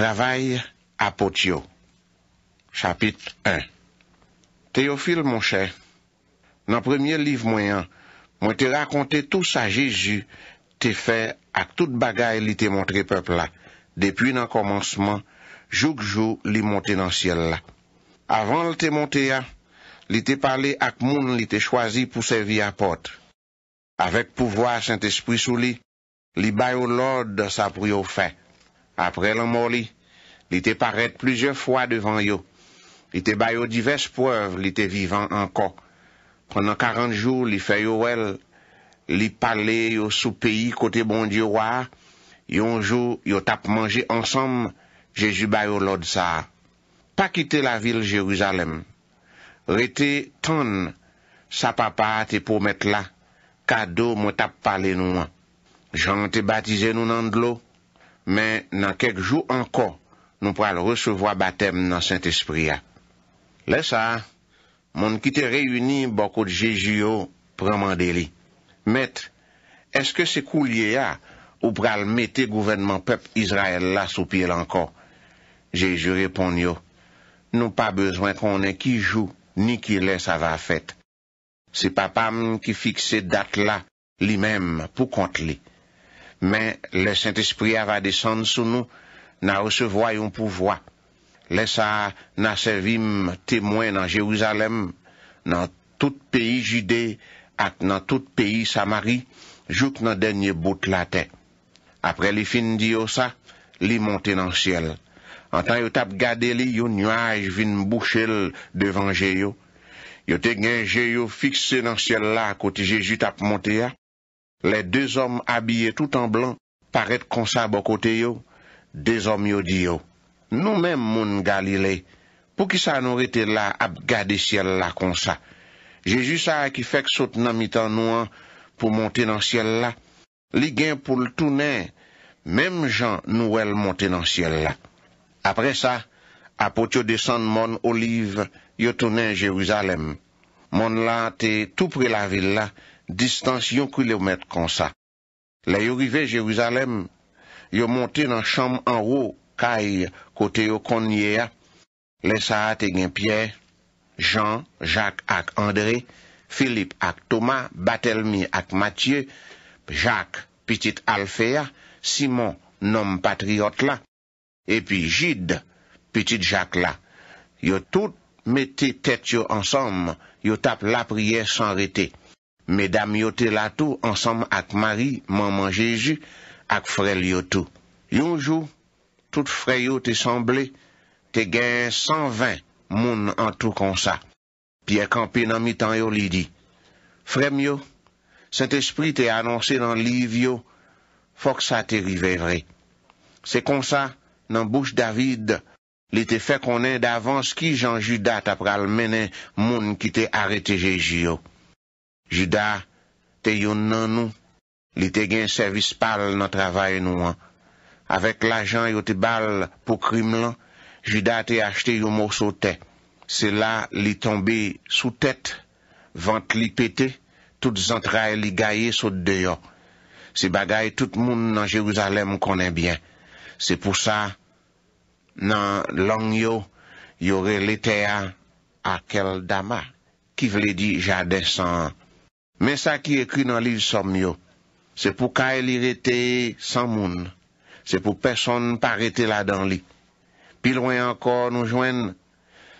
Travail apotyo Chapit 1 Teofil monshe, nan premye liv mwen an, mwen te rakonte tout sa jeju te fe ak tout bagay li te montre pepla. Depi nan komonsman, jouk jou li monte nan siel la. Avan li te monte ya, li te pale ak moun li te chwazi pou se vi apot. Avek pouvoa sent espri sou li, li bayo lorde sa prio fey. apre lan mor li, li te paret plizye fwa devan yo, li te bayo dives poev, li te vivan anko, pranan karanjou li feyo wel, li pale yo sou peyi kote bondiwa, yonjou yo tap manje ansam, jeju bayo lod sa, pa kite la vil Jeruzalem, rete ton, sa papa te pou met la, kado mo tap pale nouan, jan te batize nou nan dlo, men nan kek jou anko nou pral resevo a batem nan Saint-Esprit a. Le sa, moun ki te reyuni bako de Jeju yo praman de li. Met, eske se kou liye a ou pral mete gouvenman pep Israel la sou pil anko? Jeju repon yo, nou pa bezwen konen ki jou ni ki le sa va fet. Se papam ki fikse dat la li mem pou kont li. men le Saint-Esprit ava descend sou nou na osevoy yon pouvoi. Lesa na sevim temwen nan Jeouzalem, nan tout peyi jide ak nan tout peyi Samari, jout nan denye bout la te. Apre li fin di yo sa, li monte nan siel. Antan yo tap gade li yo nywaj vin bouchel devan jeyo. Yo te gen jeyo fikse nan siel la koti jeju tap monte ya. Le de zom abye tout an blan, paret konsa bokote yo, de zom yo di yo. Nou men moun Galilei, pou ki sa nou rete la ap gade siel la konsa. Jeju sa a ki fek sot nan mitan nou an, pou monte nan siel la. Li gen pou l'tounen, menm jan nou el monte nan siel la. Apre sa, apot yo desen moun oliv, yo tounen Jeruzalem. Moun la te tou pre la vil la, distans yon kilomet kon sa. Le yo rive Jeruzalem, yo monte nan chanm anro, kay kote yo konye a, le sa a te gen pier, jan, jak ak andre, filip ak toma, batelmi ak matye, jak, pitit alfea, simon, nom patriot la, epi jid, pitit jak la. Yo tout mette tet yo ansom, yo tap la priye san rete. Me dam yo te la tou ansam ak Mari, maman Jeji, ak frel yo tou. Yon jou, tout frel yo te sanble, te gen 120 moun an tou konsa. Pi ekampi nan mi tan yo li di. Frel yo, sent espri te anonsen nan liv yo, fok sa te riverre. Se konsa, nan bouche David, li te fe konen davans ki jan judat apra almenen moun ki te arete Jeji yo. Jida te yon nan nou, li te gen servis pal nan travaye nou an. Awek lajan yo te bal pou krim lan, jida te achte yon mou so te. Se la li tombe sou tet, vant li pete, tout zantra li gaye so deyo. Se bagaye tout moun nan Jeruzalem konen bien. Se pou sa nan lang yo, yo rele te a akel dama. Ki vle di jade san akel. Men sa ki e kwi nan li l som yo. Se pou ka e li rete san moun. Se pou person pa rete la dan li. Pi lwen anko nou jwen.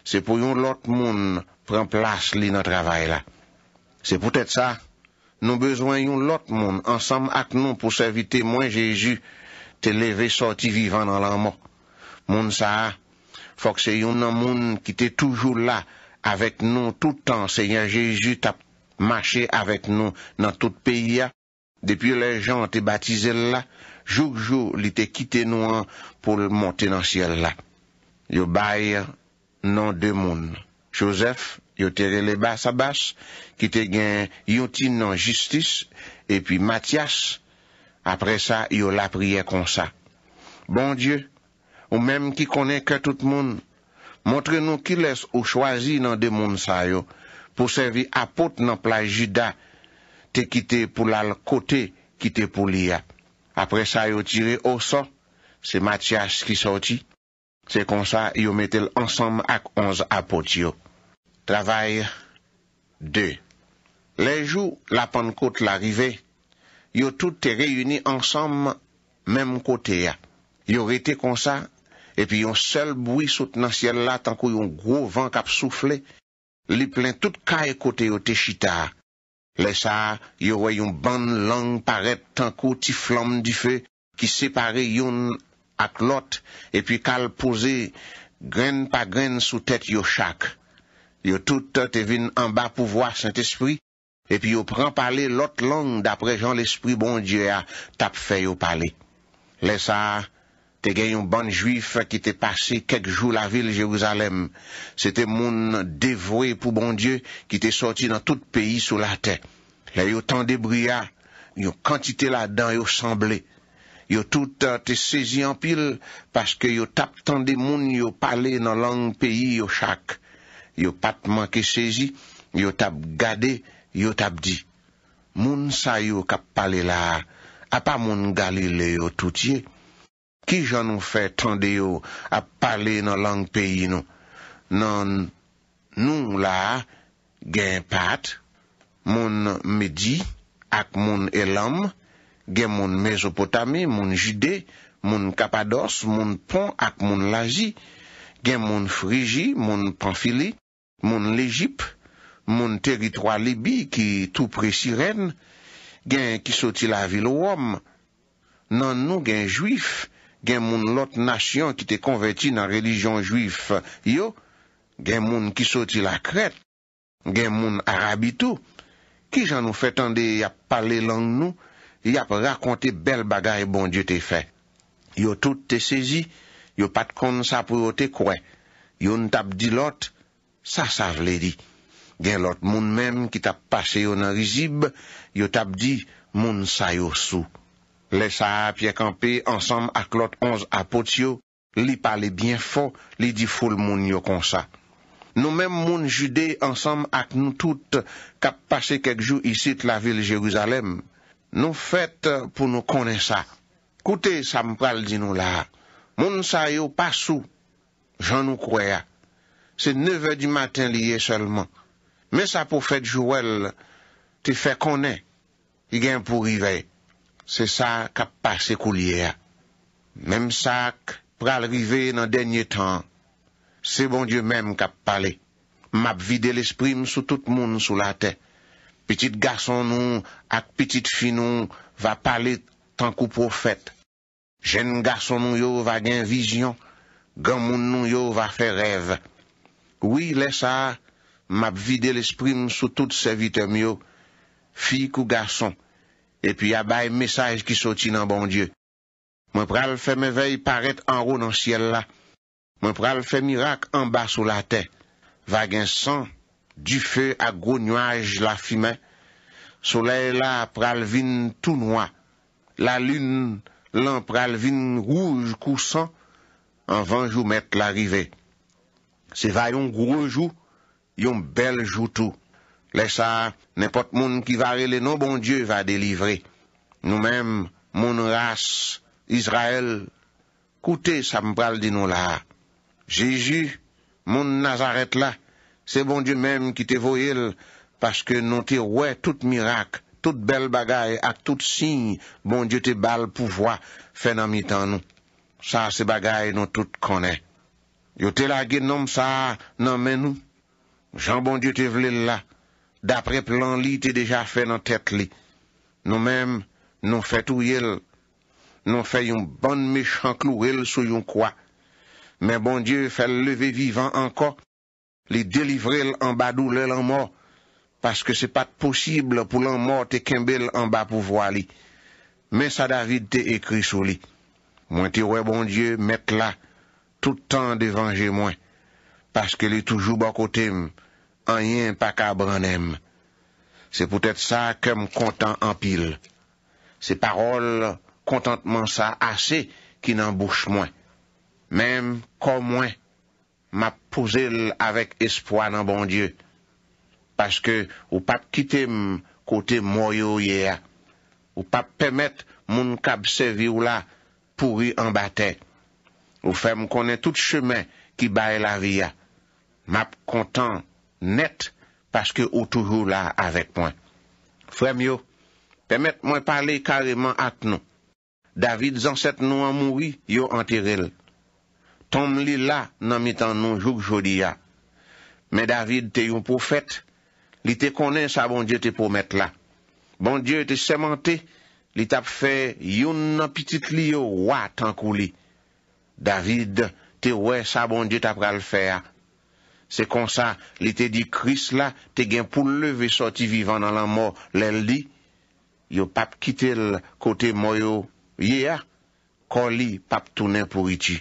Se pou yon lot moun pren plas li nan travay la. Se pou tèt sa. Nou bezwen yon lot moun ansam ak nou pou sevite mwen Jeju te leve soti vivan nan lanman. Moun sa. Fok se yon nan moun ki te toujou la avèk nou toutan se yon Jeju tap toujou. Mache avek nou nan tout peyi ya. Depi yo le jan te batize l la. Jouk jou li te kite nou an pou le monte nan siel la. Yo baye nan demoun. Joseph yo terele bas a bas. Kite gen yoti nan justice. E pi Matias. Apre sa yo la priye kon sa. Bon die, ou mem ki kone ke tout moun. Montre nou ki les ou chwazi nan demoun sa yo. pou sevi apot nan plajida te kite pou lal kote kite pou liya. Apre sa yo tire osa, se matyaj ki soti, se konsa yo metel ansam ak onz apot yo. Travay 2 Lejou la pan kote la rive, yo tout te reyuni ansam mem kote ya. Yo rete konsa, epi yon sel boui sot nan siel la tankou yon gro van kap soufle, Li plen tout ka ekote yo te chita. Lesa, yo wey yon ban lang paret tanko ti flam di fe, ki separe yon ak lot, epi kal pose gren pa gren sou tet yo chak. Yo tout te vin anba pou vwa sent espri, epi yo pran pale lot lang dapre jan l'espri bon diya tap fe yo pale. Lesa, yo. Te gen yon ban juif ki te pase kek jou la vil Jeruzalem. Se te moun devre pou bon Diyo ki te sorti nan tout peyi sou la te. La yo tan de bria, yo kantite la dan yo samble. Yo tout euh, te sezi an pil, paske yo tap tan de moun yo pale nan lang peyi yo chak. Yo patman ke sezi, yo tap gade, yo tap di. Moun sa yo kap pale la, a pa moun galile yo toutye, Ki jan nou fè tande yo ap pale nan lang peyi nou? Nan nou la gen pat, moun Medi ak moun Elam, gen moun Mezopotami, moun Jide, moun Kapados, moun Pon ak moun Lazi, gen moun Frigi, moun Panfili, moun Lejip, moun teritwa Libi ki tou pre Sirene, gen ki soti la vilouom. Nan nou gen Juif, gen moun lot nasyon ki te konverti nan relijon juif yo, gen moun ki soti la kret, gen moun arabi tou, ki jan nou fetande yap pale lang nou, yap rakonte bel bagay bon die te fe. Yo tout te sezi, yo pat kon sa pou yo te kwe, yo n tap di lot, sa sa vle di. Gen lot moun men ki tap pase yo nan rizib, yo tap di moun sa yo sou. Le sa apye kampe ansam ak lot onz apot yo, li pale bien fon, li di ful moun yo konsa. Nou men moun jude ansam ak nou tout kap pase kek jou isit la vil Jeruzalem, nou fet pou nou konen sa. Koute, sa mpral di nou la, moun sa yo pasou, jan nou kwaya. Se neve di maten liye selman, me sa pou fet jou el, te fe konen, y gen pou rivey. Se sa kap pase kou liye a. Mem sa ak pral rive nan denye tan. Se bon dieu mem kap pale. Map vide l'esprim sou tout moun sou la te. Petit garson nou ak petit fi nou va pale tan kou profet. Jen garson nou yo va gen vizyon. Gan moun nou yo va fe rev. Oui le sa map vide l'esprim sou tout se vitem yo. Fi kou garson. E pi ya baye mesaj ki soti nan bon dieu. Mwen pral fe me vey paret anro nan siel la. Mwen pral fe mirak anba sou la te. Vag en san, di fe a gro nwaj la fime. Soleil la pral vin tou noa. La lun lan pral vin rouj kousan. Anvan jou met l'arive. Se vayon gro jou, yon bel jou tou. Lesa, nepot moun ki varele nou bon dieu va delivre. Nou men, moun ras, Israel, koute sa mbral di nou la. Jeju, moun Nazaret la, se bon dieu men ki te voyel, paske nou te wè tout mirak, tout bel bagay, ak tout sin, bon dieu te bal pou vwa fenamitan nou. Sa se bagay nou tout konen. Yo te la gen nom sa, nan men nou. Jan bon dieu te vle l la. Dapre plan li te deja fè nan tèt li. Nou mèm, nou fè tou yèl. Nou fè yon ban mechanklou yèl sou yon kwa. Mè bon dieu fè l levè vivan anko. Li delivre l anba doulè l anmo. Paske se pat posible pou l anmo te kembè l anba pou vwa li. Mè sa David te ekri sou li. Mwen te wè bon dieu mèt la toutan devanje mwen. Paske li toujou bakote mè. anyen pa kabranem. Se pou tèt sa kem kontan anpil. Se parol kontantman sa ase ki nan bouche mwen. Menm kon mwen map pou zil avèk espoan nan bon dieu. Paske ou pap kite m kote mwoyo ye a. Ou pap pemet moun kab se viw la pou y embate. Ou fèm konen tout chemen ki baye la vi a. Map kontan net paske ou toujou la avek mwen. Frem yo, pemet mwen pale kareman at nou. David zanset nou an moui, yo an tirel. Tom li la nan mitan nou joug jodi ya. Me David te yon poufet, li te konen sa bon die te poumet la. Bon die te semente, li tap fe yon nan pitit li yo wate an kou li. David te we sa bon die tap ral fe ya. Se konsa li te di kris la, te gen pou leve soti vivan nan lan mor lel li, yo pap kite l kote moyo, ye ya, kol li pap tounen pou iti.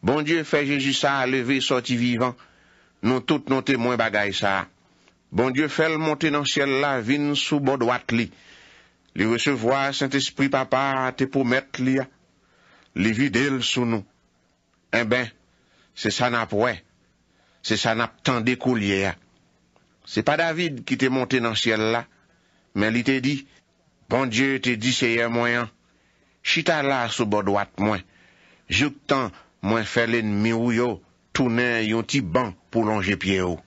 Bon die fe jenji sa leve soti vivan, nou tout nou te mwen bagay sa. Bon die fe l monte nan siel la, vin sou bo dwat li. Li wese vwa, sent espri papa, te pou met li ya, li vi del sou nou. En eh ben, se san apwey. se sa nap tan dekou liye a. Se pa David ki te monte nan siel la, men li te di, bon die te di seye mwen an, chita la sou bo doat mwen, joutan mwen felen mi ou yo, tounen yon ti ban pou longe pie ou.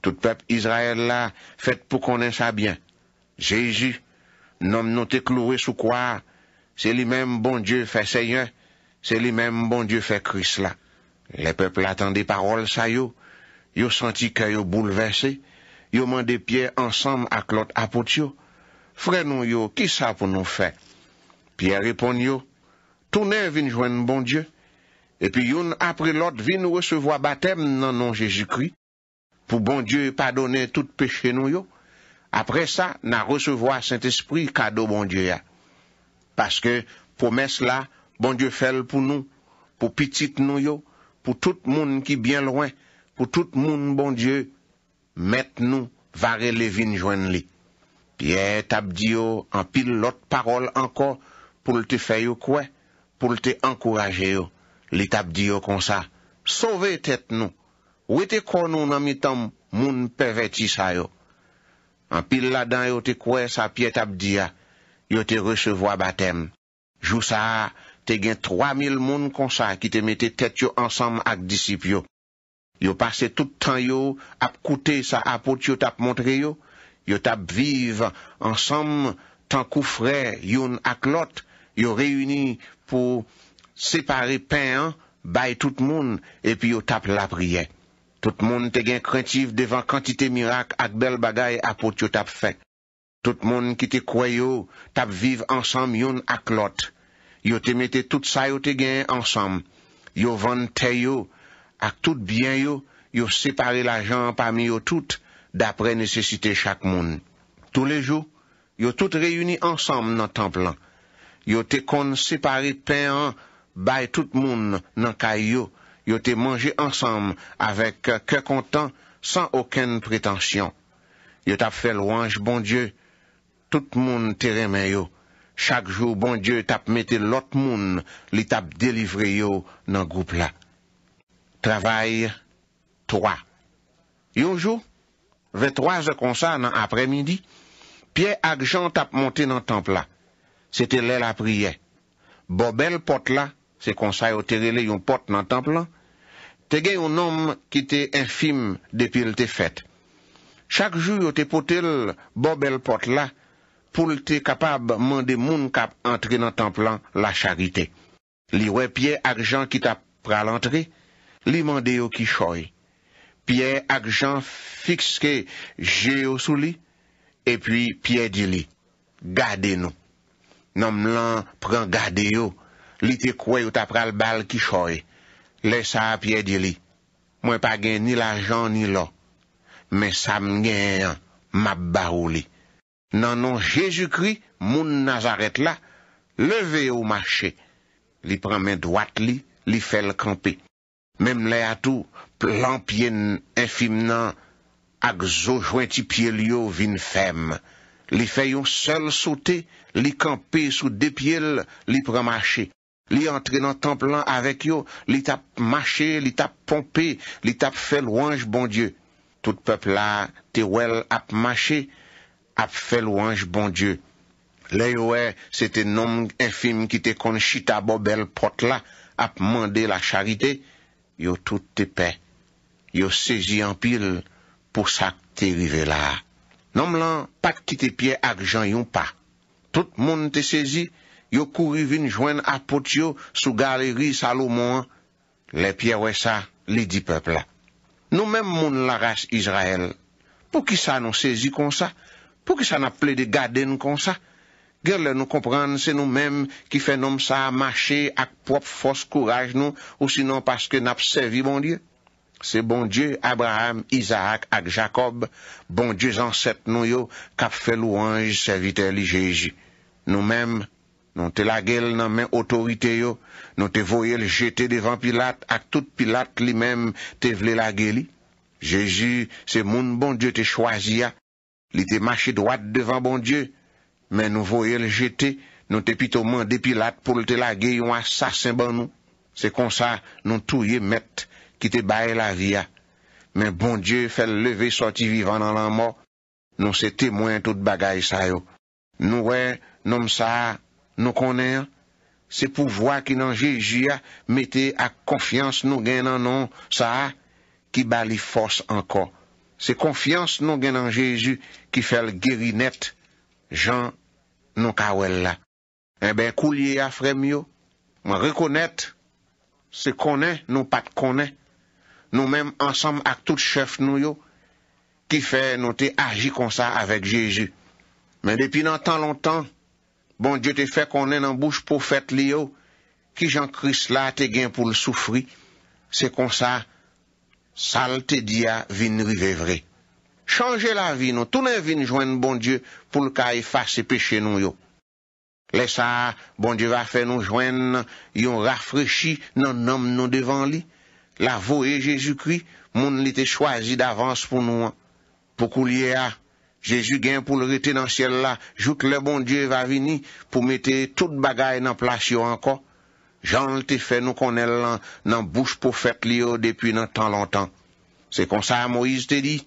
Tout pep Israel la, fet pou konen sa bien. Jeji, nom nou te kluwe sou kwa, se li men bon die fe seyen, se li men bon die fe kris la. Le pep la tan de parol sa yo, Yo senti kaya yo bouleverse, yo mande pie ansam ak lot apot yo. Fre nou yo, ki sa pou nou fe? Pie repon yo, toune vin joen bon die, epi yon apre lot vin resevo batem nan non Jejikri, pou bon die padone tout peche nou yo. Apre sa, nan resevo a sent espri kado bon die ya. Paske pou mes la, bon die fel pou nou, pou pitit nou yo, pou tout moun ki bien loin, pou tout moun bon dieu met nou vare levin jwen li. Piye tab diyo an pil lot parol anko pou lte feyo kwe, pou lte ankoraje yo. Li tab diyo konsa, sove tet nou. Ou te kon nou nan mitan moun peveti sayo. An pil ladan yo te kwe sa piye tab diya, yo te resevo a batem. Jousa te gen 3000 moun konsa ki te mete tet yo ansam ak disip yo. Yo pase tout tan yo ap koute sa apot yo tap montre yo. Yo tap vive ansam tan kou fre yon ak lot. Yo reyouni pou separe pen bay tout moun epi yo tap lap rye. Tout moun te gen krentiv devan kantite mirak ak bel bagay apot yo tap fe. Tout moun ki te kwe yo tap vive ansam yon ak lot. Yo te mette tout sa yo te gen ansam. Yo vande te yo. Ak tout byen yo, yo separe la jan pa mi yo tout dapre nesesite chak moun. Toule jou, yo tout reyuni ansam nan tan plan. Yo te kon separe pen an bay tout moun nan kay yo. Yo te manje ansam avek ke kontan san oken pretansyon. Yo tap fel wange bon dieu, tout moun te remen yo. Chak jou bon dieu tap mette lot moun li tap delivre yo nan groupla. Travaye 3 Yonjou, ve 3 je konsa nan apremidi Pie ak jan tap monte nan temple la Se te le la priye Bobel pot la, se konsa yo te rele yon pot nan temple la Te ge yon nom ki te infim depil te fet Chak jou yo te potel bobel pot la Poul te kapab mende moun kap entre nan temple la la charite Li we pie ak jan ki tap pral entre Li mande yo ki choy. Pye ak jan fikske je yo sou li. E pwi pye di li. Gade nou. Nan m lan pran gade yo. Li te kwe yo tapral bal ki choy. Le sa pye di li. Mwen pa gen ni la jan ni lo. Men sa m gen yon. Mab ba ou li. Nan non Jezu kri moun Nazaret la. Leve yo mache. Li pran men dwat li. Li fel kampe. Mem le atou, plan pien enfim nan, ak zo jointi piel yo vin fem. Li fe yon sol sote, li kampe sou depiel, li premache. Li entre nan temple lan avek yo, li tap mache, li tap pompe, li tap fel wange bon dieu. Tout pepl la te wel ap mache, ap fel wange bon dieu. Le yo e, se te nom enfim ki te kon chita bo bel pot la, ap mande la charite, Yo tout te pe, yo sezi an pil pou sak te rive la. Nom lan, pat ki te pie ak jan yon pa. Tout moun te sezi, yo kouri vin jwen apot yo sou galeri salou moun. Le pie wè sa, li di peple. Nou mèm moun la ras Izrael. Po ki sa nou sezi kon sa? Po ki sa nou ple de gaden kon sa? Gerle nou komprenn se nou menm ki fenom sa mache ak prop fos kouraj nou ou sinon paske nap sevi bon die. Se bon die Abraham, Isaac ak Jacob, bon die zanset nou yo kap fe louanj serviter li jeji. Nou menm nou te la gel nan men otorite yo. Nou te voyel jete devan pilat ak tout pilat li menm te vle la geli. Jeji se moun bon die te chwaziya li te mache dwad devan bon die yo. Men nou voye l jete, nou te pito mwen depilat pou l te lage yon asasen ban nou. Se kon sa, nou touye mette ki te baye la via. Men bon Diyo fel leve soti vivan nan lan mo, nou se temwen tout bagay sa yo. Nou we, nou msa, nou konen, se pou vwa ki nan Jeji ya, mete ak konfians nou gen nan nou sa, ki bali fos anko. Se konfians nou gen nan Jeji ki fel geri nette, jan nou kawel la. Ebe, eh kou liye a frem yo, mwen rekonet, se konen nou pat konen, nou menm ansam ak tout chef nou yo, ki fe nou te aji konsa avek Jezu. Men depi nan tan lontan, bon, je te fe konen nan bouche pou fet li yo, ki jan kris la te gen pou l soufri, se konsa sal te dia vin rivevre. Chanje la vi nou. Tounen vi nou jwen bon die pou l ka e fase peche nou yo. Bon le sa, bon die va fè nou jwen nou. Yon rafrechi nou nom nou devan li. La voe Jezu kwi. Moun li te chwazi davans pou nou. Po kou liye a. Jezu gen pou l rete nan siel la. Jout le bon die va vini pou mete tout bagay nan plas yo anko. Jan li te fè nou konen nan bouche pou fèk li yo depi nan tan lontan. Se kon sa a Moise te di.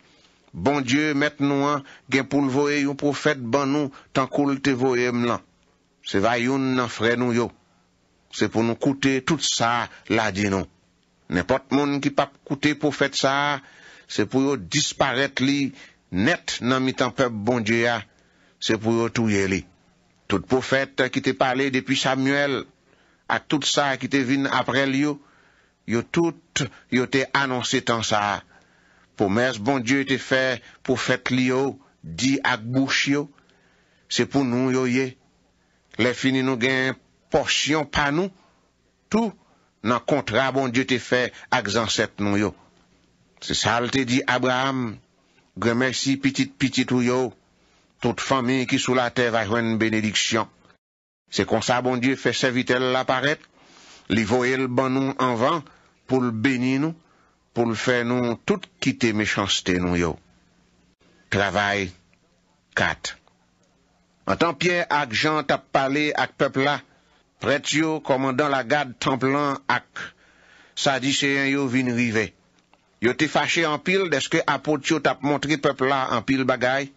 Bon Diyo met nou an gen pou l voe yon profet ban nou tan koul te voe m lan. Se va yon nan fre nou yo. Se pou nou koute tout sa la di nou. Nèpot moun ki pa koute profet sa, se pou yo disparet li net nan mitan pep bon Diyo ya. Se pou yo touye li. Tout profet ki te pale depi Samuel, a tout sa ki te vine aprel yo, yo tout yo te anonsi tan sa a. pou mers bon die te fe pou fek li yo di ak bouch yo, se pou nou yo ye, le fini nou gen porsyon pa nou, tou nan kontra bon die te fe ak zanset nou yo. Se sal te di Abraham, gre mersi pitit pitit ou yo, tout fami ki sou la te vajwen benediksyon. Se konsa bon die fe se vitel la paret, li voyel ban nou anvan pou lbeni nou, pou l fè nou tout kite mechanstè nou yo. Klavay 4 Antan pier ak jan tap pale ak pepla, pret yo komandan la gad tramplan ak, sa disyen yo vin rive. Yo te fache anpil, deske apot yo tap montre pepla anpil bagay,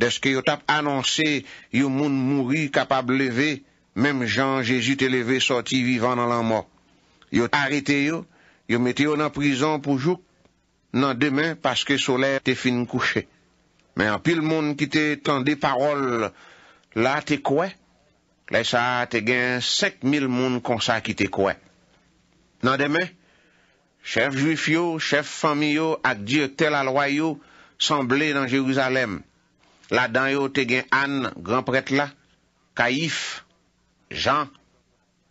deske yo tap anonse yo moun mouri kapab leve, mem jan jesu te leve sorti vivan an lan mo. Yo te arite yo, Yo metye yo nan prizon poujouk nan demen paske soler te fin kouche. Men apil moun ki te tande parol la te kouen, la sa te gen sek mil moun konsa ki te kouen. Nan demen, chef juif yo, chef fami yo ak diyo tel alwayo sanble nan Jeruzalem. La dan yo te gen an, granpret la, kaif, jan,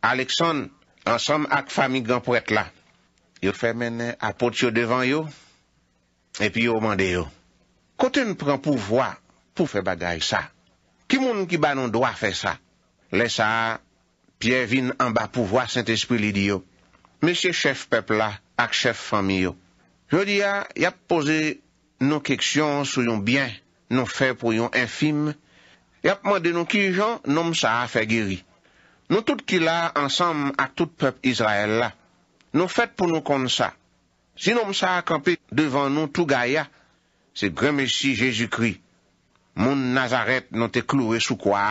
alexon, ansom ak fami granpret la. yo fè men apot yo devan yo, epi yo mande yo. Kote nou pran pou vwa pou fè bagay sa, ki moun nou ki ba nou doa fè sa, lè sa, piè vin an ba pou vwa Saint-Esprit lidi yo. Mèche chef pep la, ak chef fami yo. Je di ya, yap pose nou keksyon sou yon byen, nou fè pou yon enfim, yap mande nou ki jan, nou msa a fè giri. Nou tout ki la, ansam ak tout pep Israel la, Nou fèt pou nou kon sa. Si nou msa akampi devan nou tou gaya, se greme si Jezu kri. Moun Nazaret nou te klo e soukwa,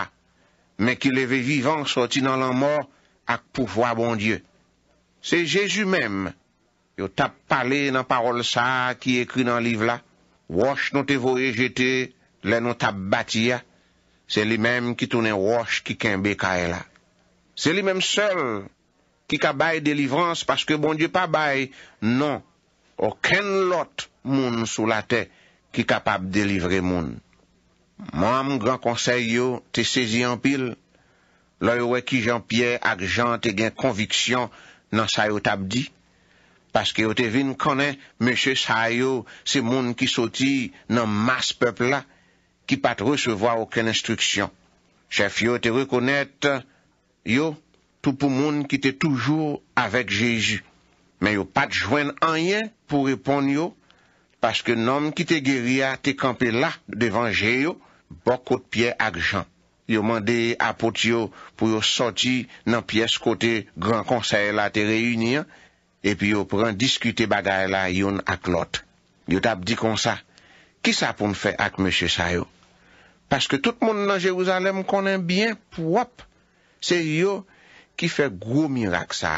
men ki leve vivan soti nan lan mor ak pou fwa bon Diyo. Se Jezu mem, yo tap pale nan parol sa ki ekri nan liv la, wosh nou te voye jete, le nou tap bati ya, se li mem ki toune wosh ki kenbe kaela. Se li mem sel, i ka baye delivrans, paske bon die pa baye, non, okenn lot moun sou la te, ki kapab delivre moun. Moun am gran konsey yo, te sezi an pil, lo yo we ki jan piye, ak jan te gen konviksyon, nan sa yo tabdi, paske yo te vin kone, monshe sa yo, se moun ki soti, nan mas pepla, ki pat resevo a okenn instruksyon. Chef yo te rekounet, yo, tout pou moun ki te toujou avèk Jejou. Men yo pat jwen anyen pou repon yo, paske nom ki te geria te kampe la devan jeyo, bokot pie ak jan. Yo mande apot yo pou yo soti nan piyes kote gran konsey la te reyuni, epi yo pran diskute bagay la yon ak lot. Yo tab di kon sa, ki sa pou nfe ak Mèche Sayo? Paske tout moun nan Jejouzalem konen bien, pou wop, se yo, ki fè gwo mirak sa.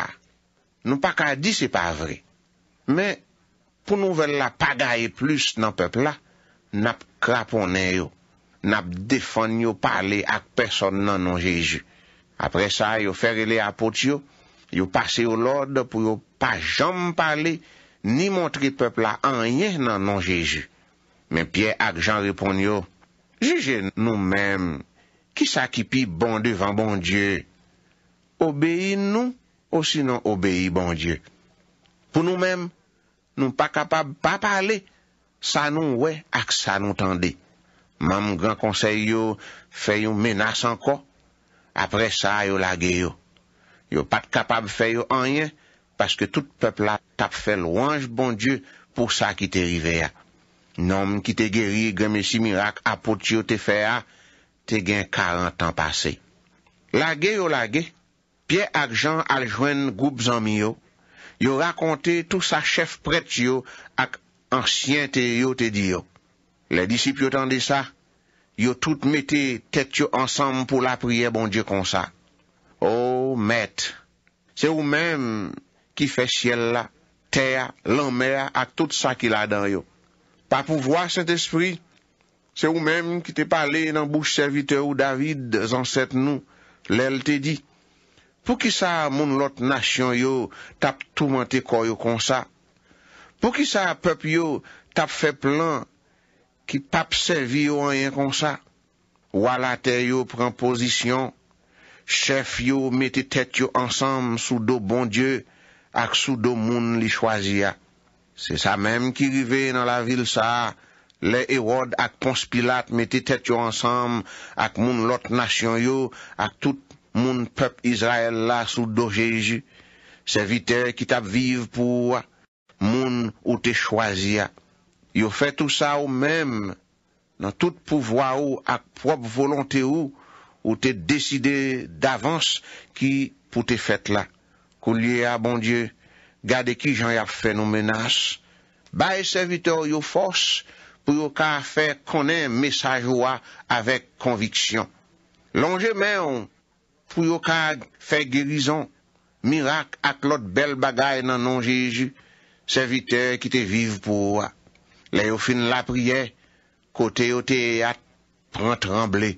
Nou pa ka di se pa vre. Men, pou nou vel la paga e plus nan pepla, nap kraponnen yo, nap defon yo pale ak person nan non Jeju. Apre sa, yo fère le apot yo, yo pase yo lorde pou yo pa jom pale, ni montre pepla anyen nan non Jeju. Men, piè ak jan repon yo, juje nou men, ki sa ki pi bon devan bon Diyo, Obeyi nou, osinon obeyi bon die. Pou nou mem, nou pa kapab pa pale, sa nou we ak sa nou tende. Mam gran konsey yo feyo menas anko, apre sa yo lage yo. Yo pat kapab feyo anye, paske tout pepl la tap fe louange bon die pou sa ki te rive ya. Nom ki te geri gen mesi mirak apot yo te feya, te gen 40 an pase. Lage yo lage. Pye ak jan aljwen goup zanmi yo, yo rakonte tout sa chef pret yo ak ansyen te yo te di yo. Le disip yo tan de sa, yo tout mette tek yo ansanm pou la priye bon die kon sa. Oh, mette, se ou menm ki fe siel la, ter, lanmer, ak tout sa ki la dan yo. Pa pou vwa sent espri, se ou menm ki te pale nan bouche servite ou David zan set nou, lel te di, Pou ki sa moun lot nasyon yo tap touman te koyo konsa? Pou ki sa pep yo tap fe plan ki pap sevi yo anyen konsa? Wala te yo pren posisyon, chef yo mette tet yo ansam sou do bon dieu ak sou do moun li chwaziya. Se sa menm ki rive nan la vil sa, sa le erod ak konspilat mette tet yo ansam ak moun lot nasyon yo ak tout. moun pep Izrael la sou dojeji, servite ki tap vive pou moun ou te chwazia. Yo fè tout sa ou mèm, nan tout pouvoi ou ak prop volante ou, ou te deside davans ki pou te fèt la. Kou liye a bon die, gade ki jan yap fè nou menas, bay servite yo fòs, pou yo ka fè konen mesaj ou a avèk konviksyon. Lonje mè ou mè, pou yo ka fe gerizon, mirak ak lot bel bagay nan non Jeju, serviteur ki te vive pou oua. Le yo fin la priye, kote yo te at pran tremble.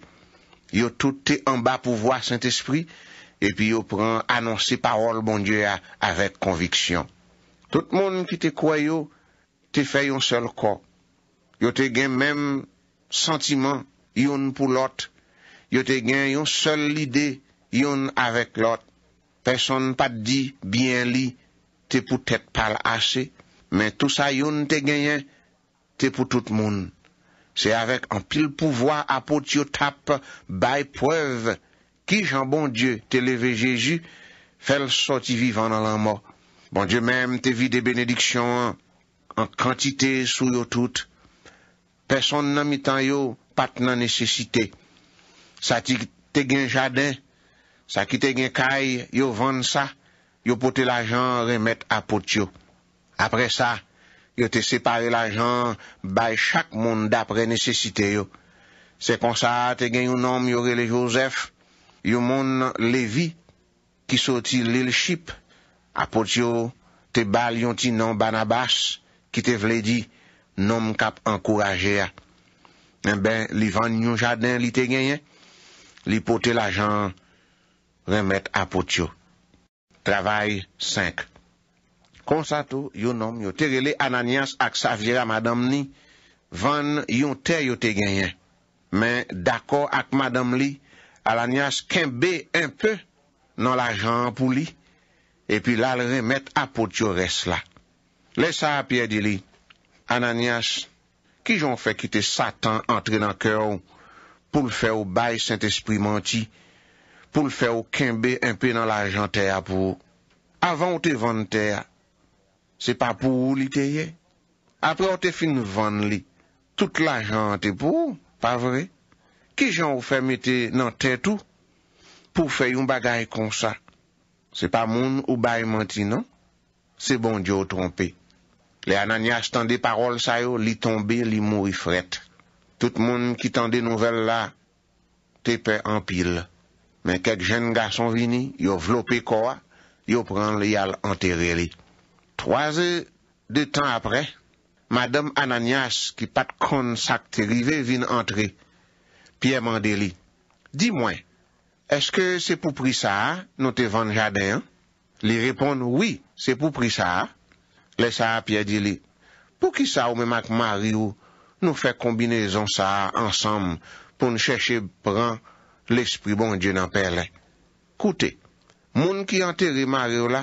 Yo tout te anba pou vwa Saint-Esprit, epi yo pran anonsi parol bon Dieu avèk konviksyon. Tout moun ki te kwayo, te fe yon sel kon. Yo te gen menm sentiman, yon pou lot, yo te gen yon sel lidey, yon avek lot, peson pa di, biyen li, te pou tet pal ase, men tout sa yon te genyen, te pou tout moun. Se avek an pil pouvoi, apot yo tap, bay preuve, ki jan bon die, te leve Jeju, fel so ti vivan nan lan mo. Bon die men, te vi de benediksyon, an kantite sou yo tout. Peson nan mitan yo, pat nan nesesite. Sa ti te gen jaden, Sa ki te gen kay, yo vande sa, yo pote la jan remet apot yo. Apre sa, yo te separe la jan bay chak moun dap renesesite yo. Se kon sa, te gen yon nom yorele Joseph, yon moun Levi, ki soti lil ship, apot yo, te bal yon ti nan Banabas, ki te vle di, nom kap ankoraje a. En eh ben, li vande yon jaden li te gen, li pote la jan remet. remet apotyo. Travay 5. Konsato yon nom yon terele ananias ak savira madam ni, van yon ter yote genyen. Men dako ak madam li, alanias kembe unpe nan la jan pou li, epi la remet apotyo res la. Lesa api edili, ananias, ki jon fe kite satan entre nan kèw, pou l fe ou baye sent espri manti, pou l fè ou kembe un pè nan la jan tè ya pou ou. Avan ou te vande tè ya, se pa pou ou li tè ye. Apre ou te fin vande li, tout la jan tè pou ou, pa vre. Ki jan ou fè mette nan tè tou, pou fè yon bagay kon sa. Se pa moun ou bay manti nan, se bon diyo trompe. Le ananyas tan de parol sa yo, li tombe, li moui fret. Tout moun ki tan de nouvel la, te pe ampil la. Men kek jen gason vini, yo vlopi kwa, yo pran li al anteri li. Troase de tan apre, madame Ananias ki pat kon sak te rive vin antre. Pi emande li, di mwen, eske se pou pri sa, nou te vande jaden? Li repon, oui, se pou pri sa. Le sa pi edili, pou ki sa ou men mak mari ou nou fe kombinezon sa ansam pou nou cheshe pran L'esprit bon djè nan pè lè. Koute, moun ki anteri marè ou la,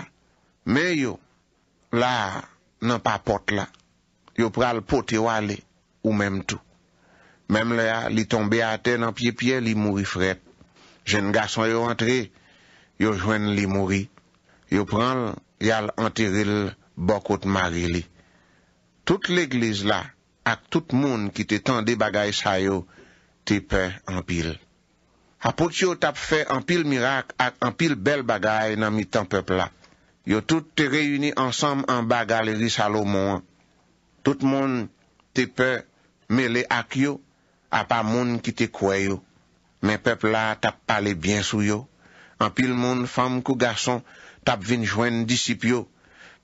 mè yo, la nan pa pot la, yo pral pot e wale ou mèm tou. Mèm lè ya, li tombe a te nan piye piye, li mouri frep. Jèn gason yo rentre, yo jwen li mouri, yo pral yal anteril bokot marè li. Tout l'eglise la, ak tout moun ki te tende bagay sa yo, te pe anpil. Apoch yo tap fe anpil mirak ak anpil bel bagay nan mitan pepla. Yo tout te reyuni ansam anba galeri salo moun. Tout moun te pe mele ak yo apan moun ki te kwayo. Men pepla tap pale bien sou yo. Anpil moun fam kou gason tap vin jwen disip yo.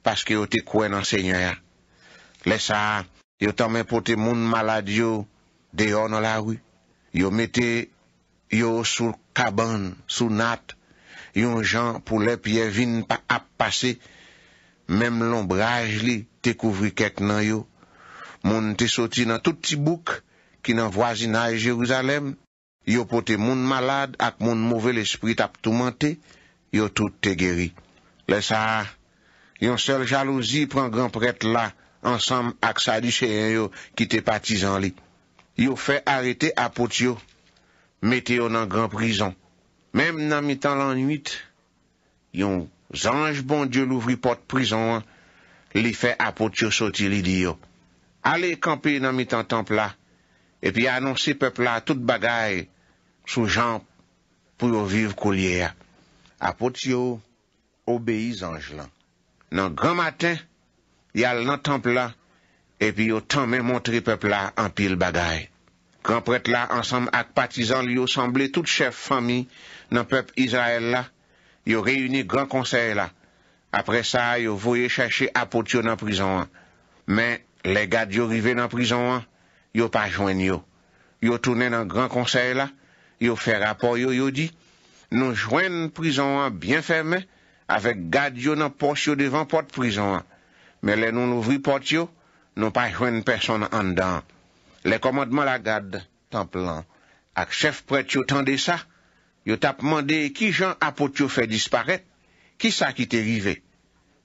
Pask yo te kway nan senyo ya. Lesa yo tamen pote moun maladyo deyon nan lawi. Yo mete... Yo sou kaban, sou nat, yon jan pou lep ye vin pa ap pase, mem lombraj li, te kouvri ket nan yo. Moun te soti nan tout ti bouk, ki nan vwazina e Jeruzalem, yo pote moun malad ak moun mouvel espri tap touman te, yo tout te geri. Lesa, yon sel jalouzi pran granpret la, ansam ak sa di chen yo ki te patizan li. Yo fe arete apot yo. mete yo nan gran prizon. Mem nan mi tan lan nuit, yon zanj bon diyo louvri pot prizon, li fe apot yo soti li diyo. Ale kampi nan mi tan tanpla, epi anonsi pepla tout bagay sou jamp pou yo viv koulyer. Apot yo obeye zanj lan. Nan gran maten, yal nan tanpla, epi yo tanme montri pepla anpil bagay. Granpret la ansam ak patizan li yo samble tout chef fami nan pep Israel la, yo reyuni gran konsey la. Apre sa, yo voye chache apot yo nan prizon an. Men, le gad yo rive nan prizon an, yo pa jwen yo. Yo toune nan gran konsey la, yo fe rapor yo, yo di, nou jwen prizon an byen ferme avek gad yo nan pos yo devan pot prizon an. Men, le nou nou vri pot yo, nou pa jwen person an dan. Le komandman la gade, temple an, ak chef pret yo tende sa, yo tap mande ki jan apot yo fe disparet, ki sa ki te rive.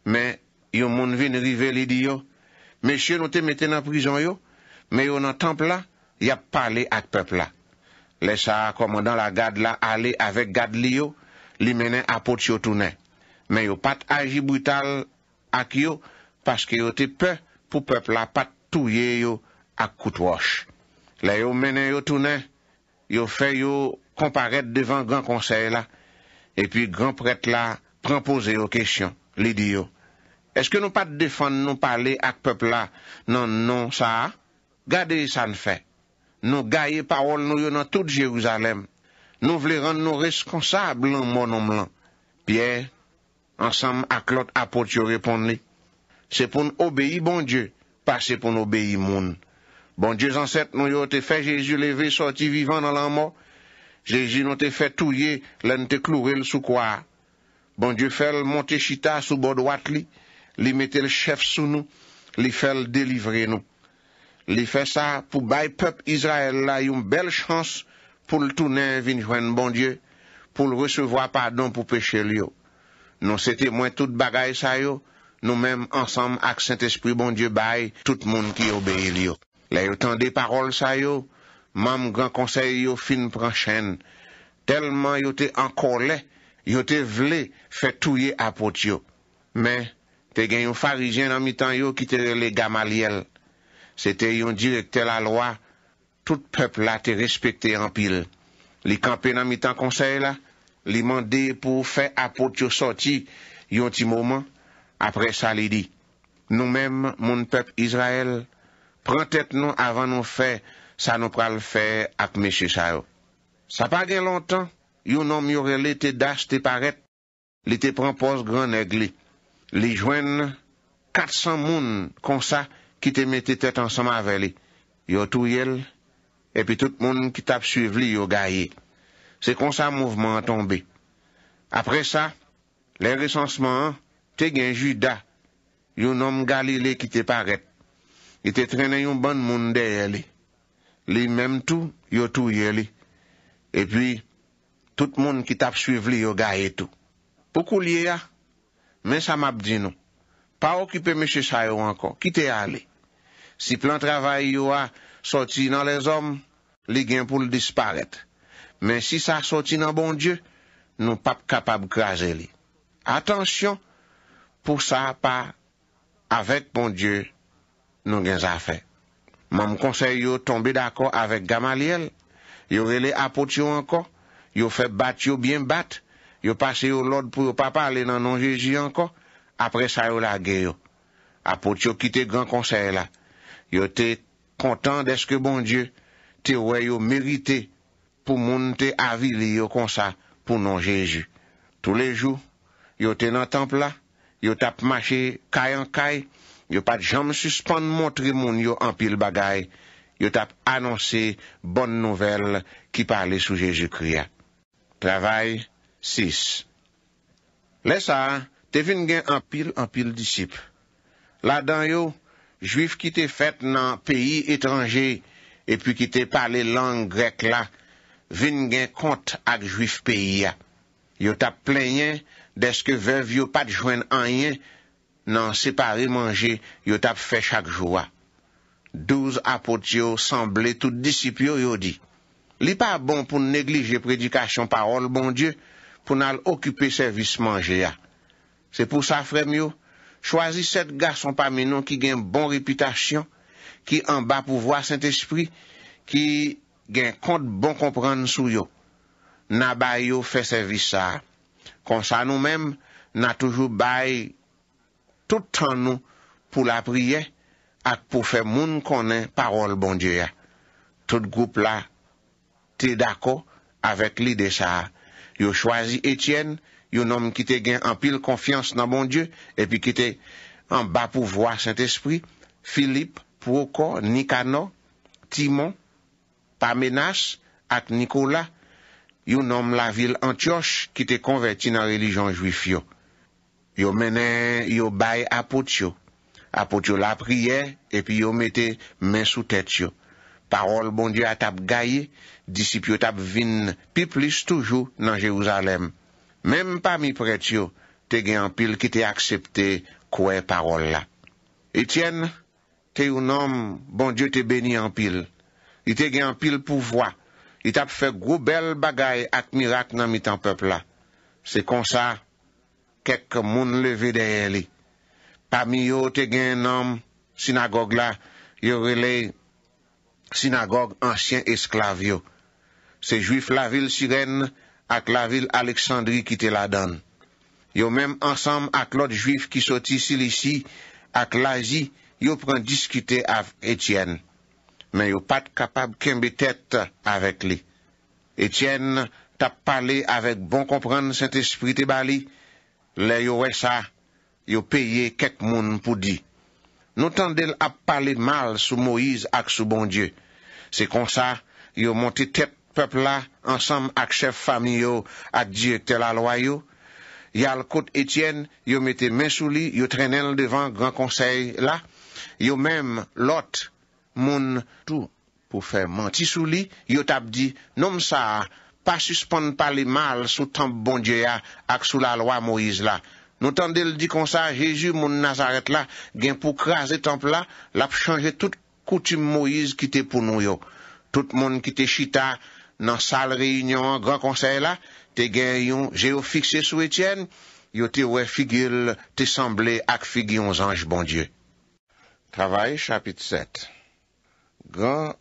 Men, yo moun vin rive li di yo, mesye nou te meten an prizon yo, men yo nan temple an, yap pale ak pepla. Le sa komandman la gade la, ale avek gade li yo, li menen apot yo tounen. Men yo pat aji brutal ak yo, paske yo te pe pou pepla pat touye yo, ak koutwosh. La yo menen yo tounen, yo fe yo komparet devan gran konsey la, epi gran pret la, prempose yo kesyon, li di yo, eske nou pat defan nou pale ak pepl la, nan non sa, gade san fe, nou gaye parol nou yo nan tout Jeruzalem, nou vle rande nou reskonsab lan moun om lan. Pye, ansam ak lot apot yo repond li, se pou nou obeyi bon Diyo, pase pou nou obeyi moun, Bon dieu zanset nou yo te fe jesu leve soti vivan nan lan mo, jesu nou te fe touye len te kloure l soukwa. Bon dieu fel monte chita sou bo dwat li, li mette l chef sou nou, li fel delivre nou. Li fe sa pou bay pep Israel la yon bel chans pou l toune vinjwen bon dieu, pou l resevoa padon pou peche li yo. Non se temwen tout bagay sa yo, nou menm ansam ak sent espri bon dieu bay, tout moun ki obeye li yo. La yo tan de parol sa yo, mam gran konsey yo fin pranchen. Telman yo te ankole, yo te vle, fe touye apot yo. Men, te gen yon farijen nan mi tan yo, ki te rele Gamaliel. Se te yon direkte la loa, tout pepl la te respekte ampil. Li kampe nan mi tan konsey la, li mande pou fe apot yo soti, yon ti mouman, apre sa li di. Nou men, moun pep Israel, Pren tèt nou avan nou fè, sa nou pral fè ak meshe sa yo. Sa pa gen lontan, yon nom yorele te dash te paret, le te pran pos gran egle. Le jwen 400 moun konsa ki te mette tèt ansama vele. Yo tou yel, epi tout moun ki tap suive li yo gaye. Se konsa mouvment an tombe. Apre sa, le resansman te gen juda, yon nom galile ki te paret. I te trenen yon ban moun de ye li. Li menm tou, yo tou ye li. E pi, tout moun ki tap suiv li yo gaye tou. Poukou liye ya, men sa map di nou. Pa okipe meche sa yo ankon, kite a li. Si plan travay yo a soti nan les om, li gen pou l disparet. Men si sa soti nan bon die, nou pap kapab graze li. Atensyon, pou sa pa avek bon die... Nou gen zafen. Mam konsey yo tombe dako avek Gamaliel, yo rele apot yo anko, yo fe bat yo bien bat, yo pase yo lod pou yo papa ale nan non jeji anko, apre sa yo la geyo. Apot yo kite gran konsey la. Yo te kontan deske bon die, te we yo merite pou moun te avili yo konsa pou non jeji. Tou le jou, yo te nan temple la, yo tap mache kayan kay, Yo pat jom suspande montrimoun yo anpil bagay, yo tap annonse bon nouvel ki pale sou Jezu kriya. Travay 6 Lesa, te vin gen anpil-anpil disip. La dan yo, juif ki te fet nan peyi etranje, e pi ki te pale lang grek la, vin gen kont ak juif peyi ya. Yo tap plenyen deske vev yo pat jwen anyen, nan separe manje yot ap fè chak jowa. Douz apot yo sanble tout disipyo yo di. Li pa bon pou neglije predikasyon parol bon die, pou nan l'okupè servis manje ya. Se pou sa frem yo, chwazi set garson pa menon ki gen bon reputasyon, ki anba pou vwa sent espri, ki gen kont bon kompran sou yo. Na bay yo fè servis sa. Konsa nou menm, na toujou bay yon, Tout tan nou pou la priye ak pou fe moun konen parol bon Diyo ya. Tout goup la te dako avek li de sa. Yo chwazi Etienne, yo nom ki te gen an pil konfians nan bon Diyo, epi ki te an ba pou vwa Saint-Esprit, Filip, Pouko, Nikano, Timon, Pamenas, ak Nikola, yo nom la vil Antioche ki te konverti nan relijon juif yo. Yo menen, yo bay apot yo. Apot yo la priye, epi yo mette men sou tet yo. Parol bon Diyo atap gaye, disipyo tap vin pi plis toujou nan Jeouzalem. Mem pa mi pret yo, te gen anpil ki te aksepte kwe parol la. Etienne, te yon nom bon Diyo te beni anpil. I te gen anpil pou vwa. I tap fe groubel bagay ak mirak nan mi tan pepla. Se konsa, Kek moun leve deyen li. Pami yo te gen nom sinagog la, yo rele sinagog ansyen esklav yo. Se juif la vil suren ak la vil Aleksandri ki te la don. Yo menm ansam ak lot juif ki soti silisi ak laji, yo pran diskite av Etienne. Men yo pat kapab kenbe tet avèk li. Etienne tap pale avèk bon kompran sent espri te bali, Le yo wè sa, yo peye kek moun pou di. Notan del ap pale mal sou Moïse ak sou bon Diyo. Se konsa, yo monte tepe pepla ansam ak chef famiyo ak Diyo tel alwayo. Yal kote Etienne, yo mette men sou li, yo trenel devan gran konsey la. Yo men lot moun tou pou fe manti sou li, yo tap di, nom sa a. pa suspon pa li mal sou temple bon die ya ak sou la loa Moïse la. Nou tan del di konsa, Jejou moun Nazaret la gen pou kra ze temple la, la pou chanje tout koutoum Moïse ki te pou nou yo. Tout moun ki te chita nan sal reynyon an gran konsey la, te gen yon jeyo fikse sou Etienne, yo te we figil te samble ak figi yon zanj bon die. Travaye chapit set. Gran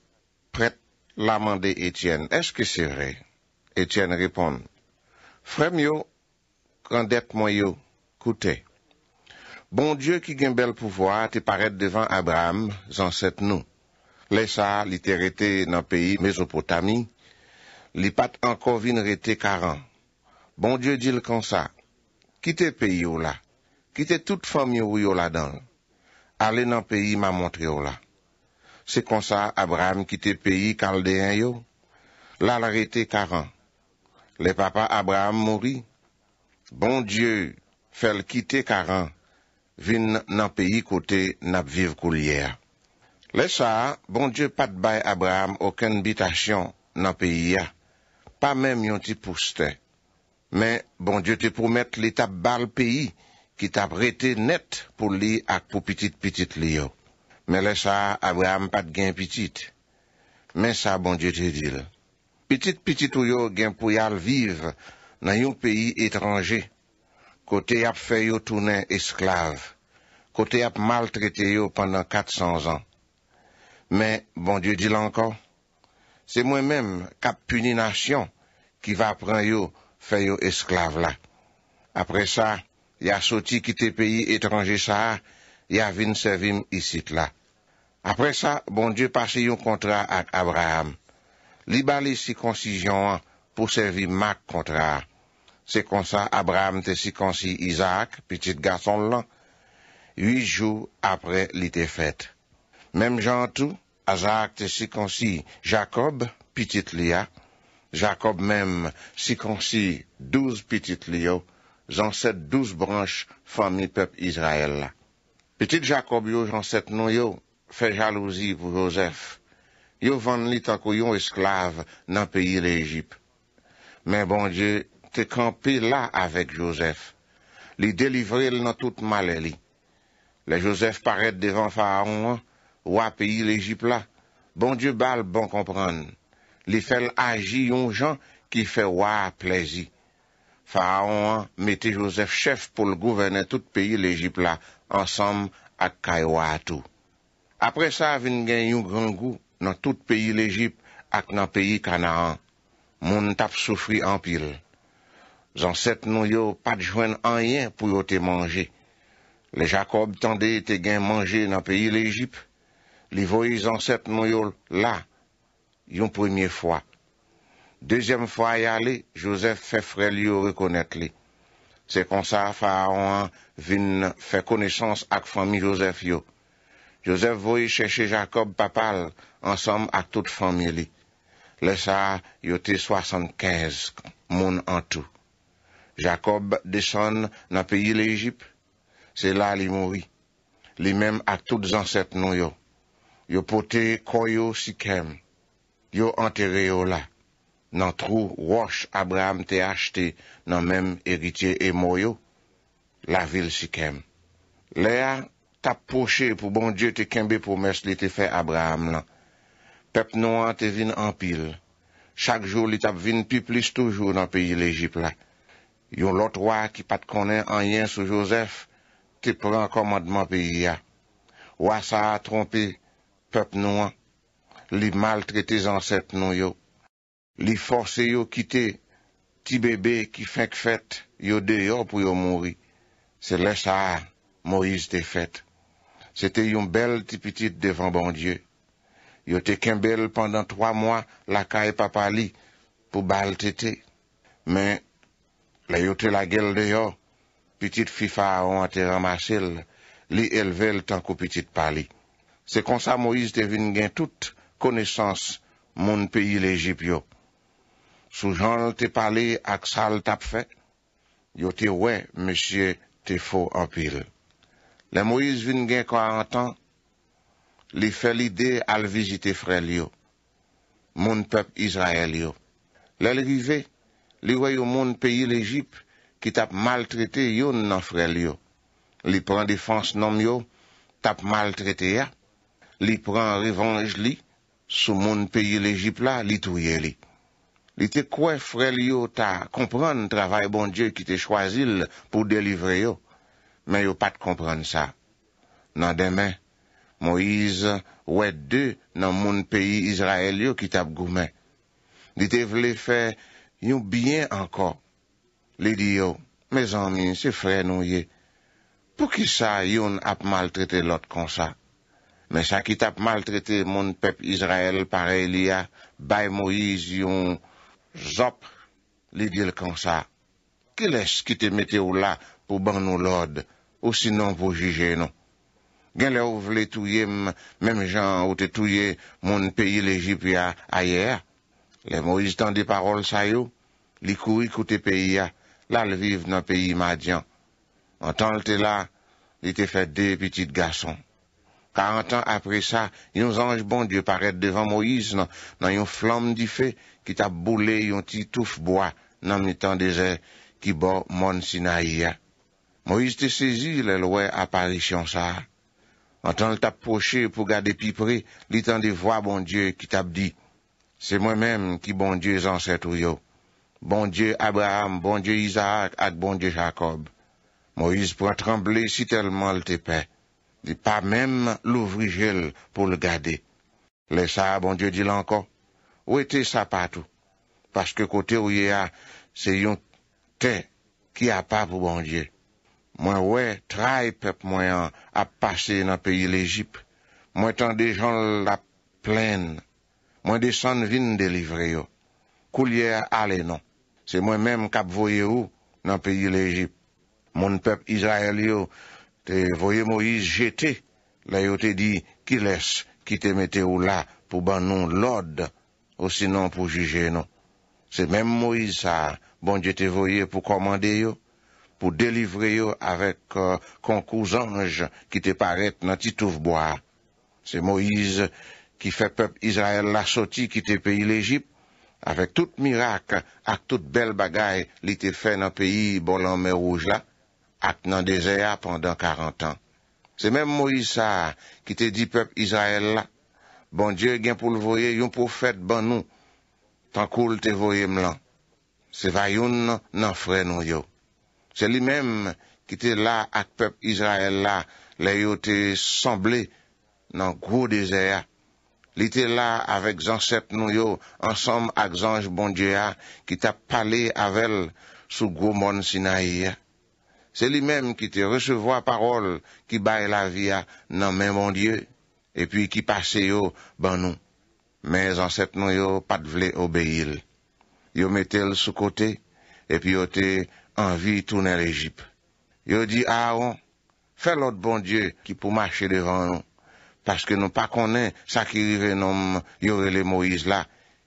pret laman de Etienne, eske se vre? Etienne reponde, Frèm yo, kandet mwen yo, koute. Bon dieu ki gen bel pouvoa te paret devan Abraham, zanset nou. Lesa li te rete nan peyi Mezopotami, li pat anko vin rete karan. Bon dieu jil konsa, kite peyi yo la, kite tout fòm yo yo la dan, ale nan peyi ma montri yo la. Se konsa Abraham kite peyi kaldeyen yo, la la rete karan. Le papa Abraham mori, bon dieu fel kite karan, vin nan peyi kote nap viv koulyer. Le sa, bon dieu pat bay Abraham oken bitasyon nan peyi ya, pa men myon ti pouste. Men, bon dieu te pou met le tap bal peyi ki tap rete net pou li ak pou pitit pitit li yo. Men le sa, Abraham pat gen pitit, men sa bon dieu te dile. Petit-petit ou yo gen pou yal vive nan yon peyi etranje, kote ap feyo tounen esklav, kote ap maltrete yo pandan 400 an. Men, bon dieu di lan kon, se mwen men kap puni nasyon ki va pran yo feyo esklav la. Apre sa, ya soti kite peyi etranje sa, ya vin servim isit la. Apre sa, bon dieu pase yon kontra ak Abraham, Li bali si konsi jan pou servi mak kontrar. Se konsa Abraham te si konsi Isaac, pitit gason lan, yi jou apre li te fet. Mem jan tou, Azak te si konsi Jacob, pitit li ya. Jacob mem si konsi douz pitit li yo, zan set douz branche fami pep Israel. Pitit Jacob yo zan set nou yo, fe jalouzi pou Josef. Yo vande li takou yon esklave nan peyi l'Egypte. Men bon die, te kampe la avek Joseph. Li delivre li nan tout male li. Le Joseph paret devan Faraon, wap peyi l'Egypte la. Bon die bal bon kompran. Li fel aji yon jan ki fe wap lezi. Faraon mete Joseph chef pou l'gouverne tout peyi l'Egypte la ansam ak kay wato. Apre sa vin gen yon grangou, nan tout peyi l'Egypt ak nan peyi Kanaan. Moun tap soufri anpil. Zan set nou yo pat jwen anyen pou yo te manje. Le Jacob tande te gen manje nan peyi l'Egypt, li voy zan set nou yo la yon premiye fwa. Dezyem fwa ya li, Josef fe fre li yo rekonet li. Se konsa fwa anwen vin fe konesans ak fami Josef yo. Joseph voye chèche Jacob papal ansom a tout famye li. Le sa yote 75 moun an tou. Jacob deson nan peyi le Egypt. Se la li mouri. Li menm a tout zanset nou yo. Yo pote koyo si kem. Yo anter yo la. Nan trou wosh Abraham te achte nan menm eritye e mou yo. La vil si kem. Le a tap poche pou bon die te kembe pou mes li te fe Abraham lan. Pep nou an te vin an pil. Chak jou li tap vin pi plis toujou nan peyi lejipla. Yon lot wa ki pat konen an yen sou Joseph, te pran komadman peyi ya. Wa sa a trompi, pep nou an, li mal tre te zanset nou yo. Li force yo kite, ti bebe ki fek fet, yo deyo pou yo mouri. Se le sa a, Moise te fet. Se te yon bel ti pitit devan bon die. Yo te ken bel pandan 3 mwa la ka e pa pali pou bal tete. Men, la yo te la gel de yo, pitit fifa ou an te ramasel, li elvel tankou pitit pali. Se konsa Moise te vin gen tout konesans moun peyi lejip yo. Sou jan te pali ak sal tap fe, yo te we monsye te fo an pilu. Le Moïse vin gen kwa an tan, li fe li de al vizite fre li yo, moun pep Israel yo. Le li rive, li we yo moun peyi l'Egypte ki tap maltrete yo nan fre li yo. Li pren defanse nom yo, tap maltrete ya. Li pren revanj li, sou moun peyi l'Egypte la, li touye li. Li te kwe fre li yo ta kompran travay bon Dje ki te chwazil pou delivre yo. Men yo pat kompren sa. Nan demen, Moise ouet de nan moun peyi Israel yo ki tap goumen. Di te vle fe, yon byen anko. Li di yo, me zanmine se fre nou ye, pou ki sa yon ap maltrete lot kon sa. Men sa ki tap maltrete moun pep Israel pare li ya, bay Moise yon zop, li di l kon sa. Ke les ki te mete ou la pou ban nou lod? ou sinon pou juje nou. Gen le ou vle touye, menm jan ou te touye, moun peyi le jip ya ayer. Le bon Moïse tan de parol sa yo, li kou ikoute peyi ya, la le vive nan peyi madyan. An tan lte la, li te fè de pitit gason. Ka an tan apre sa, yon zange bon die paret devan Moïse, nan yon flam di fe, ki ta boule yon ti touf boa, nan mi tan de zè, ki bo moun sinay ya. Moïse te saisi le loi apparition ça. En tant que t'approcher pour garder plus près, des voix, bon Dieu, qui t'a dit, c'est moi-même qui, bon Dieu, ancêtre yo. Bon Dieu Abraham, bon Dieu Isaac, et bon Dieu Jacob. Moïse pour trembler si tellement il te paix. Il pas même louvrir pour le garder. Laisse ça, bon Dieu, dit encore. Où était ça partout? Parce que côté où il y a, c'est un qui a pas pour bon Dieu. Mwen wè trai pep mwen ap pase nan peyi l'Ejip. Mwen tan de jan la plen. Mwen de san vin delivre yo. Koulyè alè nan. Se mwen mèm kap voye ou nan peyi l'Ejip. Mwen pep Israel yo te voye Moïse jetè. La yo te di ki les ki te metè ou la pou ban nou lod. Ou sinon pou juje nan. Se mèm Moïse sa bon je te voye pou komande yo. pou delivre yo avèk euh, konkouz anj ki te paret nan titouf boya. Se Moïse ki fè pep Israel la soti ki te peyi l'Egypte, avèk tout mirak ak tout bel bagay li te fè nan peyi bolan mè rouge la, ak nan dezea pandan karantan. Se mèm Moïse sa ki te di pep Israel la, bon Diyo gen pou l'voye yon pou fèt ban nou, tan koul te voye mlan. Se vayoun nan fren nou yo. Se li menm ki te la ak pep Izrael la, le yo te sanble nan kou de zeya. Li te la avek zansep nou yo, ansam ak zanj bondye ya, ki ta pale avel sou kou mon sinay ya. Se li menm ki te resevo a parol, ki bay la vi ya nan menmon die, e pi ki pase yo ban nou. Men zansep nou yo pat vle obeil. Yo metel sou kote, e pi yo te sanble, anvi tounen l'Egypte. Yo di, ah an, fè l'ot bon die ki pou mâche devan nou, paske nou pa konen sa ki rive nom yore le Moïse la,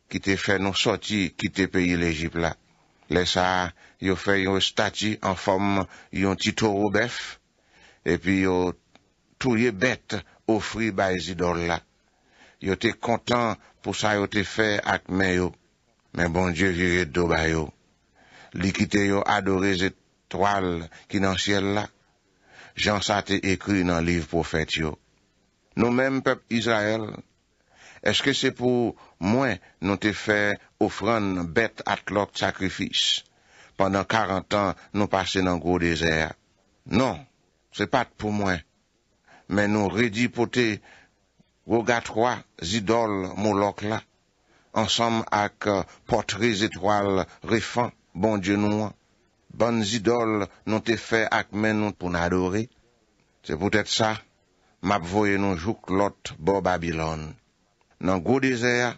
ki te fè nou soti ki te peyi l'Egypte la. Lesa, yo fè yon stati an fòm yon titou roubef, epi yo touye bete ou fri ba zidor la. Yo te kontan pou sa yo te fè ak men yo, men bon die vire doba yo. Likite yo adore zet toal ki nan siel la. Jan sa te ekri nan liv profet yo. Nou menm pep Israel, eske se pou mwen nou te fe ofran bet atlok sakrifis pandan karantan nou pase nan gro dezer. Non, se pat pou mwen, men nou redi pote goga troa zidol molok la. Ansam ak euh, potre zet toal refan Bon die nou, bon zidol nou te fe akmen nou pou nan adore. Se pou tèt sa, map voye nou jouk lot bo Babylon. Nan gwo dezer,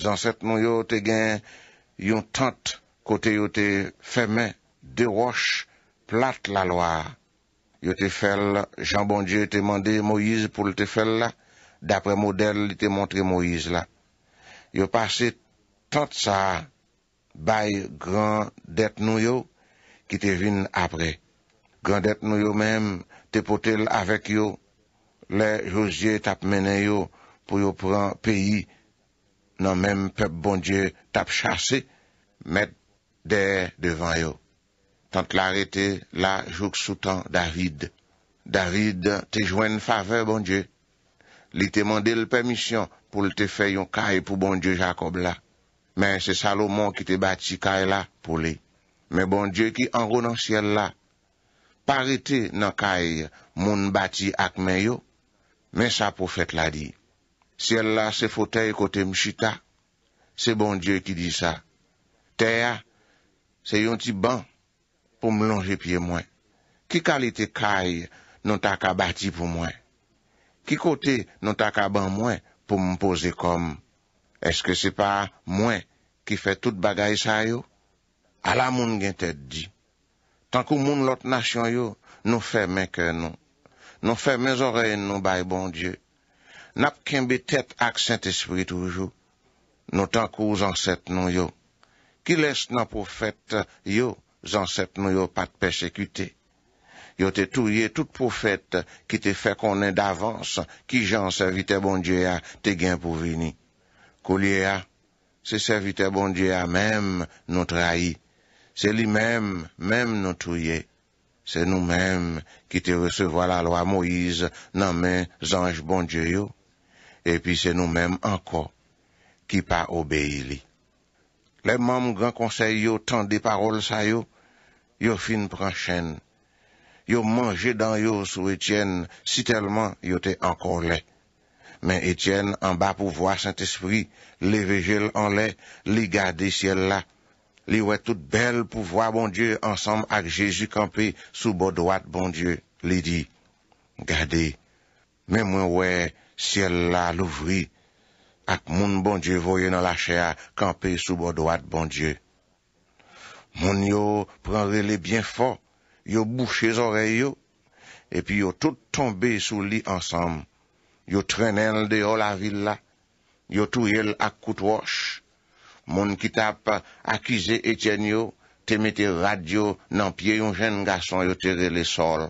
zanset nou yo te gen, yon tante kote yo te feme, de roche, plat la loa. Yo te fel, jan bon die te mande Moïse pou te fel la, dapre model te montre Moïse la. Yo pase tante sa a, Bay grandet nou yo ki te vin apre. Grandet nou yo menm te potel avek yo. Le Josie tap menen yo pou yo pran peyi nan menm pep bon Dje tap chase met der devan yo. Tante la rete la jouk soutan David. David te jwen fave bon Dje. Li te mande l permisyon pou li te fe yon kaje pou bon Dje Jacob la. Men se Salomon ki te bati kay la pou li. Men bon Diyo ki ango nan siel la. Parite nan kay moun bati akmen yo. Men sa profet la di. Siel la se fotey kote mchita. Se bon Diyo ki di sa. Teya se yon ti ban pou m lonje pie mwen. Ki kalite kay non ta ka bati pou mwen. Ki kote non ta ka ban mwen pou m pouze kom mwen. Eske se pa mwen ki fe tout bagay sa yo? A la moun gen te di. Tankou moun lot nasyon yo, nou fe men kè non. Nou fe men zorey non bay bon Diyo. Nap kenbe tet ak sent espri toujou. Nou tankou zanset non yo. Ki les nan profet yo, zanset non yo pat persekute. Yo te touye tout profet ki te fe konen davans. Ki jan se vitè bon Diyo te gen pou vini. Kou liye a, se servite bon die a mem nou trahi, se li mem, mem nou touye, se nou mem ki te resevo la lo a Moise nan men zanj bon die yo, e pi se nou mem anko ki pa obeye li. Le mem gran konsey yo tan de parol sa yo, yo fin pranchen, yo manje dan yo sou etyen si telman yo te anko lek. Men Etienne, an ba pou vwa Saint-Esprit, le vejel an le, li gade siel la. Li wè tout bel pou vwa, bon Dieu, ansanm ak Jésus kampe sou bo doat, bon Dieu, li di. Gade, men mwen wè siel la louvri, ak moun bon Dieu voye nan la chèa, kampe sou bo doat, bon Dieu. Moun yo pran rele bien fo, yo bouche zoreyo, epi yo tout tombe sou li ansanm. Yo trenen l deyo la villa, yo touye l ak kout wosh. Moun ki tap akize Etienne yo, te mette radio nan pie yon jen gason yo tere le sol.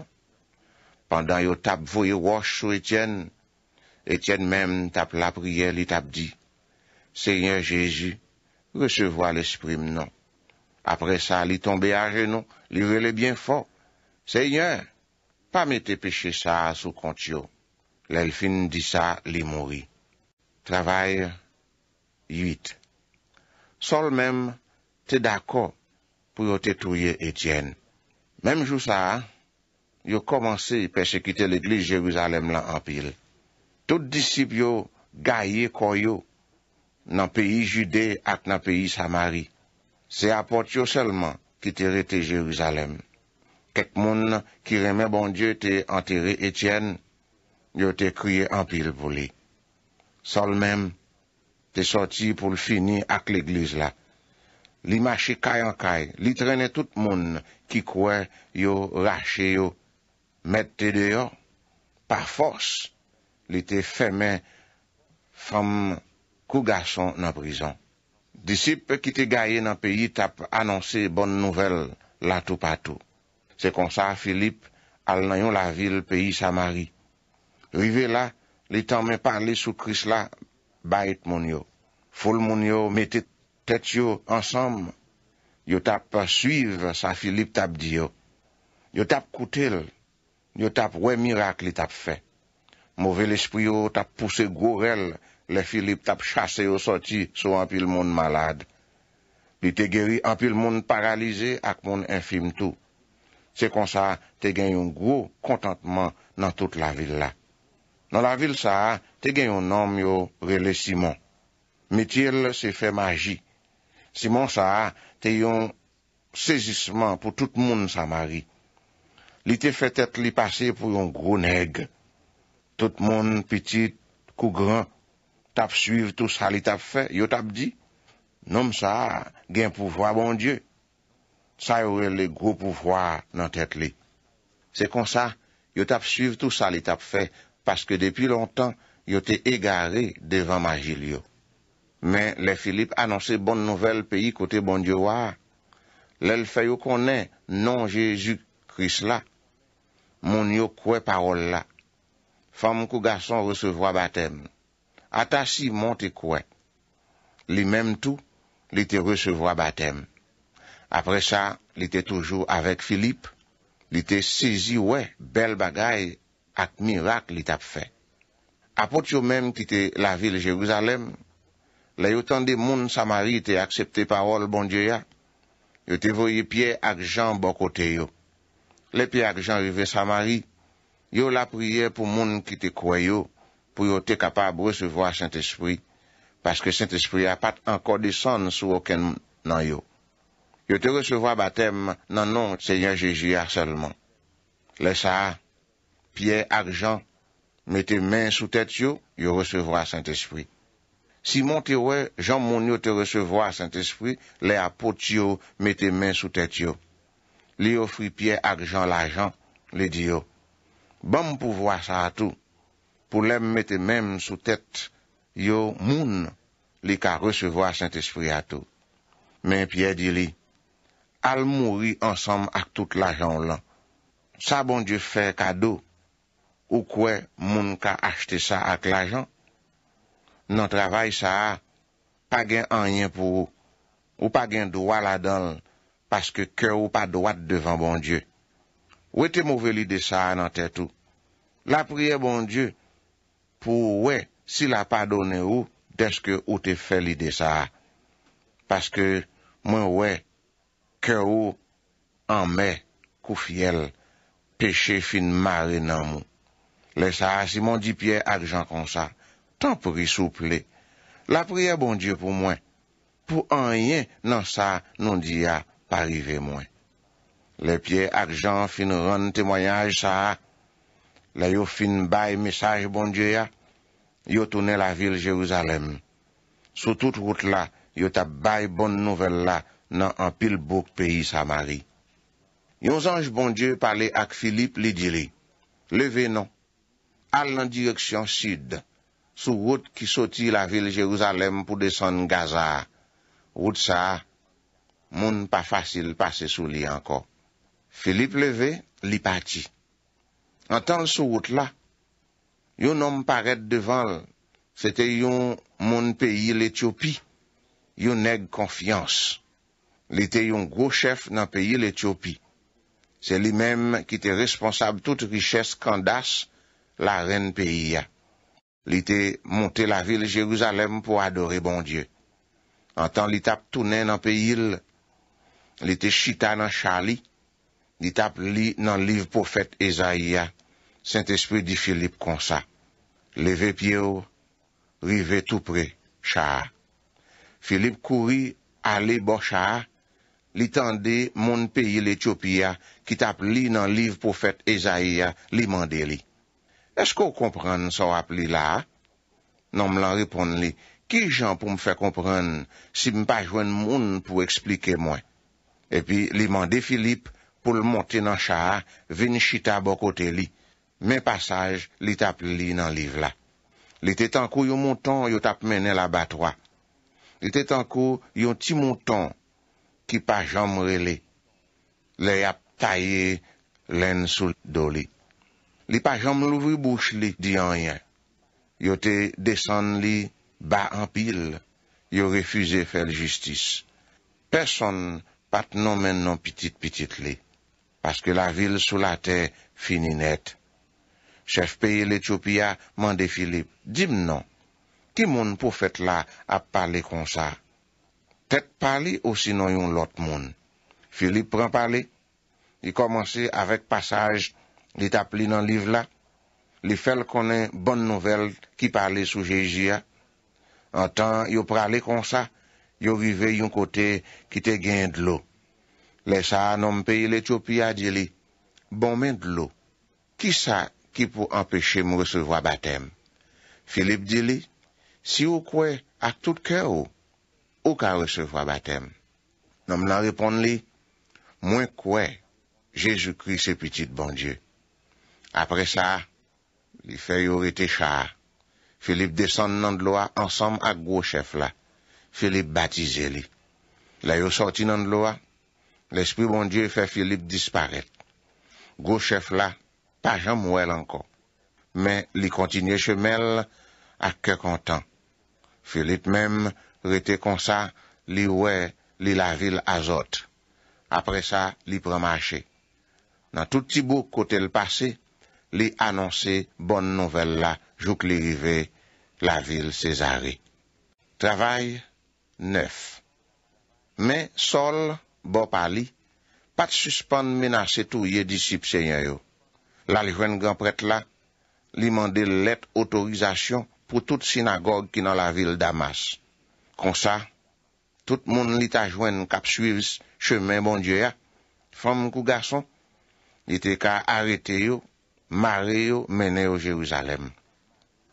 Pendan yo tap voye wosh sou Etienne, Etienne men tap la priye li tap di, Seigne Jésus, resevo al esprime nou. Apre sa li tombe a genou, li vele bien fo. Seigne, pa mette peche sa sou kont yo. Lèl fin disa li mori. Travay yuit. Sol mem te dako pou yo te touye Etienne. Mem jou sa, yo komanse pesekite l'Eglise Jeruzalem lan anpil. Tout disip yo gaye koyo nan peyi Jude ak nan peyi Samari. Se apot yo selman ki tere te Jeruzalem. Kek moun ki reme bondye te anteri Etienne, yo te kriye anpil pou li. Sol menm, te soti pou l fini ak l'egliz la. Li mache kay ankay, li trene tout moun ki kwe yo rache yo. Met te deyo, pa fors, li te feme fam kou gason nan prizon. Disip ki te gaye nan peyi tap anonse bon nouvel la tou patou. Se konsa Filip al nan yon la vil peyi sa mari. Rive la, li tan men parle sou kris la, ba et moun yo. Foul moun yo, mette tet yo ansam. Yo tap persuive sa Filip tap diyo. Yo tap koutel. Yo tap we mirak li tap fe. Mouve l'espri yo, tap pousse gwo rel. Le Filip tap chase yo soti sou anpil moun malade. Li te geri anpil moun paralize ak moun enfim tou. Se konsa, te gen yon gwo kontantman nan tout la vil la. Nan la vil sa, te gen yon nom yo rele Simon. Metil se fe magi. Simon sa, te yon sezisman pou tout moun Samari. Li te fe tet li pase pou yon gro neg. Tout moun, petit, kou gran, tap suive tout sa li tap fe. Yo tap di, nom sa, gen pouvoi bon dieu. Sa yon rele gro pouvoi nan tet li. Se kon sa, yo tap suive tout sa li tap fe. paske depi lontan yo te egare devan majil yo. Men, le Filip anonse bon nouvel peyi kote bon diyo wa, lel feyo konen non Jezu Kris la, moun yo kwe parol la, fam kou gason resevwa batem, ata si monte kwe, li menm tou, li te resevwa batem. Apre sa, li te toujou avek Filip, li te sezi we bel bagay batem, ak mirak li tap fe. A pot yo men kite la vil Jeruzalem, le yo tande moun Samari te aksepte parol bon Diyo ya, yo te voye pie ak jan bon kote yo. Le pie ak jan rive Samari, yo la priye pou moun ki te kwayo, pou yo te kapab resevo a Saint-Esprit, paske Saint-Esprit a pat anko dison sou oken nan yo. Yo te resevo a batem nan non Seyen Jeji ya selman. Le sa a, Piè arjan, metè men sou tèt yo, yo resevwa sènt espri. Simon te wè, jan moun yo te resevwa sènt espri, le apot yo, metè men sou tèt yo. Li yo fri piè arjan la jan, le di yo. Bam pou vwa sa a tou, pou lem metè men sou tèt, yo moun li ka resevwa sènt espri a tou. Men piè di li, al mouri ansam ak tout la jan lan. Sa bon di fè kado. Ou kwe moun ka achte sa ak l'ajan? Nan travay sa a, pa gen anyen pou ou, ou pa gen dwa la donl, paske ke ou pa dwat devan bon Diyo. Ou e te mouveli de sa a nan tetou? La priye bon Diyo, pou ou e, si la pa donnen ou, deske ou te fe li de sa a. Paske moun ou e, ke ou, anme kou fiel, peche fin mare nan mou. Le sa bon non a simon di pye ak jan kon sa. Tan pou ri souple. La priye bon die pou mwen. Pou an yen nan sa non di a parive mwen. Le pye ak jan fin ron temoyaj sa a. Le yo fin baye mesaj bon die a. Yo tounen la vil Jeruzalem. Sou tout route la, yo ta baye bon nouvel la nan an pil bok peyi sa mari. Yo zanj bon die pale ak Filip li diri. Le ve non. Al lan direksyon sud, sou wout ki soti la vil Jeruzalem pou deson Gaza. Wout sa, moun pa fasil pase sou li anko. Filip leve, li pati. Antan sou wout la, yon nom paret devan, se te yon moun peyi l'Ethiopi. Yon neg konfians. Li te yon gwo chef nan peyi l'Ethiopi. Se li menm ki te responsab tout riches kandas, la renn peyi ya. Li te monte la vil Jeruzalem pou adore bon Diyo. Antan li tap tounen nan peyi il, li te chita nan chali, li tap li nan liv poufet Ezaia, Saint-Esprit di Filip konsa. Leve pyo, rive toupre, chaa. Filip kouri ale bon chaa, li tende moun peyi l'Ethiopia, ki tap li nan liv poufet Ezaia, li mande li. Esko kompren sa wap li la? Nan m lan repon li, ki jan pou m fè kompren si m pa jwen moun pou eksplike mwen? Epi, li mande Filip pou l monten nan chahar vini chita bokote li. Men pasaj, li tap li nan liv la. Li te tankou yon monton yo tap menen la batwa. Li te tankou yon ti monton ki pa jan m rele. Li ap tayye len sou do li. Li pa jom louvri bouch li di an yen. Yo te desen li ba an pil. Yo refuze fel justis. Person pat nan men nan pitit pitit li. Paske la vil sou la te finin et. Chef peye l'Ethiopia mande Filip. Dim nan, ki moun pou fèt la ap pale kon sa? Tet pale ou sino yon lot moun? Filip pran pale. Y komanse avèk pasaj moun. Li tap li nan liv la, li fel konen bon nouvel ki pale sou Jejiya. An tan, yo prale kon sa, yo vive yon kote ki te gen dlo. Le sa nan mpeye l'Ethopia, di li, bon men dlo, ki sa ki pou empeshe mou resevo a batem? Filip di li, si ou kwe ak tout kwe ou, ou ka resevo a batem? Nan m lan repon li, mwen kwe Jeju kwe se petit bon dieu? Apre sa, li fe yo rete char. Filip desen nan lo a ansam ak gwo chef la. Filip batize li. La yo sorti nan lo a, l'espri bon die fe Filip disparet. Gwo chef la, pa jan mwel anko. Men, li kontinye chemel ak ke kontan. Filip mem rete konsa, li we li la vil azot. Apre sa, li premache. Nan tout ti bou kote l'pasey, li anonsè bon nouvel la, jouk li rive la vil Cezary. Travay, neuf. Men sol, bo pali, pat suspande menase tou ye disip se nye yo. La li jwen granpret la, li mande let otorizasyon pou tout sinagogue ki nan la vil Damas. Kon sa, tout moun li ta jwen kap suiv chemen bondye ya, fòm mkou gason, li te ka arete yo, Mare yo mene yo Jeruzalem.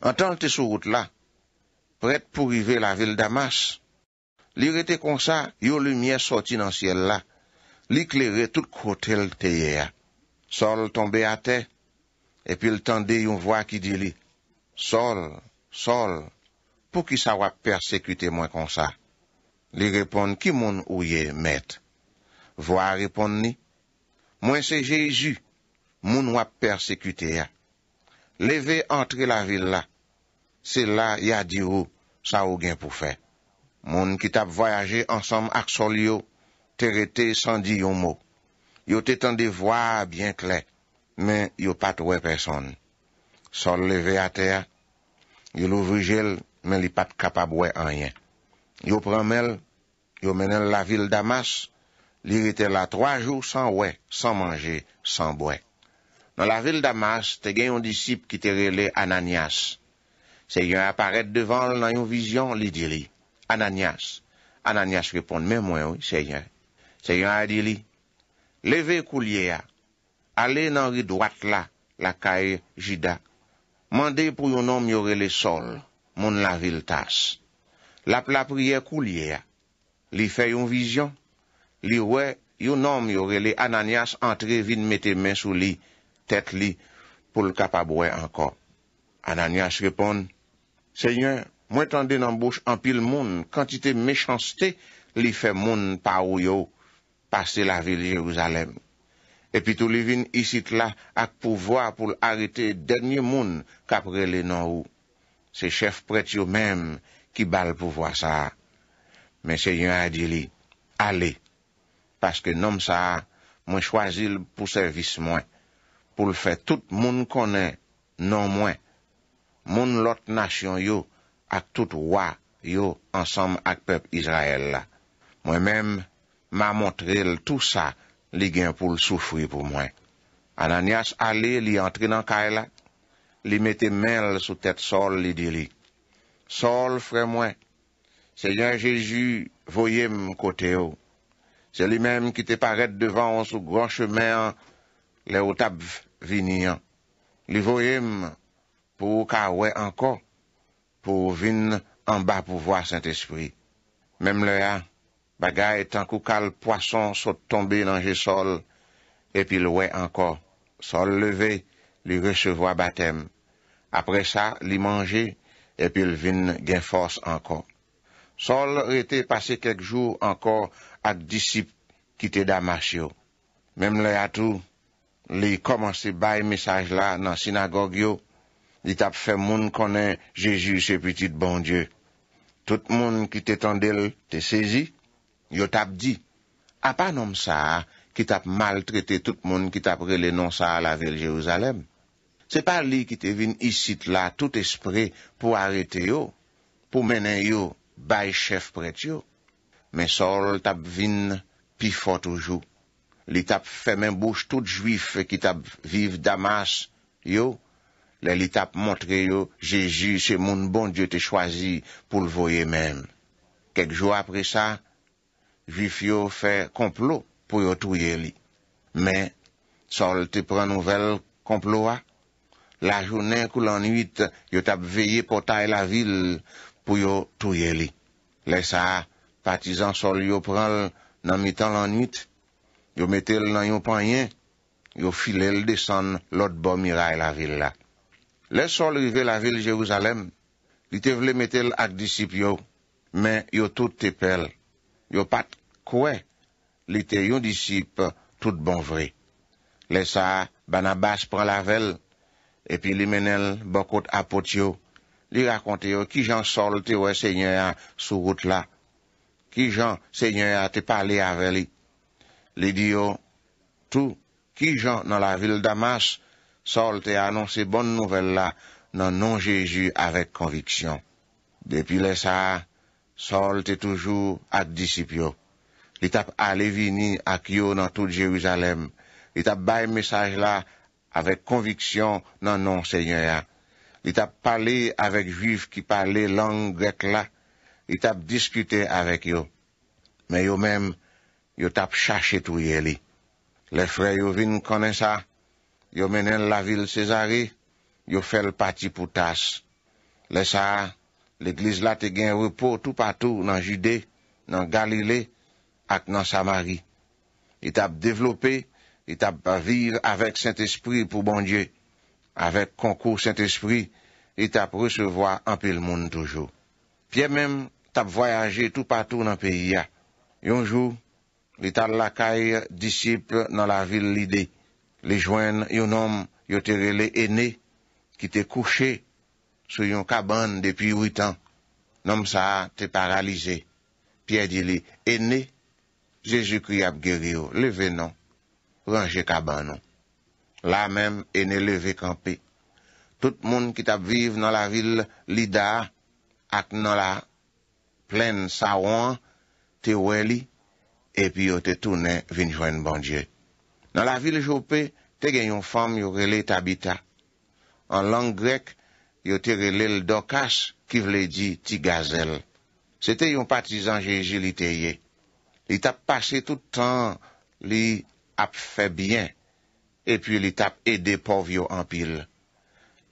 Antan lte sou route la, Pret pou rive la vil Damas. Li rete konsa, Yo lumye soti nan siel la, Li klerre tout kote lte ye a. Sol tombe ate, Epi l tende yon vwa ki di li, Sol, sol, Pou ki sa wap persekute mwen konsa. Li repon ki moun ou ye met. Vwa repon ni, Mwen se Jejou, Moun wap persekute ya. Leve antre la vil la. Se la ya di ou, sa ou gen pou fe. Moun ki tap voyaje ansam ak sol yo, terete san di yon mou. Yo te tende vwa bien kle, men yo pat we person. Sol leve a te ya, yo lou vijel, men li pat kapab we anyen. Yo premel, yo menen la vil damas, li rete la 3 jou san we, san manje, san bwek. Nan la vil damas, te gen yon disip ki te rele Ananias. Se yon aparet devan nan yon vizyon li dili. Ananias. Ananias reponde, men mwen, se yon. Se yon a dili, Leve kou liye a. Ale nan ri dwat la, la kae jida. Mande pou yon nom yore le sol, moun la vil tas. Lapla priye kou liye a. Li fe yon vizyon. Li we, yon nom yore le Ananias, entre vin mette men sou li, tèt li pou l kapabouè ankon. Ananyan s'repon, Seyyon, mwen tande nan bouch anpil moun, kantite mechanstè li fè moun pa ou yo, pase la vil Jezalem. Epi tou li vin isit la ak pouvoa pou l arete denye moun kapre le nan ou. Sey chef pret yo menm ki bal pouvoa sa. Men Seyyon a di li, Ale, paske nom sa, mwen chwazil pou servis mwen, pou l fè tout moun konè non mwen, moun lot nasyon yo ak tout wwa yo ansam ak pep Izrael la. Mwen mèm m'a montrel tout sa li gen pou l soufri pou mwen. Ananias ale li antri nan kaila, li mette mèl sou tèt sol li di li. Sol fre mwen, se yon Jejou voyem kote yo. Se li mèm ki te paret devan sou grò chmèan le otav, vin yon. Li voyem pou ka we anko pou vin an ba pou vwa Saint-Esprit. Mem le ya, bagay tankou kal poason sot tombe nanje sol, epil we anko. Sol leve, li resevo a batem. Apre sa, li manje, epil vin gen fos anko. Sol rete pase kek jou anko ak disip ki te damasyo. Mem le ya tou, Li komansi bay mesaj la nan sinagog yo, li tap fè moun konen Jejus se petit bon Diyo. Tout moun ki te tendel te sezi, yo tap di, apan om sa ki tap maltrete tout moun ki tap rele non sa lavel Jezalem. Se pa li ki te vin isit la tout espre pou arete yo, pou menen yo bay chef pret yo. Men sol tap vin pi fotoujou. Li tap fè men bouche tout juif ki tap viv Damas yo, le li tap montre yo, Jeji, se moun bon, Diyo te chwazi pou l'voye men. Kek jou apre sa, juif yo fè komplo pou yo touye li. Men, sol te pran nouvel komplo a, la jounen kou lan nwit, yo tap veye potay la vil pou yo touye li. Le sa, patizan sol yo pran nan mi tan lan nwit, Yo metel nan yon panyen, yo file l desan lot bon miray la vil la. Les sol rive la vil Jeruzalem, li te vle metel ak disip yo, men yo tout te pel. Yo pat kwe, li te yon disip tout bon vre. Lesa, banabas pran la vel, epi li menel bokot apot yo, li rakonte yo ki jan sol te we se nyea sou gout la. Ki jan se nyea te pale aveli. Li di yo tou ki jan nan la vil damas, sol te anonsi bon nouvel la nan non Jeju avèk konviksyon. Depi le sa, sol te toujou ak disip yo. Li tap alevini ak yo nan tout Jevizalem. Li tap baye mesaj la avèk konviksyon nan non Seigneur. Li tap pale avèk juv ki pale lang gek la. Li tap diskute avèk yo. Men yo menm, yo tap chache tou ye li. Le frè yo vin konen sa, yo menen la vil sezari, yo fel pati pou tas. Le sa, le glis la te gen repou tout patou nan jide, nan galile, ak nan samari. Yo tap developé, yo tap avir avèk sent espri pou bon die, avèk konkou sent espri, yo tap resevo apèl moun toujou. Pye men, yo tap voyaje tout patou nan peyi ya. Yonjou, Li tal lakay disip nan la vil lide, li jwen yon nom yote rele ene ki te kouche sou yon kaban depi 8 an. Nom sa te paralize. Piye dile, ene, jesu kri ap geryo, leve nan, ranje kaban nan. La menm, ene leve kampe. Tout moun ki tap vive nan la vil lida, ak nan la plen sawan, te weli. epi yo te tounen vinjwen bonje. Nan la vil jope, te gen yon fam yo rele tabita. An lang grek, yo te rele l'dokas ki vle di ti gazel. Se te yon patizan jeji li te ye. Li tap pase toutan li ap febyen, epi li tap ede pov yo anpil.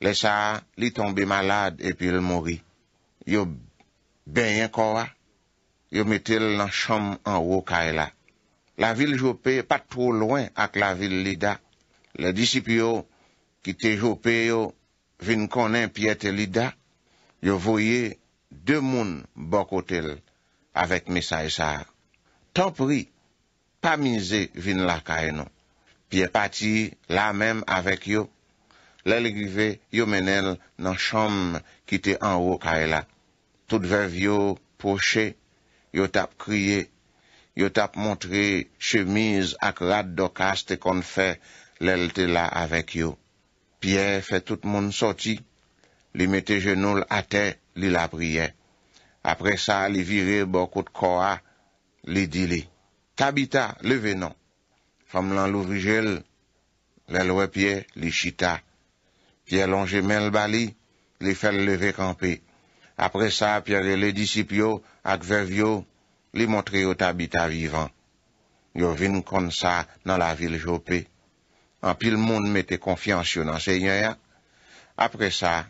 Le sa, li tombe malade epi yo mori. Yo benyen kowa. yo metel nan chom an wou kaela. La vil jope pa tro lwen ak la vil lida. Le disipyo ki te jope yo, vin konen pi ete lida, yo voye demoun bokotel avèk misay sa. Tanpri, pa mize vin la kaeno. Pi e pati la menm avèk yo, le legive yo menel nan chom ki te an wou kaela. Tout vev yo poche yo, Yo tap kriye, yo tap montre chemiz ak rad do kaste kon fe lel te la avek yo. Pye fe tout moun soti, li mete genoul ate, li la priye. Apre sa, li vire bokout koa, li dile. Tabita leve nan, fam lan lou vijel, lel wepe li chita. Pye longe mel bali, li fel leve kampe. Apre sa, pierre le disip yo ak vev yo li montre yo tabita vivan. Yo vin kon sa nan la vil jope. An pil moun mette konfians yo nan se nye ya. Apre sa,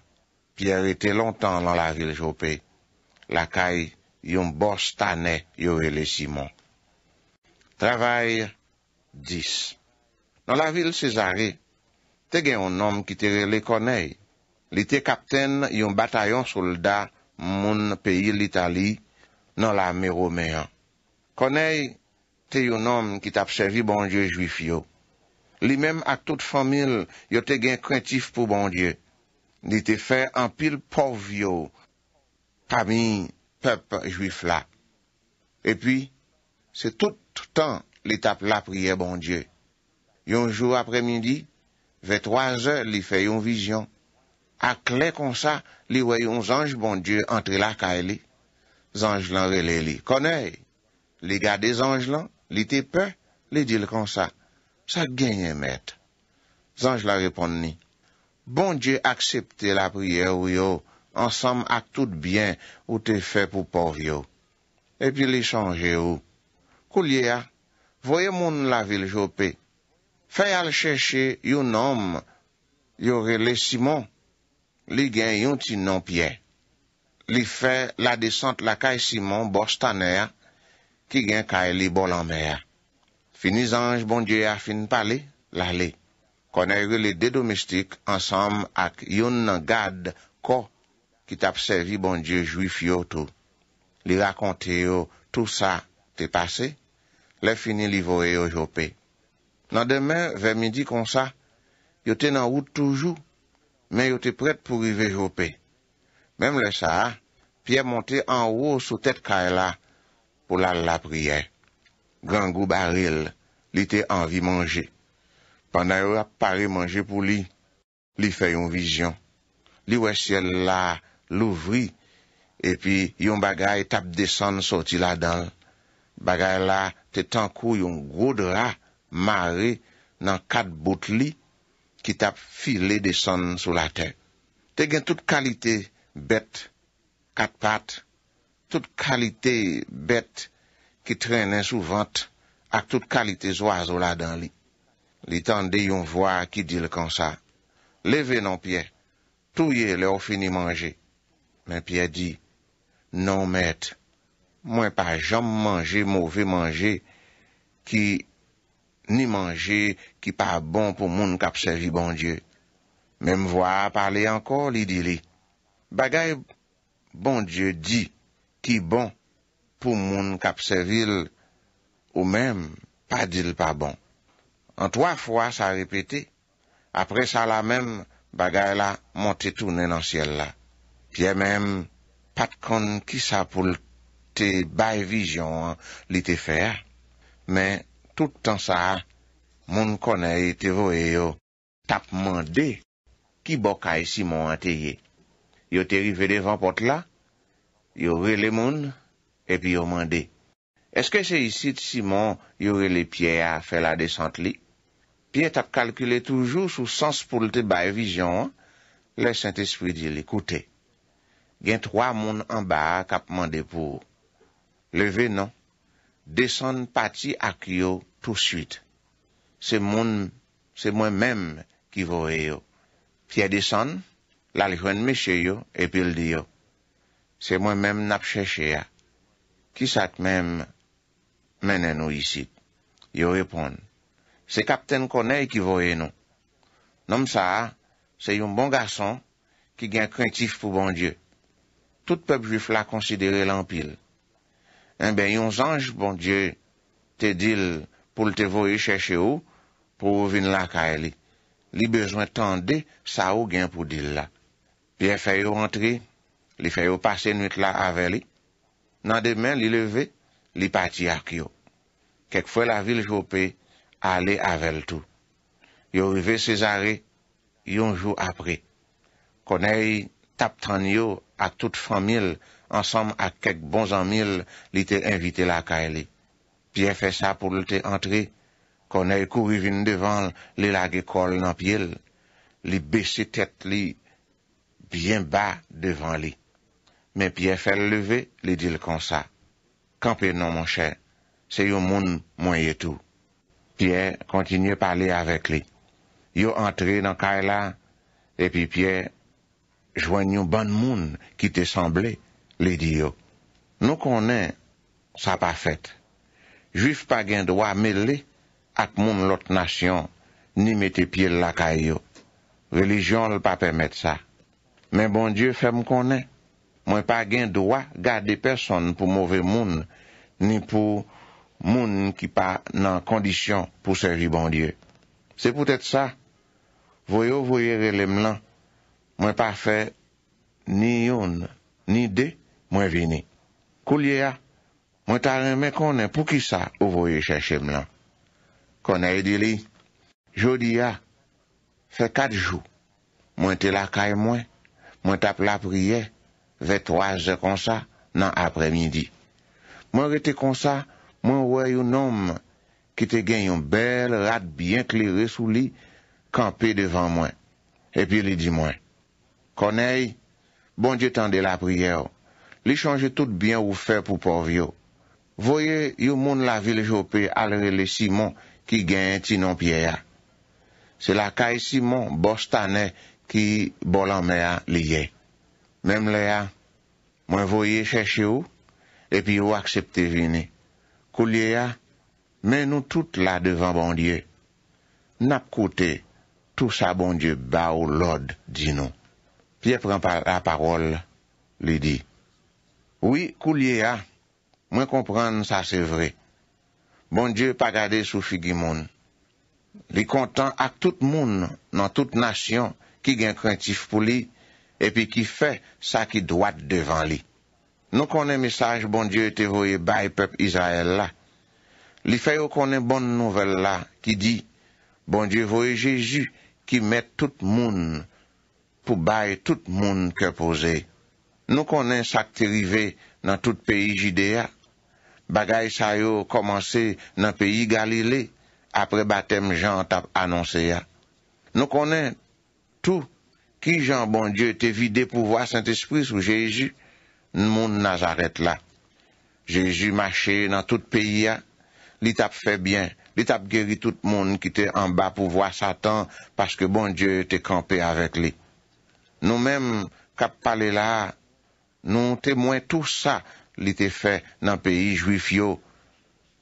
pierre ete lontan nan la vil jope. La kay yon bors tane yo rele Simon. Travay 10 Nan la vil Sezare, te gen yon nom ki te rele koney. Li te kapten yon batayon soldat moun peyi l'Italie nan la mero meyan. Koney te yon nom ki tap servi bon dieu juif yo. Li menm ak tout famil yo te gen krentif pou bon dieu. Li te fe anpil pov yo. Kami, pep, juif la. E pi, se tout tan li tap la priye bon dieu. Yon jou apre midi, vey troazer li fe yon vizyon. Ak le kon sa, li wey un zanj bon Diyo entre la ka e li. Zanj lan rele li. Koney, li gade zanj lan, li te pe, li dil kon sa. Sa genye met. Zanj lan repon ni. Bon Diyo aksepte la priye ou yo, ansam ak tout bien ou te fe pou por yo. E pi li chanje ou. Kou li ya, voye moun la vil jope. Fè al chèche yon om, yon rele Simon. Li gen yon ti non pye. Li fe la desante la kay Simon bostane ya. Ki gen kay li bolan me ya. Fini zanj bon die a fin pale la le. Kone yon li de domestik ansam ak yon nan gad ko. Ki tap sevi bon die juif yo tou. Li rakonte yo tou sa te pase. Li fini li vowe yo jope. Nan demen ve midi konsa. Yo te nan wout toujou. men yo te prete pou rive jope. Mem le sa, piye monte an wou sou tet ka la, pou la la priye. Gran gou barel, li te anvi manje. Pandan yo a pare manje pou li, li fe yon vizyon. Li wè siel la louvri, epi yon bagay tap desen soti la dan. Bagay la te tankou yon goudra mare nan kat bout li, ki tap file deson sou la ter. Te gen tout kalite bet, kat pat, tout kalite bet, ki tren en souvant, ak tout kalite zwa zola dan li. Li tan de yon vwa ki dile konsa, leve nan piye, touye le ou fini manje. Men piye di, nan met, mwen pa jom manje, mouve manje, ki manje, ni manje ki pa bon pou moun kapsevi bon die. Mem vwa pale anko li di li. Bagay bon die di ki bon pou moun kapsevil, ou mem pa dil pa bon. An toa fwa sa repete, apre sa la mem bagay la monte tou nenansiel la. Pye mem pat kon ki sa pou te bay vijon li te fer, men. Tout tan sa, moun kona e te vo e yo tap mande ki bokay Simon an te ye. Yo te rive devan pot la, yo ve le moun, e pi yo mande. Eske se yi sit Simon yo ve le piye a fe la de sant li? Piye tap kalkule toujou sou sans pou lte baye vijon, le Saint-Esprit di l'ekoute. Gen 3 moun an ba kap mande pou le ve nan. Desan pati ak yo tout suite. Se moun, se mwen menm ki vore yo. Pye desan, lalikwen meche yo epil di yo. Se mwen menm napche che ya. Ki sat menm menen nou isi? Yo repon. Se kapten konen ki vore nou. Nom sa, se yon bon gason ki gen krentif pou bon die. Tout pep juf la konsidere l'ampil. En eh ben yon zange, bon die, te dil pou te voye chèche ou pou ou vin la ka e li. Li bezwen tan de, sa ou gen pou dil la. Pye fè yo rentre, li fè yo pase nwit la avè li. Nan demen li leve, li pati ak yo. Kekfwe la vil jope, ale avè l'tou. Yo vive se zare, yon jou apre. Koney tap tran yo ak tout famil, ansanm ak kek bon zanmil li te invite la ka e li. Piè fè sa pou li te antre, konè kouvi vin devan li la ge kol nan piè li, li besi tèt li, bien ba devan li. Men piè fè leve li dil kon sa. Kampè nan, mon chè, se yo moun mwenye tou. Piè kontinye pale avek li. Yo antre nan ka e la, epi piè, jwen yo ban moun ki te sanble, lè diyo. Nou konen, sa pa fèt. Juif pa gen doa me lè ak moun lot nasyon, ni mette pie lakay yo. Relijyon l pa pèmèt sa. Men bon diyo, fèm konen. Mwen pa gen doa gade person pou mouve moun, ni pou moun ki pa nan kondisyon pou seri bon diyo. Se poutèt sa, voyo voyere lè mlan, mwen pa fè ni yon, ni dey, Mwen vini, kou liye a, mwen ta reme konen pou ki sa ou voye chache mlan. Koneye di li, jodi a, fe kat jou, mwen te la kay mwen, mwen tap la priye, ve to aze konsa nan apremidi. Mwen rete konsa, mwen woye yon nom ki te genyon bel, rat, byen, kli re sou li, kampe devan mwen. E pi li di mwen, koneye, bon diye tan de la priye ou. Li chanje tout byen ou fe pou pov yo. Voye yo moun la vil jope alrele Simon ki genye ti non pie ya. Se la kaye Simon bostane ki bolan me a liye. Mem le ya, mwen voye cheche ou, epi ou aksepte vini. Kou liye ya, men nou tout la devan bon die. Nap kote, tout sa bon die ba ou lod di nou. Pye pren pa la parol li di. Oui, kou liye a, mwen kompren sa se vre. Bon dieu pa gade sou figi moun. Li kontan ak tout moun nan tout nasyon ki gen krentif pou li, epi ki fe sa ki dwad devan li. Nou konen misaj bon dieu te voye bay pep Israel la. Li feyo konen bon nouvel la ki di, bon dieu voye Jeju ki met tout moun pou bay tout moun ke posey. Nou konen sak te rive nan tout peyi jide ya. Bagay sayo komanse nan peyi galile, apre batem jan tap anonse ya. Nou konen tou ki jan bon die te vide pou vwa sante espri sou Jejou, nou moun nazaret la. Jejou mache nan tout peyi ya, li tap fe bien, li tap geri tout moun ki te an ba pou vwa satan, paske bon die te kampe avèk li. Nou mèm kap pale la a, Nou te mwen tou sa li te fe nan peyi juif yo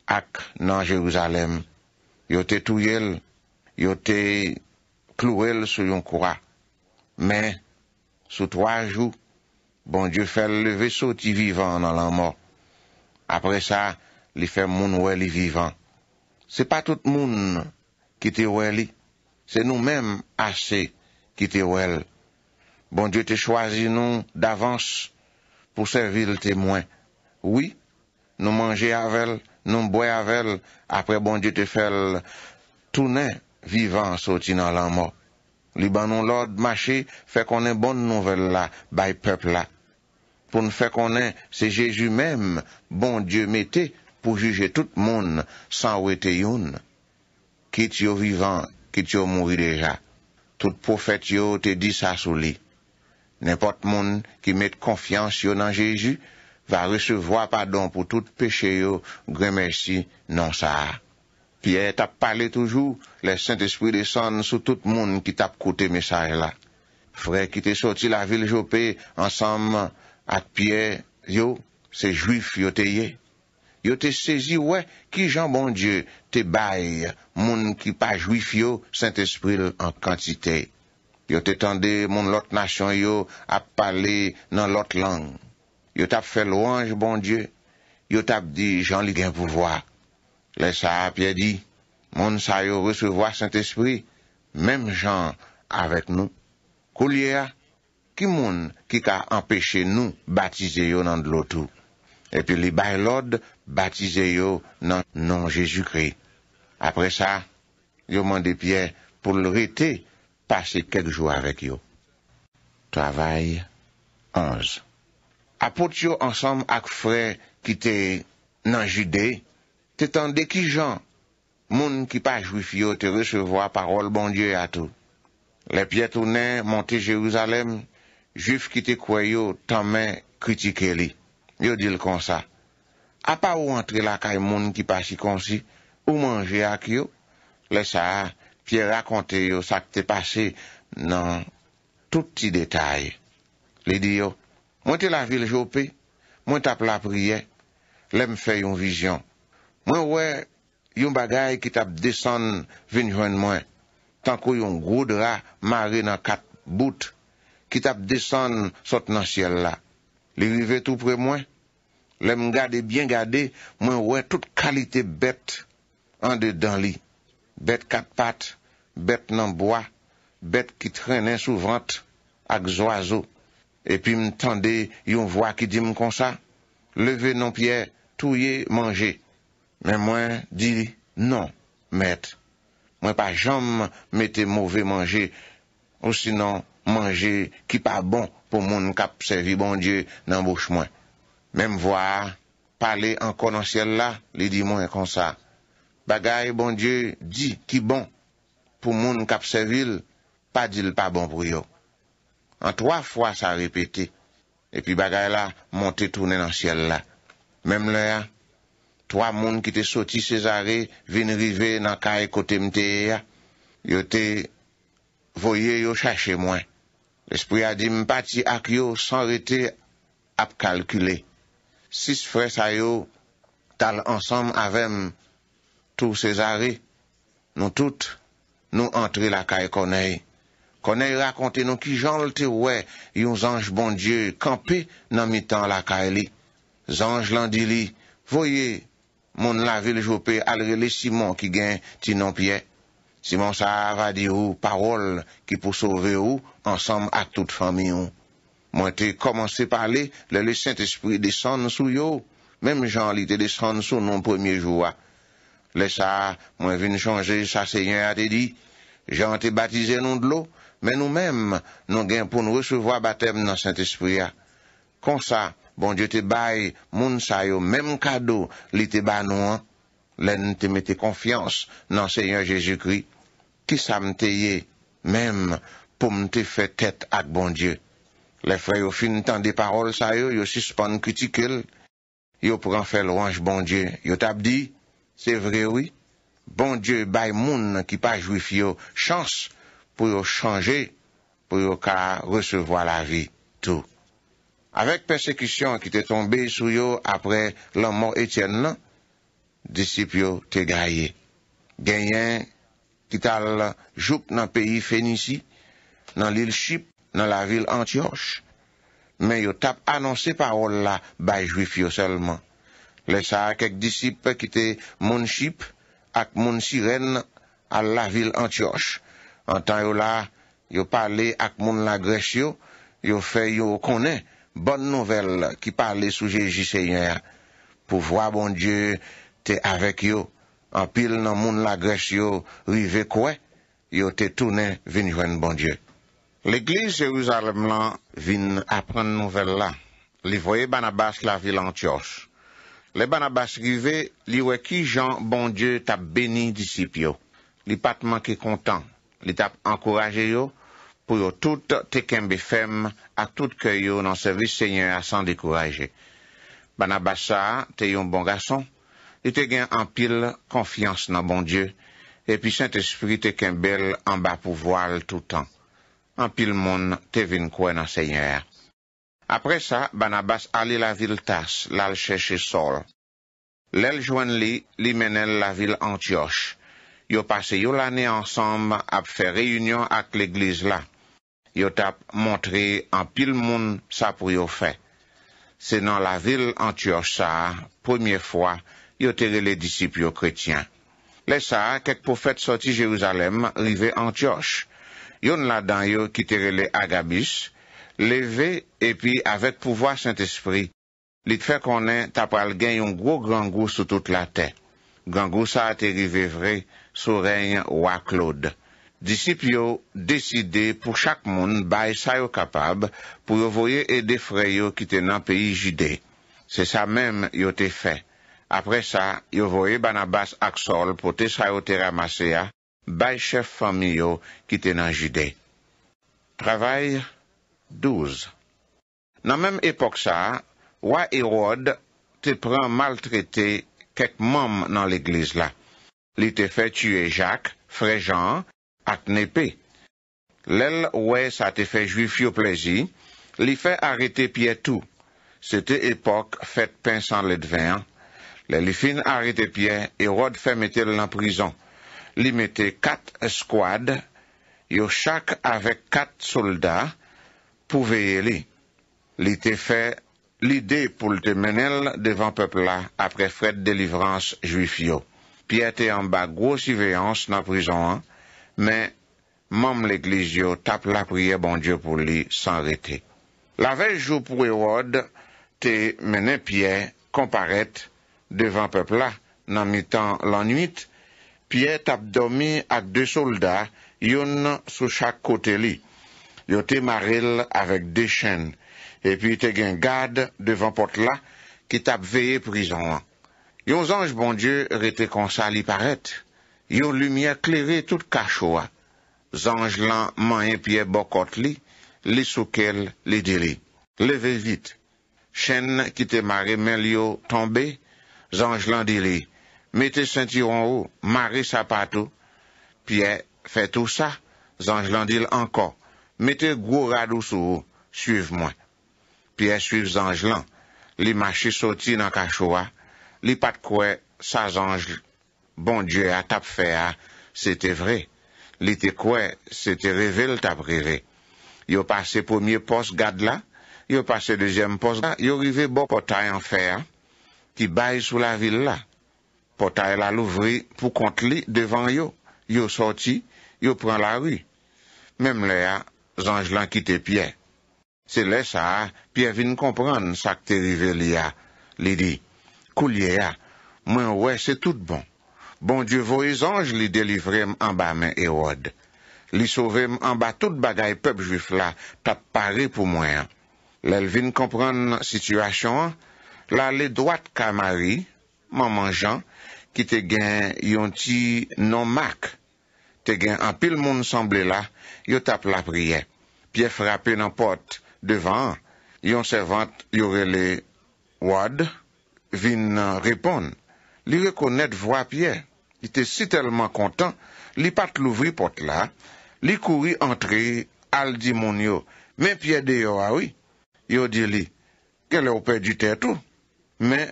ak nan Jeruzalem. Yo te tuyel, yo te klouel sou yon kwa. Men, sou twa jou, bon Diyo fel le veso ti vivan nan lan mor. Apre sa, li fe moun weli vivan. Se pa tout moun ki te weli, se nou menm ase ki te weli. Bon Diyo te chwazi nou davans. pou servil bon te mwen. Oui, nou manje avel, nou mbwe avel, apre bon die te fel, tou nen vivan soti nan lan mo. Li ban nou lorde mache, fe konen bon nouvel la, bay pepl la. Poun fe konen, se jeju menm, bon die mette, pou juje tout moun, san we te yon. Kit yo vivan, kit yo moun vi deja. Tout poufet yo te di sa sou li. Nèmpote moun ki met konfians yo nan Jeji, va resevoa padon pou tout peche yo, gwen mersi nan sa a. Pye tap pale toujou, le Saint-Esprit deson sou tout moun ki tap koute mesaj la. Frey ki te soti la vil jope, ansanman ak pye, yo, se juif yo te ye. Yo te sezi we, ki jan bon die, te bay, moun ki pa juif yo, Saint-Esprit an kantitey. yo te tende moun lot nasyon yo ap pale nan lot lang. Yo tap fe louange bon die, yo tap di jan li gen pou vwa. Le sa ap ye di, moun sa yo resevwa sent espri, menm jan avek nou. Kou liye a, ki moun ki ka empeshe nou batize yo nan lotou. E pi li bay lode batize yo nan non Jezu kre. Apre sa, yo moun de pie pou lor ete, Pase kek jou avek yo. Travay 11 A pot yo ansam ak fwe ki te nan jide, te tan deki jan, moun ki pa jwif yo te resevo a parol bon die atou. Le pietoune monte Jeruzalem, jwif ki te kwayo, tan men kritike li. Yo dil konsa. A pa ou antre la kay moun ki pasi konsi, ou manje ak yo, le sa a, tiye rakonte yo sa ki te pase nan tout ti detay. Li di yo, mwen te la vil jope, mwen tap la priye, lem fe yon vijyon. Mwen wè yon bagay ki tap desen vinjwen mwen, tanko yon goudra mare nan kat bout, ki tap desen sot nan syel la. Li vive tou pre mwen, lem gade, bien gade, mwen wè tout kalite bet an de dan li, bet kat patte, Bet nan boa, bet ki trene souvant ak zoazo. Epi m tande yon voa ki di m konsa. Leve nan pie, touye manje. Men mwen di, non, met. Mwen pa jom mette mouve manje. Osinan manje ki pa bon pou moun kap sevi bon die nan bouch mwen. Men m voa, pale an konansye la, li di mwen konsa. Bagaye bon die, di ki bon manje. pou moun kap se vil, pa dil pa bon pou yo. An twa fwa sa repete, epi bagay la, monte toune nan siel la. Mem le ya, twa moun ki te soti se zare, vinrive nan kaye kote mte ya, e yo te voye yo chache mwen. L'espri a di mpati ak yo, san rete ap kalkule. Sis fre sa yo, tal ansam avem, tou se zare, nou tout, Nou antre lakay koney. Koney rakonte nou ki janl te wè yon zanj bondye kampe nan mitan lakay li. Zanj lan di li, voye, moun la vil jope alre le Simon ki gen ti nan pye. Simon sa avadi ou parol ki pou sove ou ansam a tout fami yon. Mwen te komanse pale le le sènt espri desan sou yo. Mwen te komanse pale le le sènt espri desan sou yo. Le sa, mwen vin chonje sa seyen a te di, jen te batize nou d'lo, men nou menm nou gen pou nou resouvo a batem nan sent espri a. Kon sa, bon die te bay, moun sa yo menm kado li te banou an, len te mette konfians nan seyen Jezikri, ki sa mte ye menm pou mte fe tet at bon die. Le fwe yo fin tan de parol sa yo, yo suspon kutikel, yo pou an fe lwange bon die, yo tab di, Se vre wè, bon Dje bay moun ki pa jwif yo chans pou yo chanje pou yo ka resevo la vi tou. Awek persekisyon ki te tombe sou yo apre lom mo etyen nan, disip yo te gaye. Genyen ki tal jup nan peyi Fenisi, nan lil ship nan la vil Antioch, men yo tap anonsi parol la bay jwif yo selman. Le sa kek disip ki te moun ship ak moun sirene al la vil antiyosh. Antan yo la, yo pale ak moun la gresyo, yo fe yo kone, bon nouvel ki pale souje jiseyè. Pou vwa bon Diyo te avek yo, an pil nan moun la gresyo, rive kwe, yo te tune vin jwen bon Diyo. L'Eglise Yerouz Alemlan vin apren nouvel la, li voye ban abas la vil antiyosh. Le banabas rive, li weki jan bon die tap beni disip yo. Li patman ki kontan, li tap ankoraje yo, pou yo tout te kembe fem, ak tout kyo yo nan servis seigne a san dekoraje. Banabasa te yon bon gason, li te gen anpil konfians nan bon die, epi sent espri te kembel anba pou voal toutan. Anpil moun te vin kwen nan seigne a. Apre sa, banabas ali la vil tas, lal chèche sol. Lèl jwen li, li menel la vil Antioche. Yo pase yo lane ansamb ap fè reyunyon ak l'egliz la. Yo tap montre an pil moun sa pou yo fè. Se nan la vil Antioche sa, premier fwa yo tere le disipyo kretyen. Lè sa, kek poufèt soti Jeouzalem rive Antioche. Yon la dan yo ki tere le Agabis, Leve epi avek pouvoa saint espri. Lit fe konen tapal gen yon gro gran gous sou tout la te. Gran gous sa a te rive vre sou reyn wak lode. Disip yo deside pou chak moun bay sa yo kapab pou yo voye ede freyo kite nan peyi jide. Se sa menm yo te fe. Apre sa yo voye banabas aksol pou te sa yo te ramase ya bay chef fami yo kite nan jide. Travayre. Douze. Dans même époque ça, Oyewode te prend maltraité quelques membres dans l'église là. il te fait tuer Jacques, frère Jean, Atnepe. L'élle ouais ça te fait juifier au plaisir. fait arrêter Pierre tout. C'était époque fête pince en vin, Lui fin arrêter Pierre. Hérode fait mettre en prison. Lui mettait quatre escouades Et chaque avec quatre soldats. pou veye li, li te fe lide pou te menel devan pepla apre frede de livrans juif yo. Pia te amba gwo si veyans nan prizon an, men mom l'egliz yo tap la priye bon Diyo pou li san rete. La vej jou pou e wad te menen pia komparet devan pepla nan mitan lan nwit, pia tap domi ak de solda yon sou chak kote li. yo te mare el avek de chen, epi te gen gade devan pot la, ki tap veye prizon an. Yo zanj bon die, rete konsa li paret, yo lumye kleri tout kachowa, zanj lan manye pie bokot li, li soukel li diri. Leve vit, chen ki te mare men li yo tombe, zanj lan diri, mete sentiron ou, mare sapato, pie fe tout sa, zanj lan diri anko, Metè gwo radou sou ou, Suiv mwen. Piè suiv zanj lan, Li machi soti nan kachowa, Li pat kwe, sa zanj, Bon die a tap fe a, Sete vre, Li te kwe, sete revèl tap revè, Yo pase poumye pos gad la, Yo pase dezyem pos la, Yo rive bo potay an fe a, Ki bay sou la vil la, Potay la louvri pou kont li devan yo, Yo soti, yo pran la ri, Mem le a, Zanj lan ki te pye. Se le sa, pye vin kompran sa kte rive li a. Li di, kou li a, mwen we se tout bon. Bon dievou e zanj li delivre m an ba men e wad. Li sove m an ba tout bagay pep jwif la, tap pare pou mwen. Le vin kompran sityasyon. La le dwat kamari, mwen manjan, ki te gen yon ti non mak. Te gen an pil moun samble la, yo tap la priye. Pye frape nan pot devan, yon servant yorele wad, vin nan repon. Li rekonet vwa pye, ite si telman kontan, li pat louvri pot la, li koui antre al di moun yo. Men pye de yo awi, ah yo di li, ke le opè di te tou, men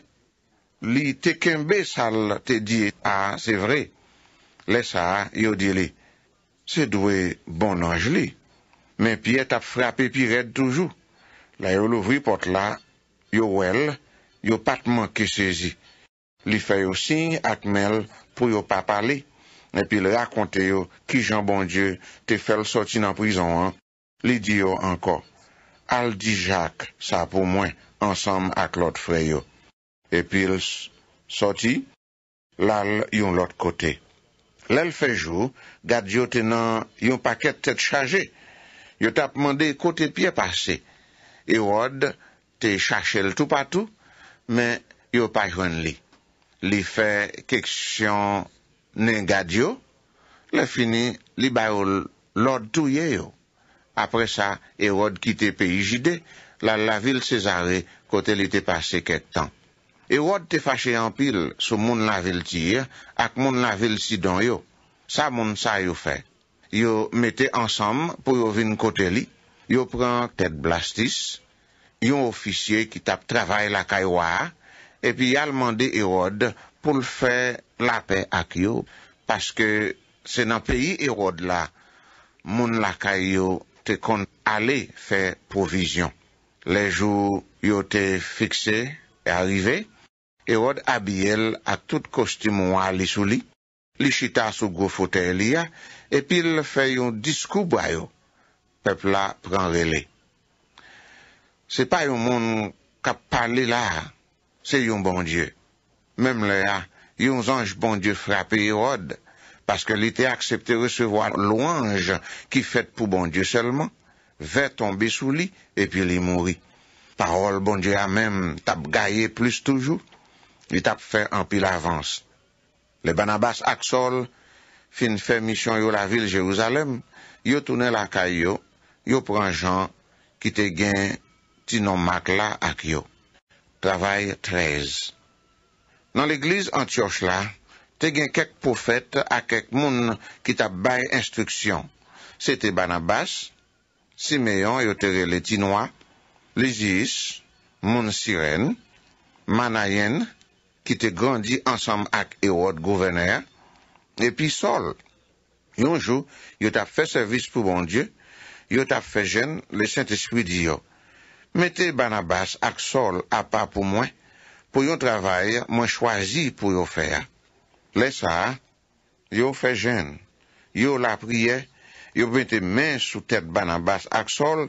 li te kembe sal te di a, ah, se vre. Le sa yo dile, se dwe bon anj li, men pi et ap frape pi red toujou. La yo louvri pot la, yo wèl, yo patman ki sezi. Li fè yo sin akmel pou yo pa pali. E pi le rakonte yo, ki jan bon die te fèl soti nan prizon an, li di yo anko. Al di jak, sa pou mwen, ansam ak lot freyo. E pi l soti, lal yon lot kote. Lè l fèjou, gadyo te nan yon paket te tchaje. Yo ta pman de kote pie pase. Erod te chache l tou patou, men yo pa jwen li. Li fè keksyon nen gadyo, le fini li bayou l od tou ye yo. Apre sa, Erod kite pe ijide, la la vil se zare kote li te pase ket tan. Erod te fache yon pil sou moun la vil tir ak moun la vil sidon yo. Sa moun sa yo fe. Yo mette ansam pou yo vin kote li. Yo pren tet blastis. Yo ofisye ki tap travay la kaywa. Epi yal mande Erod pou l fe la pe ak yo. Paske se nan peyi Erod la, moun la kayyo te kon ale fe provizyon. Le jou yo te fikse e arivey. Erod abyele a tout kostimwa li sou li, li chita sou go fote li ya, epi li fe yon diskou bra yo, pepla pran rele. Se pa yon moun kap pale la, se yon bon die. Mem le ya, yon zange bon die frape Erod, paske li te aksepte resevo a louange ki fet pou bon die selman, ve tombe sou li, epi li mori. Parol bon die ya mem tab gaye plus toujou, li tap fè anpil avans. Le banabas aksol, fin fè misyon yo la vil Jeouzalem, yo toune lakay yo, yo pran jan ki te gen ti nomak la ak yo. Travay 13 Nan l'iglis Antioch la, te gen kek poufet a kek moun ki tap bay instruksyon. Se te banabas, si meyon yo te re le ti noa, le zis, moun siren, manayen, ki te grandi ansam ak e wot gouverner, epi sol. Yonjou, yo tap fe servis pou bon die, yo tap fe jen le sent espri di yo. Mete banabas ak sol apapou mwen, pou yo travaye mwen chwazi pou yo fer. Lesa, yo fe jen, yo la priye, yo pwente men sou tet banabas ak sol,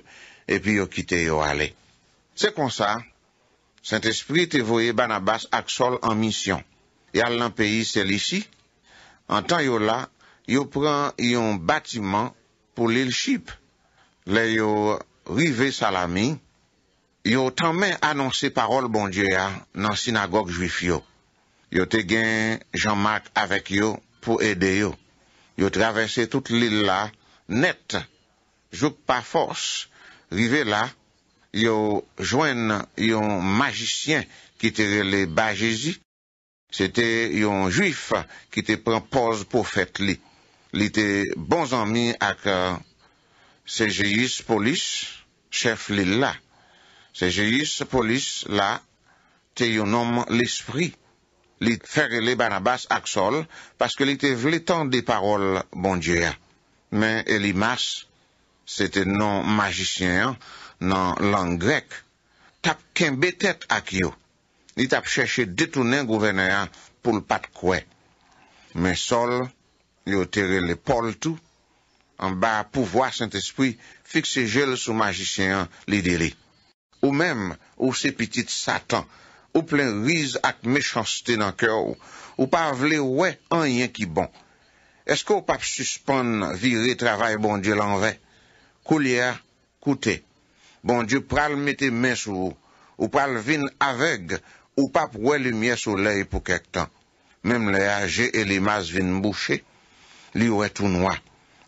epi yo kite yo ale. Se konsa, Saint-Esprit te voye Banabas aksol an misyon. Yal lan peyi sel isi. An tan yo la, yo pran yon batiman pou l'il ship. Le yo rive salami, yo tanmen anonsi parol bon Diyar nan sinagok juif yo. Yo te gen Jean-Marc avek yo pou ede yo. Yo travesse tout l'il la net. Jok pa fos rive la, yo jwen yon majisyen ki te rele Bajizi, se te yon juif ki te prempoz pou fet li. Li te bon zami ak euh, se jeyis polis, chef li la. Se jeyis polis la, te yon nom l'espri. Li ferre li banabas ak sol, paske li te vletan de parol bondyea. Men, e li mas, se te non majisyen, yo jwen yon majisyen, nan lang grek, tap kenbetet ak yo, ni tap cheshe detounen gouverneyan pou l pat kwe. Men sol, li otere le pol tou, an ba pou vwa sent espri, fikse jel sou majisyen li diri. Ou mem, ou se pitit satan, ou plen riz ak mechansite nan kyo, ou pa vle we an yen ki bon. Eske ou pap suspon viri travay bon dje lan ve? Kou liya, koute, Bon diyo pral meti men sou, ou pral vin aveg, ou pap wè lumiè sou lèy pou kèk tan. Mèm lè aje e li mas vin bouchè, li wè tou noua.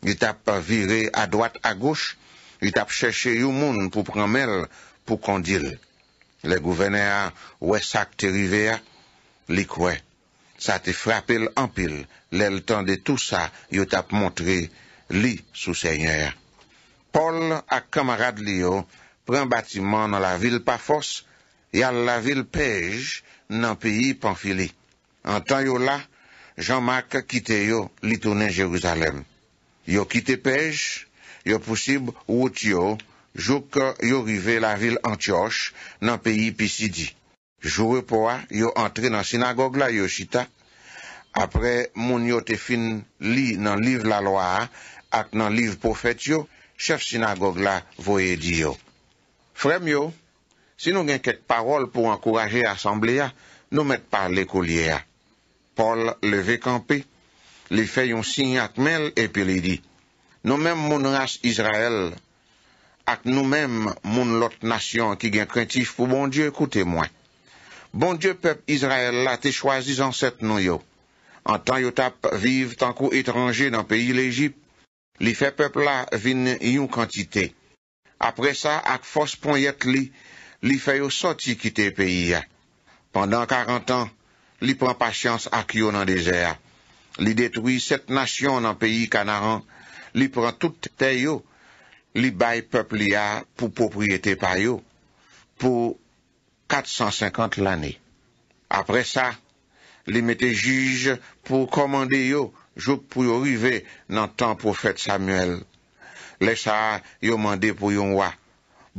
Y tap vire a doat a gouch, y tap chèche you moun pou pramèl pou kondil. Lè gouvenè a wè sak te rivea, li kwe. Sa te frapèl anpil, lè l'tan de tout sa, y tap montre li sou sènyè. Pol ak kamarad li yo. Pren batiman nan la vil pa fos, yal la vil pej nan peyi panfili. An tan yo la, jan mak kite yo litounen Jeruzalem. Yo kite pej, yo pousib wout yo, jok yo rive la vil antyosh nan peyi pisidi. Joure po a, yo antre nan sinagog la Yoshita. Apre, moun yo te fin li nan liv la loa ak nan liv pofet yo, chef sinagog la voye di yo. Frèm yo, si nou gen ket parol pou ankoraje asamblea, nou met pa le kolyea. Pol le ve kampe, li fe yon sin akmel epilidi. Nou men moun ras Israel, ak nou men moun lot nasyon ki gen krentif pou bon die koute mwen. Bon die pep Israel la te chwazi zan set nou yo. Antan yo tap vive tankou etranje nan peyi l'Egypte, li fe pep la vin yon kantite. Apre sa ak fos pon yet li, li fè yo soti kite peyi ya. Pendan 40 an, li pran pasyans ak yo nan dese ya. Li detwis set nasyon nan peyi kanaran, li pran tout te yo. Li bay pepli ya pou popriyete pa yo, pou 450 lane. Apre sa, li mette juj pou komande yo, jok pou yo rive nan tan profet Samuel. Le sa yo mande pou yon wak.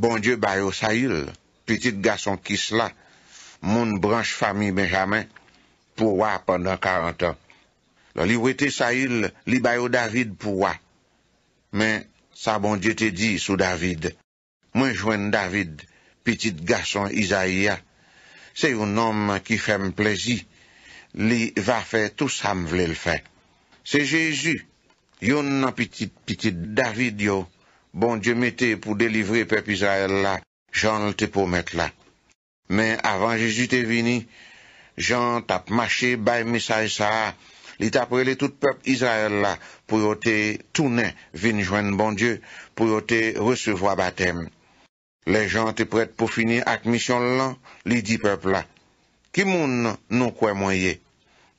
Bon die bayo sa yil. Petit gason kis la. Moun branj fami men jamen. Pou wak pandan 40 an. Li wete sa yil. Li bayo David pou wak. Men sa bon die te di sou David. Mwen jwen David. Petit gason Isaia. Se yon nom ki fem plezi. Li va fe tout sa m vle l fe. Se jesu. yon nan pitit pitit David yo, bon Dje mette pou delivre pep Israel la, jan l te pou mette la. Men, avan Jezu te vini, jan tap mache bay mesay sa, li tap rele tout pep Israel la, pou yo te toune vin jwen bon Dje, pou yo te resevo a batem. Le jan te pret pou fini ak misyon lan, li di pep la. Ki moun nou kwe mwenye?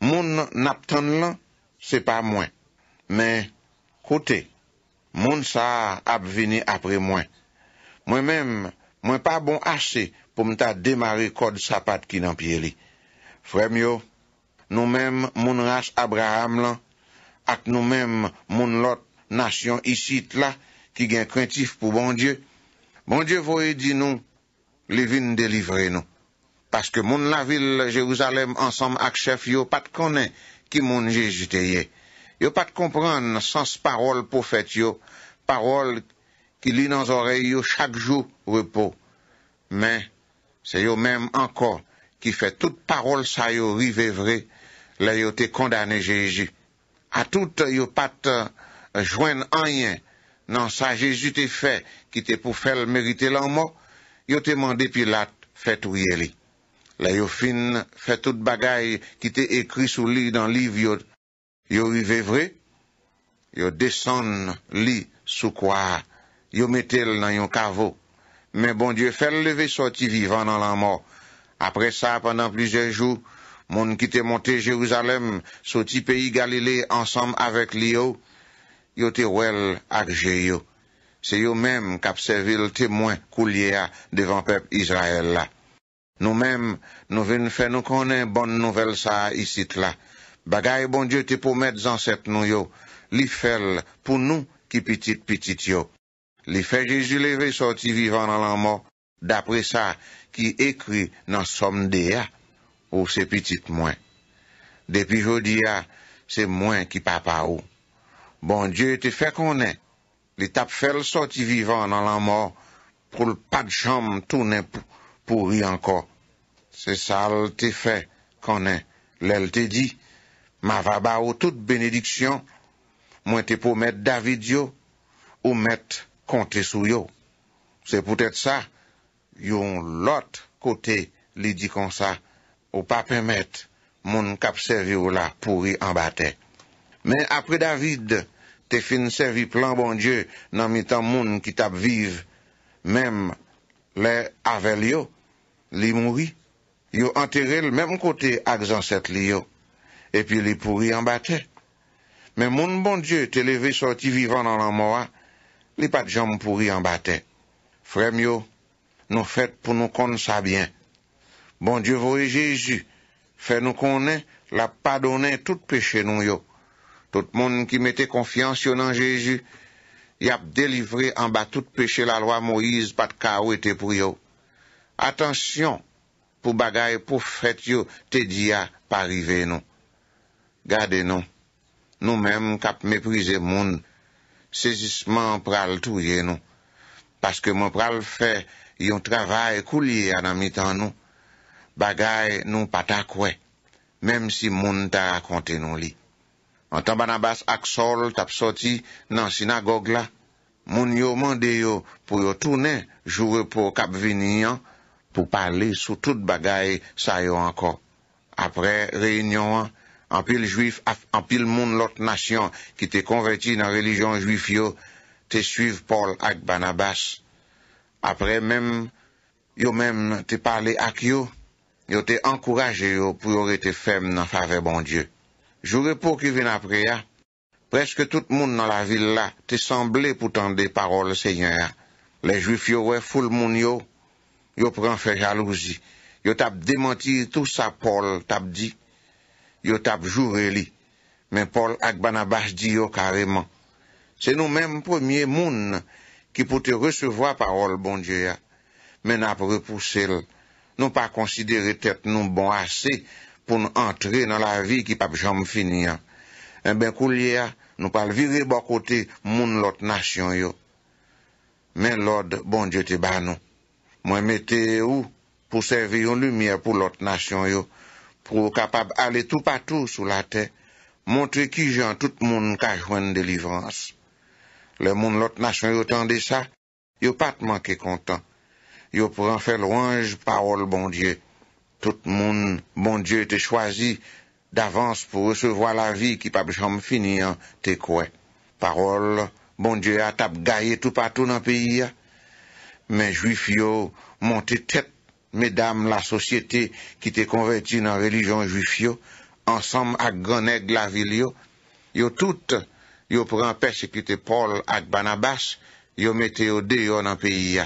Moun nap ton lan, se pa mwen. Men, Kote, moun sa ap vini apre mwen. Mwen mem, mwen pa bon ase pou mta demare kod sapat ki nan pie li. Frem yo, nou mem moun ras Abraham lan, ak nou mem moun lot nasyon isi tla ki gen krentif pou bon die. Bon die voye di nou, li vin delivre nou. Paske moun la vil Jevouzalem ansam ak chef yo pat konen ki moun je jiteye. Yo pat kompran sans parol pou fèt yo, parol ki li nan zoreyo chak jou repou. Men, se yo menm ankor ki fèt tout parol sa yo rive vre, la yo te kondane jeji. A tout yo pat euh, jwen anyen nan sa jeji te fèt ki te pou fèl merite lan mo, yo te mande pilat fèt ou ye li. La yo fin fèt tout bagay ki te ekri sou li dan liv yo. Yo yu vevre, yo deson li soukwa, yo metel nan yon kavou. Men bon die, fel leve sou ti vivan nan lan mor. Apre sa, pandan plizejou, moun ki te monte Jeruzalem, sou ti peyi Galilei ansam avèk li yo, yo te wèl akje yo. Se yo menm kapsevi l temwen kou liya devan pep Israel la. Nou menm nou ven fè nou konen bon nouvel sa isit la. Bagay bon die te pou met zanset nou yo, li fel pou nou ki pitit pitit yo. Li fe jesu leve soti vivan nan lan mor, dapre sa ki ekri nan somde ya, ou se pitit mwen. Depi jodi ya, se mwen ki papa ou. Bon die te fe konen, li tap fel soti vivan nan lan mor, pou l pa djam tounen pou ri anko. Se sal te fe konen, lel te di. Ma va ba ou tout benediksyon, mwen te pou met David yo ou met kontesou yo. Se pou tèt sa, yon lot kote li di kon sa ou pa pemet bon moun kapsevi yo la pou y embate. Men apre David, te finsevi plan bon die nan mitan moun ki tap vive, menm le avel yo, li moui, yo anteril menm kote ak zanset li yo. epi li pouri anbatè. Men moun bon dieu te leve sorti vivan nan lan moua, li pat jom pouri anbatè. Frèm yo, nou fèt pou nou konn sa byen. Bon dieu vou e Jejou, fè nou konnen la padonen tout peche nou yo. Tout moun ki mette konfians yo nan Jejou, yap delivre anba tout peche la loi Moïse pat ka ou ete pou yo. Atensyon pou bagay pou fèt yo te diya parive nou. Gade nou, nou menm kap meprize moun, sejisman pral touye nou, paske moun pral fe yon travay kou liye anamitan nou, bagay nou patakwe, menm si moun ta rakonte nou li. An tan banabas aksol tap soti nan sinagog la, moun yo mande yo pou yo toune, jure pou kap vini an, pou pale sou tout bagay sa yo anko. Apre, reynyon an, Anpil moun lot nasyon ki te konverti nan relijon juif yo, te suiv Paul ak Banabas. Apre men, yo men te pale ak yo, yo te ankouraje yo pou yore te fem nan fave bon Diyo. Joure pou ki vin apre ya, preske tout moun nan la vil la, te sanble pou tende parol Seyyen ya. Le juif yo we foul moun yo, yo pren fe jalouzi. Yo tap demanti tout sa Paul, tap dik. yo tap jure li, men Paul ak banabas di yo kareman. Se nou menm premye moun ki pou te resevo a parol, bon Dje ya, men ap repouse l, nou pa konsidere tet nou bon ase pou nou antre nan la vi ki pap jom finia. En eh ben kou li ya, nou pal vire bo kote moun lot nasyon yo. Men lod, bon Dje te banon, mwen mette ou pou serve yon lumiè pou lot nasyon yo. prou kapab ale tou patou sou la te, montre ki jan tout moun kajwen de livrans. Le moun lot nasyon yo tan de sa, yo pat manke kontan. Yo pran fel wange parol bon Diyo. Tout moun, bon Diyo te chwazi, d'avans pou resevo la vi ki pab jom fini an te kwe. Parol, bon Diyo atap gaye tou patou nan peyi ya. Men jwi fiyo, monte tet, Medam la sosyete ki te konverti nan relijon jufyo, ansam ak gwenèk la vil yo, yo tout yo pran persekite Paul ak Banabas, yo mette yo deyo nan peyi ya.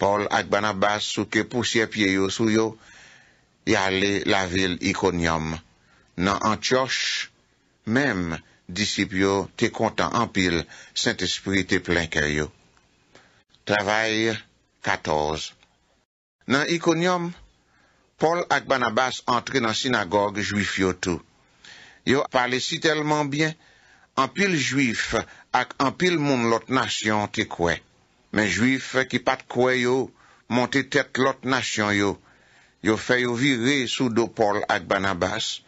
Paul ak Banabas souke pousye pye yo sou yo, ya le la vil ikoniam. Nan antyosh, mem disip yo te kontan anpil, sent espri te plenke yo. Travay katoz. Nan Ikonium, Paul ak Banabas entre nan sinagogue juif yotou. Yo pale si telman bien, anpil juif ak anpil moun lot nasyon te kwe. Men juif ki pat kwe yo, monte tet lot nasyon yo. Yo feyo vire sou do Paul ak Banabas.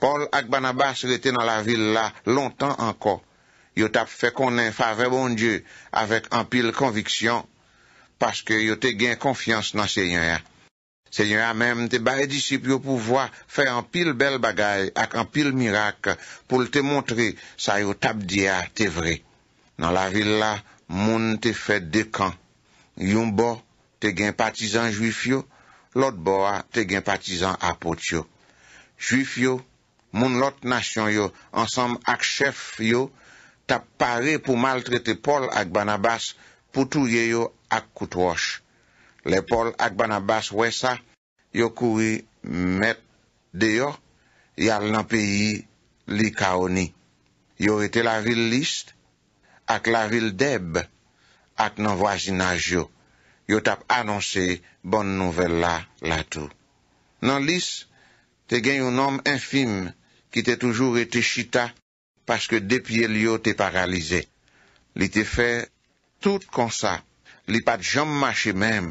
Paul ak Banabas rete nan la vil la lontan anko. Yo tap fe konen fave bon die avèk anpil konviksyon paske yo te gen konfians nan senyoya. Senyoya menm te bare disip yo pou vwa fè an pil bel bagay ak an pil mirak pou l te montre sa yo tab diya te vre. Nan la vil la, moun te fè dekan. Yon bo te gen patizan juif yo, lot bo a te gen patizan apot yo. Juif yo, moun lot nasyon yo, ansam ak chef yo, ta pare pou maltrete pol ak banabas pou touye yo, ak koutwosh. Le pol ak banabas wesa, yo koui met deyo, yal nan peyi li kaoni. Yo ete la vil list, ak la vil deb, ak nan wajina jo. Yo tap anonse bon nouvel la, la tou. Nan list, te gen yon nom enfim, ki te toujou rete chita, paske depye li yo te paralize. Li te fe tout konsa, Li pat jom mache mem.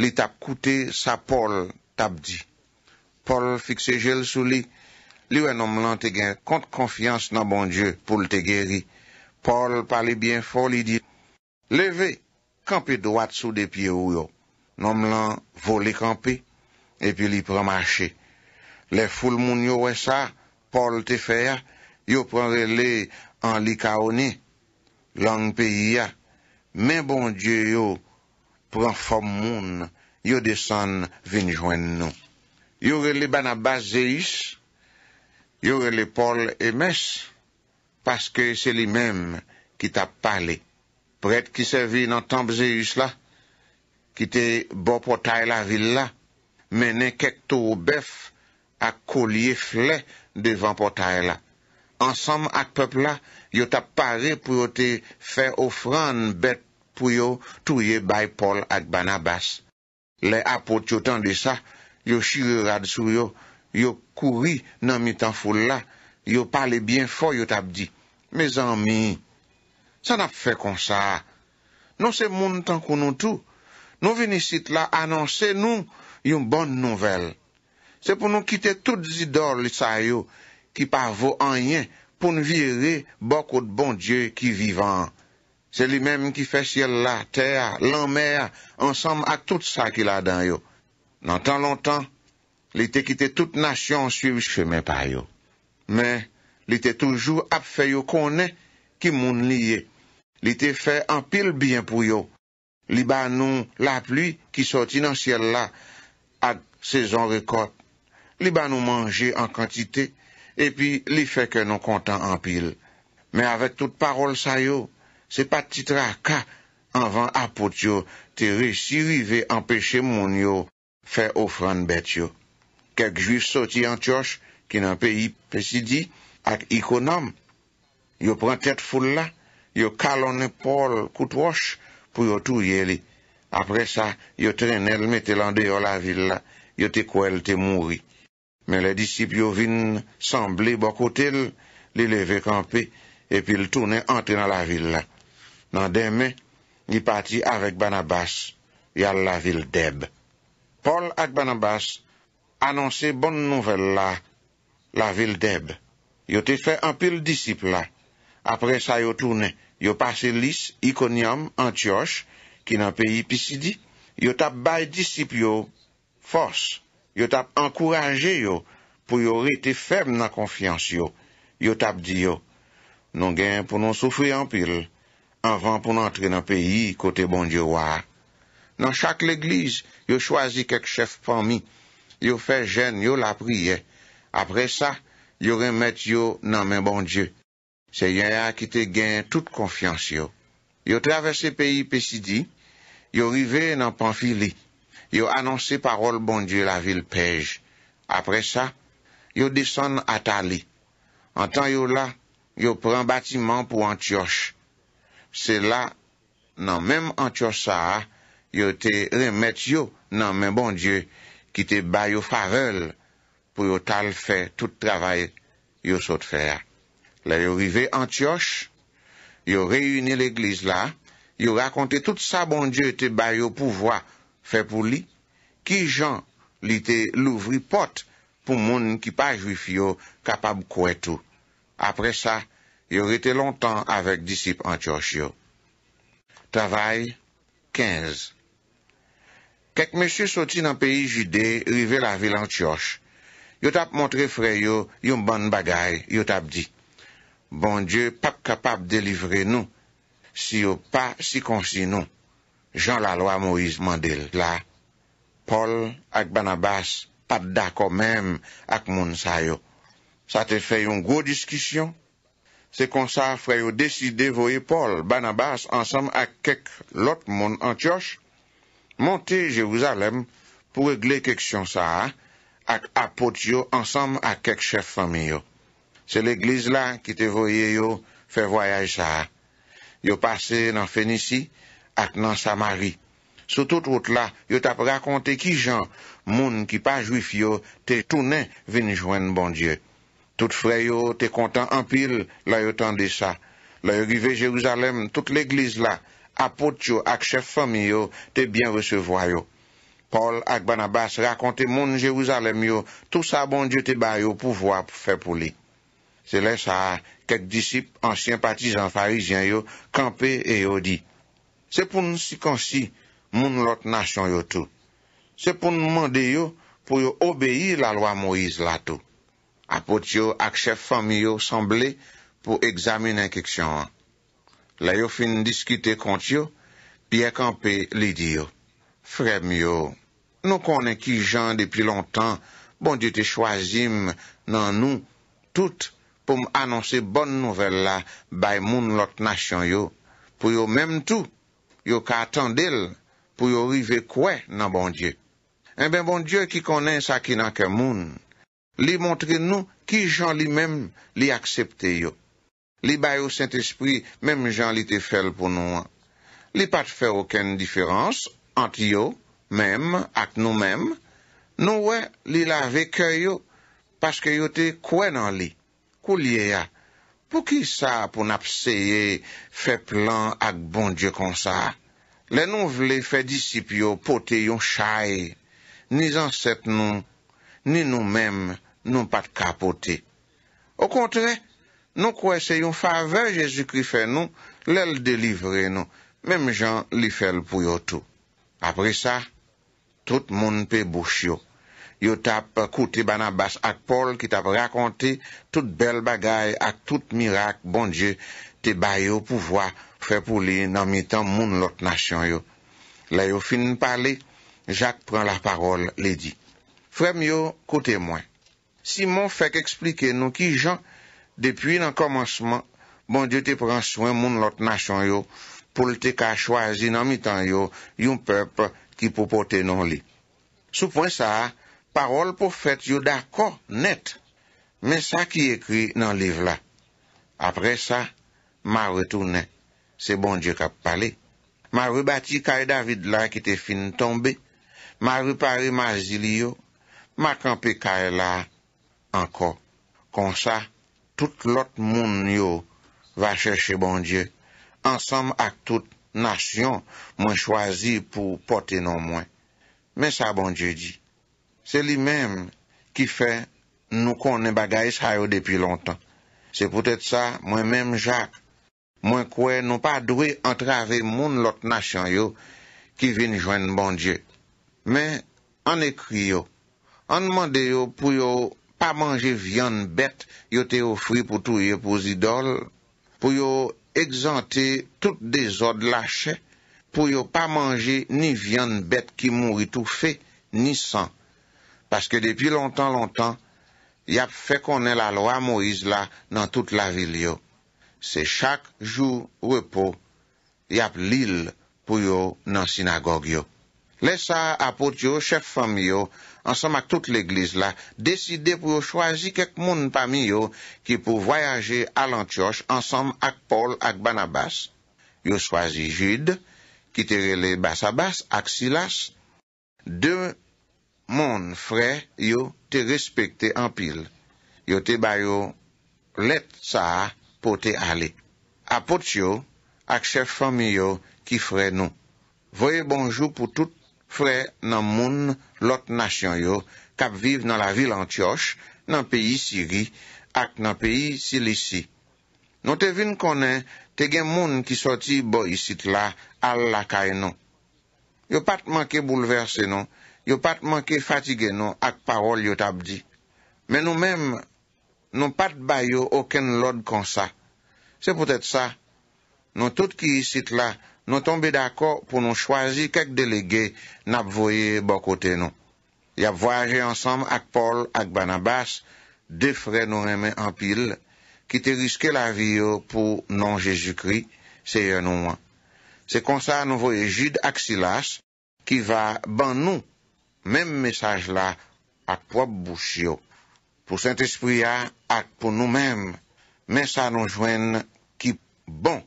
Li tap koute sa Paul tap di. Paul fikse jel sou li. Li we nom lan te gen kont konfians nan bon die pou l te geri. Paul pale bien fol li di. Leve, kampe doat sou de pie ou yo. Nom lan vole kampe. E pi li premache. Le ful moun yo we sa. Paul te fe a. Yo prele en li kaone. Lang pe yi a. Men bon die yo pran fom moun, yo desen vin jwen nou. Yo rele banaba Zeus, yo rele Paul et Mès, paske se li menm ki ta pale. Pret ki sevi nan temple Zeus bon la, ki te bo potay la villa, menen kek tou bef ak kolye fle devan potay la. Ansem ak pepla, yo ta pare pou yo te fe ofran bet pou yo touye bay Paul ak banabas. Le apot chotan de sa, yo shirirad sou yo, yo kouri nan mi tan foul la, yo pale bien fò yo tabdi. Me zanmi, sa nap fe kon sa. Non se moun tan konon tou, non veni sit la anonsen nou yon bon nouvel. Se pou nou kite tout zidor li sa yo, ki pa vo anyen, pou nou vire bokot bon die ki vivan. Se li menm ki fe siel la, ter, lanmer, ansam a tout sa ki la dan yo. Nan tan lontan, li te kite tout nasyon suib cheme pa yo. Men, li te toujou ap fe yo kone ki moun liye. Li te fe anpil bien pou yo. Li ba nou la plu ki soti nan siel la ad sezon rekot. Li ba nou manje an kantite e pi li fe ke nou kontan anpil. Men avet tout parol sa yo, Se pa titra ka anvan apot yo te resirive anpeche moun yo fe ofran bet yo. Kek jwif soti antyosh ki nanpe yi pesidi ak ikonam, yo pran tet foule la, yo kalone pol koutwosh pou yo touye li. Apre sa, yo trenel me te lande yo la vil la, yo te kouel te mouri. Men le disip yo vin sanble bako tel, li leve kampe, epi l toune antre nan la vil la. Nan deme, ni pati avèk banabas, yal la vil deb. Pol ak banabas, anonsè bon nouvel la, la vil deb. Yo te fè anpil disip la. Apre sa yo tourne, yo pase lis, ikoniam, antyosh, ki nan pey ipisidi, yo tap bay disip yo, fòs, yo tap ankouraje yo, pou yo rete fèm nan konfians yo. Yo tap di yo, non gen pou non soufri anpil, nan ran pou nan entre nan peyi kote bon Diyo waa. Nan chak l'eglize, yo chwazi kek chef panmi, yo fe jen yo la priye. Apre sa, yo remet yo nan men bon Diyo. Se yon ya ki te gen tout konfians yo. Yo travesse peyi Pessidi, yo rive nan Panfili, yo anonsi parol bon Diyo la vil pej. Apre sa, yo dison atali. Antan yo la, yo pran batiman pou Antioche. Se la nan menm antyos sa yo te remet yo nan menm bon die ki te bayo farel pou yo tal fe tout travay yo sot fer. La yo rive antyos, yo reyune l'egliz la, yo rakonte tout sa bon die te bayo pou vwa fe pou li ki jan li te louvri pot pou moun ki pa jwif yo kapab kou etou. Apre sa... Yo rete lontan avek disip an tiyosh yo. Tavay, 15 Kek mesye soti nan peyi jude, rive la vil an tiyosh. Yo tap montre freyo, yon ban bagay, yo tap di. Bon die, pap kapap delivre nou, si yo pa si konsi nou. Jan la loi Moise Mandel, la. Pol ak ban abas, pat da komem ak moun sayo. Sa te fe yon gwo diskisyon. Se konsafre yo deside voye Paul, banabas, ansam ak kek lot moun antyosh, monte Jevouzalem pou egle keksyon sa a, ak apot yo ansam ak kek chef fami yo. Se legliz la ki te voye yo fe voyaj sa a. Yo pase nan Fenisi ak nan Samari. Sou tout route la, yo tap rakonte ki jan moun ki pa jouif yo te toune vinjwen bon dieu. Tout fre yo te kontan anpil la yo tende sa. La yo give Jeruzalem, tout l'eglise la, apot yo ak chef fami yo te bien resevwa yo. Paul ak Banabas rakonte moun Jeruzalem yo, tout sa bon dieu te bayo pou vwa fe pou li. Se le sa, kek disip, ansyen patizan farijen yo, kampe e yo di. Se pou nou si konsi moun lot nasyon yo tou. Se pou nou mwande yo pou yo obeyi la lwa Moiz la tou. apot yo ak chef fam yo samble pou egzamin en keksyon an. La yo fin diskite kont yo, pi ek anpe lidi yo. Frem yo, nou konen ki jan depi lontan, bon di te chwazim nan nou tout pou m'anonse bon nouvel la bay moun lot nasyon yo, pou yo menm tou, yo ka atan del pou yo rive kwe nan bon di. En eh ben bon di yo ki konen sa ki nan ke moun, li montre nou ki jan li mem li aksepte yo. Li bayo Saint-Esprit, mem jan li te fel pou nou an. Li pat fè okèn diferans, anty yo, mem, ak nou mem, nou wè li la veke yo, paske yo te kwen an li, kou liye ya. Pou ki sa pou napseye, fè plan ak bon Dje konsa? Le nou vle fè disip yo potè yon chay, ni zan set nou, ni nou mem, nou pat kapote. Ou kontre, nou kwe se yon fave Jezikri fe nou, lèl delivre nou. Mèm jan li fel pou yo tou. Apre sa, tout moun pe bouch yo. Yo tap koute banabas ak Paul ki tap rakonte tout bel bagay ak tout mirak, bon Dje, te bay yo pou vwa, fe pou li nan mi tan moun lot nasyon yo. La yo finin pale, Jacques pren la parol, le di. Frem yo, koute mwen. Simon fèk eksplike nou ki jan, depi nan komansman, bon die te pran swen moun lot nashan yo, pou lte ka chwazi nan mitan yo, yon peple ki pou pote nan li. Sou pwen sa, parol pou fèt yo da kon net, men sa ki ekri nan liv la. Apre sa, ma retounen, se bon die kap pale. Ma rebati kare David la ki te fin tombe, ma repare ma zili yo, ma kampe kare la, ankor. Kon sa, tout lot moun yo va chèche bon Dje. Ansem ak tout nasyon mwen chwazi pou poten non an mwen. Men sa, bon Dje di. Se li men ki fè nou kon ne bagayis hayo depi lontan. Se poutet sa, mwen menm jak mwen kwe nou pa dwe antrave moun lot nasyon yo ki vin jwen bon Dje. Men, an ekri yo. An mande yo pou yo pa manje vyan bet yo te ofri pou touye pou zidol, pou yo egzante tout de zod lache, pou yo pa manje ni vyan bet ki mouri tou fe ni san. Paske depi lontan lontan, yap fe konen la loa Moiz la nan tout la vil yo. Se chak jou repo, yap lil pou yo nan sinagogyo. Lesa apot yo, chek fam yo, ansanm ak tout l'eglise la, deside pou yo chwazi kek moun pami yo ki pou voyaje alantyosh ansanm ak Paul ak Banabas, yo chwazi Jude, ki te rele basabas ak Silas, de moun fre yo te respekte anpil, yo te bayo let sa po te ale. A pot yo ak chef fami yo ki fre nou. Voye bonjou pou tout nan moun lot nasyon yo kap viv nan la vil antyosh nan peyi siri ak nan peyi silisi. Non te vin konen te gen moun ki soti bo yisit la al lakay non. Yo pat manke bouleverse non. Yo pat manke fatige non ak parol yo tabdi. Men nou men, non pat bayo oken lod konsa. Se pote sa, non tout ki yisit la nou tombe d'akor pou nou chwazi kek delege nap voye bokote nou. Yap voyaje ansam ak Paul ak Banabas, defre nou eme anpil, ki te riske la vi yo pou non-Jezu-Kri, seye nou mwen. Se konsa nou voye Jude ak Silas, ki va ban nou menm mesaj la ak prob bouch yo. Pou sent espri ya ak pou nou menm, men sa nou jwen ki bon.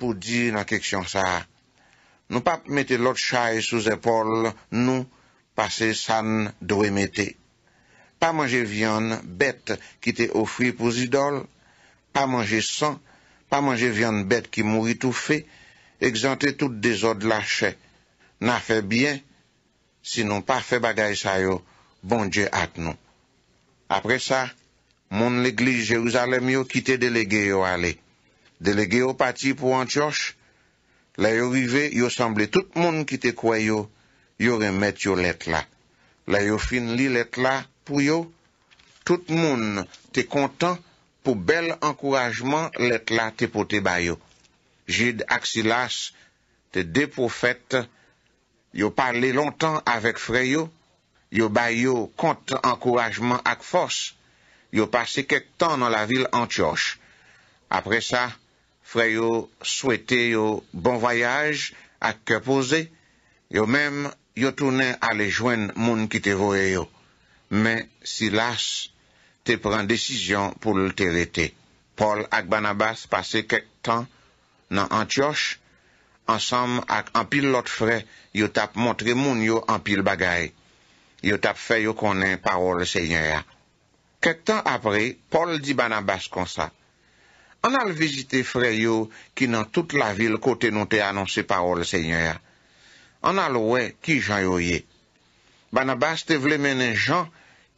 pou di nan keksyon sa a. Nou pa mette lot chay sou zepol, nou pase san do emete. Pa manje vyon bet ki te ofri pou zidol, pa manje san, pa manje vyon bet ki mouri tou fe, egzante tout de zod lache. Na fe bien, si nou pa fe bagay sa yo, bon dje at nou. Apre sa, moun leglis jeruzalem yo ki te delege yo alek. De le geopati pou Antioche, la yo rive, yo semble tout moun ki te kwayo, yo remet yo let la. La yo fin li let la pou yo, tout moun te kontan pou bel ankorajman let la te pote bayo. Jid aksilas te depo fete, yo pale lontan avek freyo, yo bayo kontan ankorajman ak fos, yo pase ket tan nan la vil Antioche. Apre sa, Frè yo souwete yo bon vayaj ak ke pose, yo mèm yo toune ale jwen moun ki te vowe yo. Mè si las te pren desisyon pou te rete. Paul ak Banabas pase kek tan nan Antioche, ansam ak anpil lot frè yo tap montre moun yo anpil bagay. Yo tap fè yo konen parol se nye ya. Kek tan apre, Paul di Banabas konsa, An al vizite fre yo ki nan tout la vil kote nou te anonsi parol, seigne ya. An al we ki jan yo ye. Ban abas te vle menen jan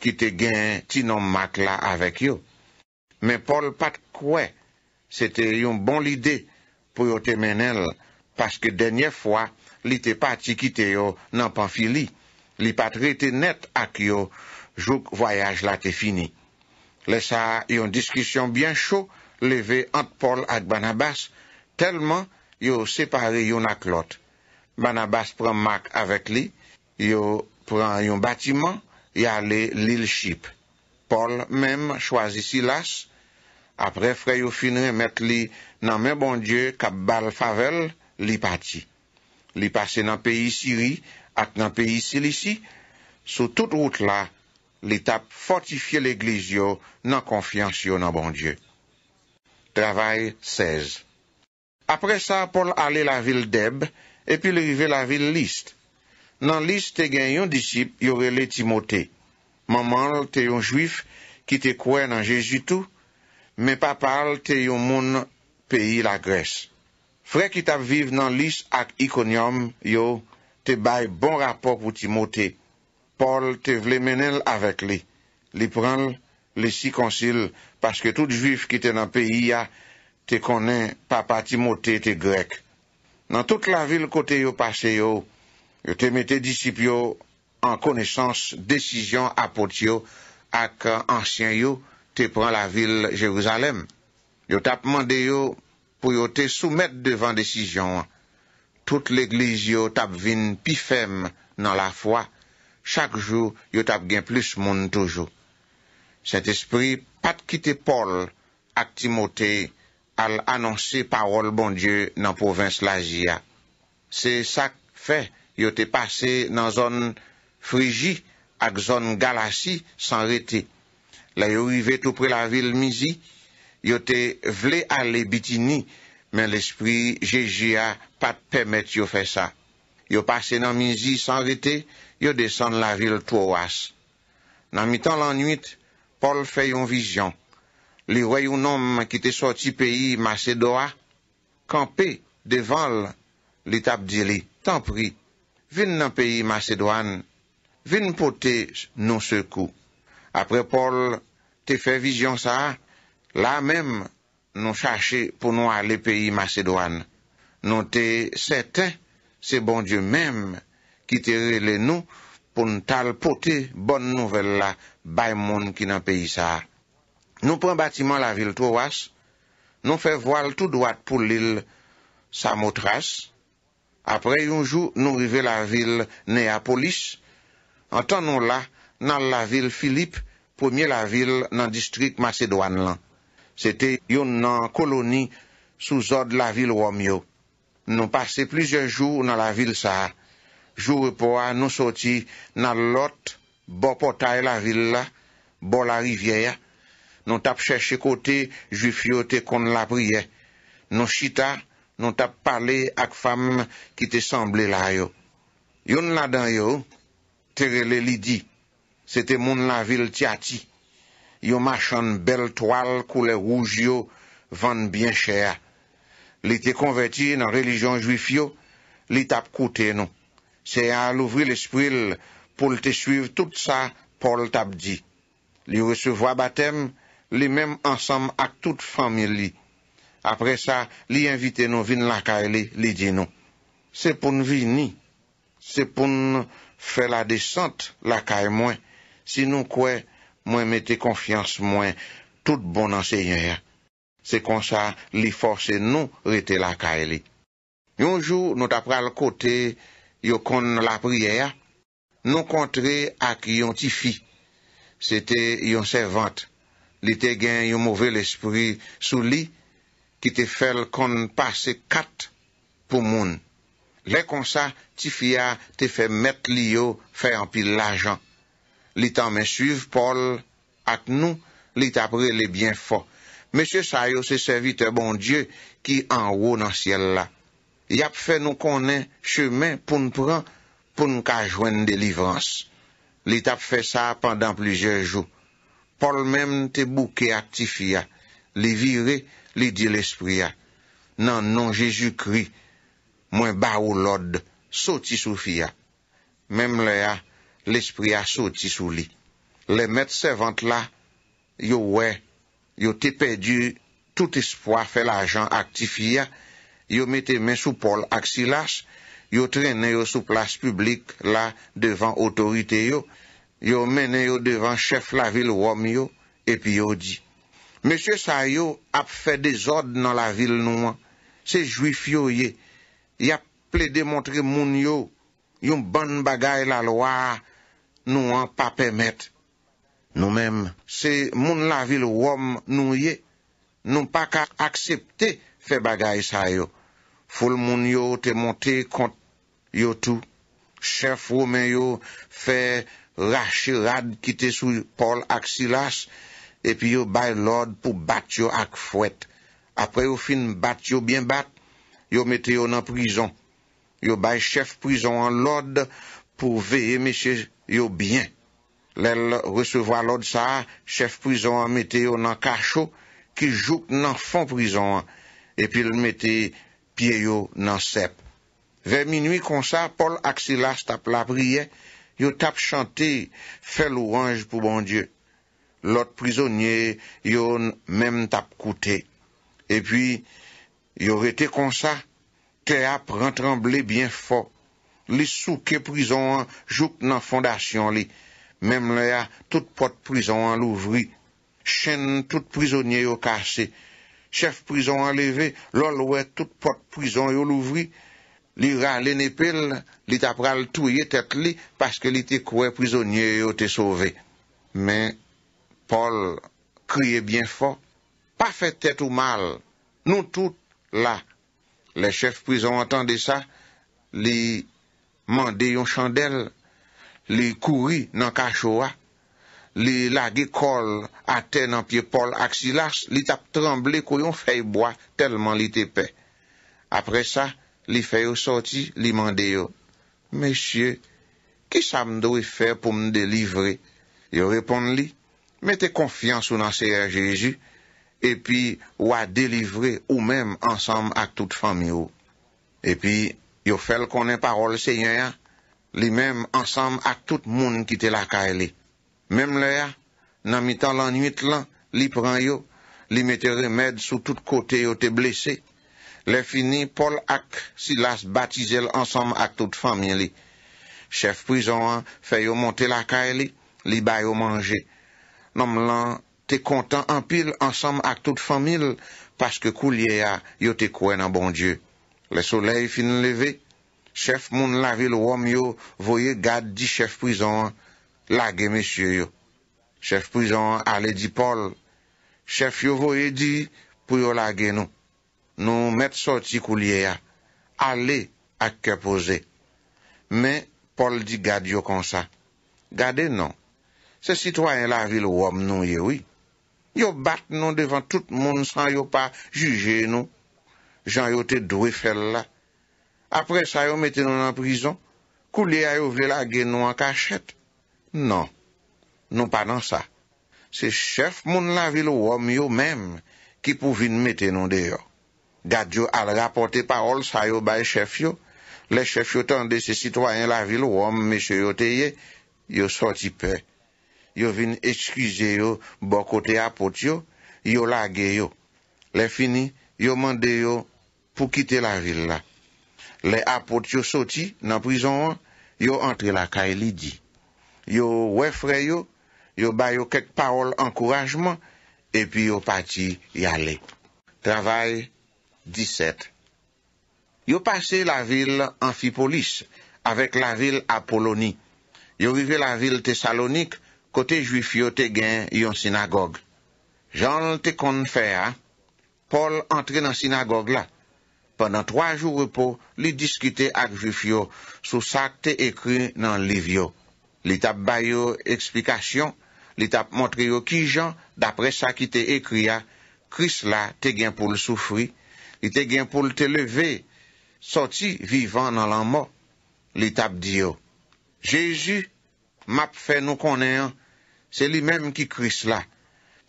ki te gen ti nou mat la avek yo. Men pol pat kwe. Se te yon bon lide pou yo te menen l. Paske denye fwa li te pati ki te yo nan panfili. Li pat rete net ak yo jok voyaj la te fini. Le sa yon diskisyon byen chou. leve ant Paul ak Banabas, telman yo separe yon ak lot. Banabas pren mak avek li, yo pren yon batiman, ya le li liship. Paul menm chwazi si las, apre fre yo finre met li nan men bon Diyo kap bal favel li pati. Li pase nan peyi Siri ak nan peyi Silisi, sou tout route la, li tap fortifiye l'egliz yo nan konfians yo nan bon Diyo. Travay 16 Apre sa, Paul ale la vil deb, epi le rive la vil list. Nan list te gen yon disip, yo rele Timote. Maman te yon juif, ki te kwen nan Jezu tou, men papal te yon moun peyi la Gres. Frek ki tap viv nan list ak ikonium, yo te bay bon rapop pou Timote. Paul te vle menel avek li. Li pran li si konsil paske tout juif ki te nan peyi ya te konen papa Timote te grek. Nan tout la vil kote yo pase yo, yo te mette disip yo an konesans desisyon apot yo ak ansyen yo te pran la vil Jeruzalem. Yo tap mande yo pou yo te soumet devan desisyon. Tout l'egliz yo tap vin pi fem nan la fwa. Chak jou yo tap gen plus moun toujou. Set espri... Pat kite Paul ak Timote al anonsi parol bon die nan provins la Gia. Se sak fe, yo te pase nan zon Frigi ak zon Galasi san rete. La yo ive tou pre la vil mizi, yo te vle ale bitini, men l'espri G.G.A. pat pemet yo fe sa. Yo pase nan mizi san rete, yo desen la vil Troas. Nan mi tan lan nuit, Paul fè yon vizyon. Li wè yon nom ki te soti peyi Macedoa, kanpe devan li tabdili. Tanpri, vin nan peyi Macedoan, vin pote nou sekou. Apre Paul te fè vizyon sa, la mem nou chache pou nou ale peyi Macedoan. Non te sete, se bon dieu mem, ki te rele nou pou nou tal pote bon nouvel la bay moun ki nan peyi sa. Nou pren batiman la vil Touas, nou fe voal tout doat pou l'il Samotras. Apre yon jou nou rive la vil Neapolis, an ton nou la nan la vil Philippe, pou mye la vil nan distrik Macedoine lan. Sete yon nan koloni sou zod la vil Romeo. Nou pase plizien jou nan la vil sa. Jou repoa nou soti nan lote Bo potay la vil la, Bo la rivye ya, Non tap chèche kote, Juif yo te kon la priye, Non chita, Non tap pale ak fam ki te samble la yo. Yon la dan yo, Terele li di, Se te moun la vil tia ti, Yon machan bel toal koule roug yo, Van bien chè ya. Li te konverti nan relijon juif yo, Li tap kote nou. Se a louvri l'espril, Pol te suiv tout sa, pol tab di. Li resevwa batem, li menm ansam ak tout famil li. Apre sa, li invite nou vin la ka e li, li djin nou. Se pou nou vin ni, se pou nou fe la descent la ka e mwen, si nou kwe, mwen mette konfians mwen, tout bon anseyen ya. Se konsa, li force nou rete la ka e li. Yonjou nou tap pral kote, yo kon la priye ya, Nou kontre ak yon tifi, se te yon servante, li te gen yon mouvel espri, sou li ki te fel kon passe kat pou moun. Le konsa, tifi a te fe met li yo, fe yon pil lajan. Li tan men suyv, pol, ak nou, li tapre li bien fo. Mese sa yo se servite bon die, ki an wou nan siel la. Yap fe nou konen chemen pou n pran Poun ka jwen de livrans. Li tap fe sa pandan plijer jou. Pol men te bouke aktifi ya. Li vire, li di l'espri ya. Nan, nan, Jezu kri. Mwen ba ou lod, soti sou fi ya. Menm le ya, l'espri ya soti sou li. Le met se vant la, yo we. Yo te pedi, tout espoi fe la jan aktifi ya. Yo me te men sou pol ak silas. yo trene yo sou plas publik la devan otorite yo, yo mene yo devan chef la vil wom yo, epi yo di. Mesey sa yo ap fe dezod nan la vil nou an, se jwif yo ye, yap ple demontre moun yo, yon ban bagay la loa, nou an pa pemet. Nou men, se moun la vil wom nou ye, nou pa ka aksepte fe bagay sa yo. Foul moun yo te monte konti, Yo tou, chef roumen yo fe rache rad kite sou Paul ak Silas, epi yo bay Lord pou bat yo ak fwet. Apre yo fin bat yo bien bat, yo mette yo nan prizon. Yo bay chef prizon an Lord pou veye meshe yo bien. Lèl resevwa Lord sa, chef prizon an mette yo nan kachou, ki jout nan fon prizon an, epi yo mette piye yo nan sep. Ve minwi konsa, pol aksilas tap labriye, yo tap chante, fe lou anj pou bon die. Lot prizonye, yo men tap koute. E pi, yo vete konsa, te ap rentremble bien fo. Li souke prizon jouk nan fondasyon li. Menm le ya, tout pot prizon an louvri. Shen tout prizonye yo kase. Chef prizon an leve, lol we tout pot prizon yo louvri. Li ra lene pel, li tap ral touye tet li, paske li te kwe prizonye yo te sove. Men, Paul kriye bien fo, pa fe tet ou mal, nou tout la. Le chef prizon entende sa, li mande yon chandel, li kouri nan kachowa, li lage kol ate nan pie Paul, ak si lars, li tap tremble koyon feyboa, telman li te pe. Apre sa, Li fè yo soti, li mande yo, Mesye, ki sa mdowe fè pou mdè livre? Yo repon li, metè konfian sou nan seyè Jésus, epi yo a delivre ou mèm ansam a tout fam yo. Epi, yo fèl konè parol seyè ya, li mèm ansam a tout moun ki te lakay e li. Mèm le ya, nan mitan lan nuit lan, li pran yo, li metè remèd sou tout kote yo te blesey, Le fini, pol ak silas batizel ansam ak tout famil li. Chef prison feyo monte la ka li, li bayo manje. Nom lan, te kontan anpil ansam ak tout famil, paske kou liye ya, yo te kwen an bon die. Le solei fin leve, chef moun la vil wom yo voye gad di chef prison, lage mesye yo. Chef prison ale di pol, chef yo voye di, pou yo lage nou. Nou met soti kou liye a, ale ak kepoze. Men, Paul di gade yo konsa. Gade nan, se sitwayen la vil wom nou yewi. Yo bat nan devan tout moun san yo pa juje nou. Jan yo te dwe fel la. Apre sa yo mette nan an prizon, kou liye a yo vle la gen nou an kachet. Nan, nou pa nan sa. Se chef moun la vil wom yo menm ki pouvin mette nan deyo. Gadyo al rapote parol sa yo bay chef yo. Le chef yo tende se sitwayen la vil ou om meshe yo teye, yo soti pe. Yo vin eskize yo bokote apot yo, yo lage yo. Le fini, yo mande yo pou kite la vil la. Le apot yo soti nan prizon an, yo entre la ka e lidi. Yo wefre yo, yo bay yo ket parol ankourajman, e pi yo pati yale. Travay 17. Yo pase la vil anfipolis avek la vil apoloni. Yo rive la vil tesalonik kote juifyo te gen yon sinagogue. Jan te konfe a, pol entre nan sinagogue la. Pendan 3 jou repo, li diskite ak juifyo sou sa te ekri nan livyo. Li tap bayo eksplikasyon, li tap montre yo ki jan dapre sa ki te ekri a, kris la te gen pou le soufri. I te gen pou l te leve, Soti vivan nan lan mo, Li tab diyo. Jezu, map fe nou konen, Se li menm ki kris la.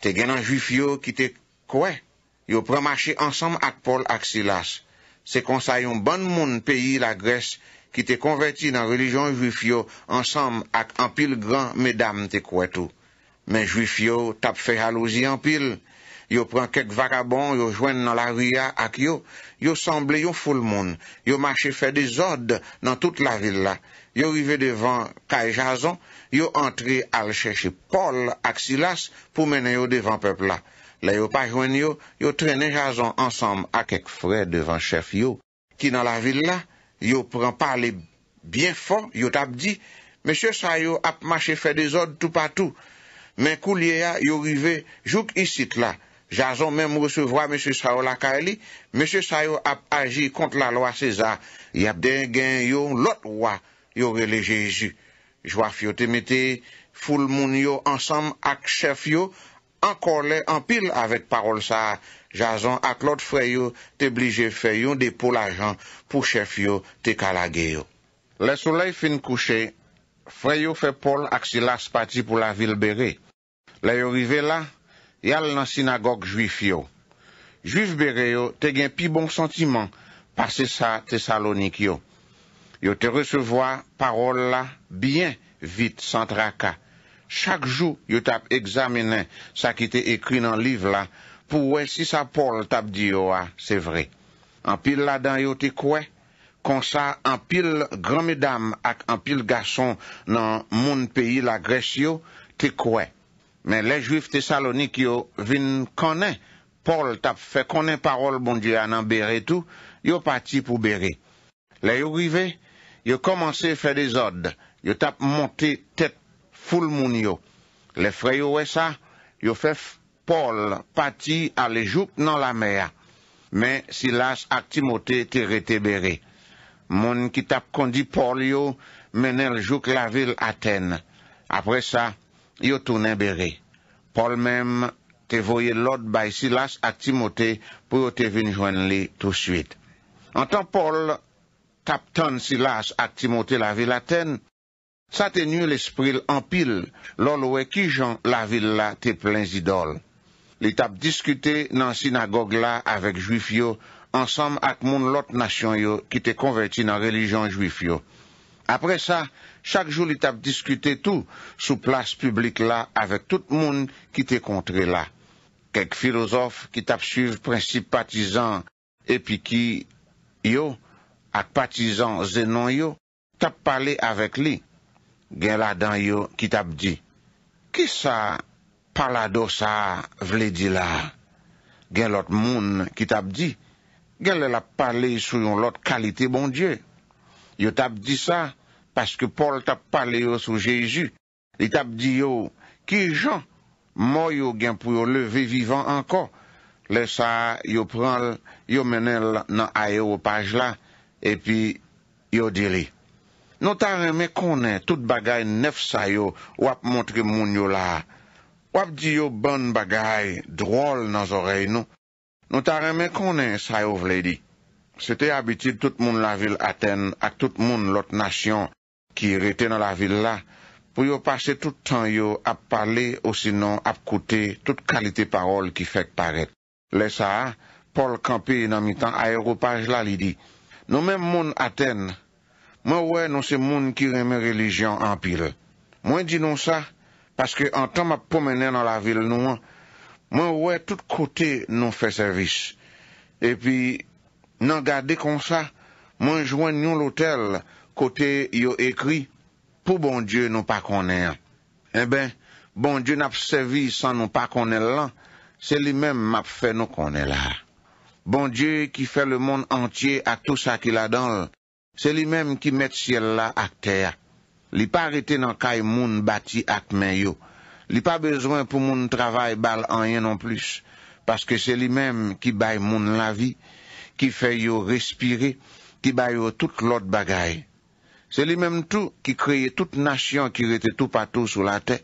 Te gen nan juif yo ki te kwe, Yo premache ansam ak pol ak silas. Se konsayon ban moun peyi la gres, Ki te konverti nan relijon juif yo, Ansam ak anpil gran medam te kwe tou. Men juif yo, tab fe halouzi anpil, yo pran kek vakabon, yo jwen nan la ruya ak yo, yo sanble yo ful moun, yo mache fe de zod nan tout la vil la, yo rive devan kay jazon, yo antre al cheche pol ak silas pou mene yo devan pepla. La yo pa jwen yo, yo trene jazon ansam ak kek fre devan chef yo, ki nan la vil la, yo pran pale bien fon, yo tap di, meche sa yo ap mache fe de zod tou patou, men kou liye yo rive jouk isit la, Jazon menm recevwa M. Sayo lakay li. M. Sayo ap aji kont la lo a Sezar. Yab den gen yon lot wwa yon rele Jezu. Jwa fyo te mette ful moun yo ansam ak chef yo. Ankorle, anpil avet parol sa. Jazon ak lot fweyo te blije fweyon de pol ajan pou chef yo te kalageyo. Le souley fin kouche, fweyo fe pol ak silas pati pou la vil bere. Le yo rive la, Yal nan sinagog juif yo. Juif bere yo, te gen pi bon sentiman, pase sa te salonik yo. Yo te resevoa parol la, bien, vit, san traka. Chak jou yo tap examenen, sa ki te ekri nan liv la, pou we si sa pol tap di yo a, ah, se vre. An pil la dan yo te kwe, konsa an pil granme dam ak an pil gason nan moun peyi la gres yo, te kwe. Men le juif tesalonik yo vin konen, pol tap fe konen parol bon diya nan bere tou, yo pati pou bere. Le yo grive, yo komanse fe de zod, yo tap monte tet ful moun yo. Le freyo we sa, yo fe pol pati ale jup nan la mea, men si las ak ti mote te rete bere. Moun ki tap kondi pol yo, men el jup la vil Aten. Apre sa, yo tou nè berè. Paul mèm te voyè lòt bay Silas ak Timote pou yo te vin jwen li tout suite. Antan Paul tap tan Silas ak Timote la vil Aten, sa te nye l'espril anpil lòl wè ki jan la vil la te plèn zidol. Li tap diskute nan sinagog la avèk juif yo ansam ak moun lòt nasyon yo ki te konverti nan relijon juif yo. Apre sa, Chak jou li tap diskute tou sou plas publik la avèk tout moun ki te kontre la. Kèk filozof ki tap suiv prinsip patizan epi ki yo ak patizan zenon yo tap pale avèk li. Gen la dan yo ki tap di. Ki sa pala do sa vle di la? Gen lot moun ki tap di. Gen le la pale sou yon lot kalite bon die. Yo tap di sa. Paske Paul tap pale yo sou Jezu. Li tap di yo, ki jan? Mo yo gen pou yo leve vivan anko. Le sa yo prel, yo menel nan a yo wopaj la. Epi yo diri. Non ta reme konen tout bagay nef sa yo wap montre moun yo la. Wap di yo bon bagay drol nan zorey nou. Non ta reme konen sa yo vle di. Se te abiti tout moun la vil Aten ak tout moun lot nasyon. ki rete nan la vil la pou yo pase tout tan yo ap pale ou sinon ap kote tout kalite parol ki fek paret. Le sa, Paul Campey nan mi tan aero parj la li di, nou men moun Aten, mwen wè nou se moun ki reme religyon an pil. Mwen di nou sa, paske an tan mwen pomenen nan la vil nou, mwen wè tout kote nou fe servis. E pi, nan gade kon sa, mwen jwen nou lotel, Kote yo ekri, pou bon Diyo nou pa konen an. E ben, bon Diyo nap sevi san nou pa konen lan, se li men map fe nou konen la. Bon Diyo ki fe le moun antye atou sa ki la donl, se li men ki met siel la ak ter. Li pa rete nan kay moun bati ak men yo. Li pa bezwen pou moun travay bal anyen an non plus. Paske se li men ki bay moun la vi, ki fe yo respire, ki bay yo tout lot bagay. Se li menm tou ki kreye tout nasyon ki rete tou patou sou la te,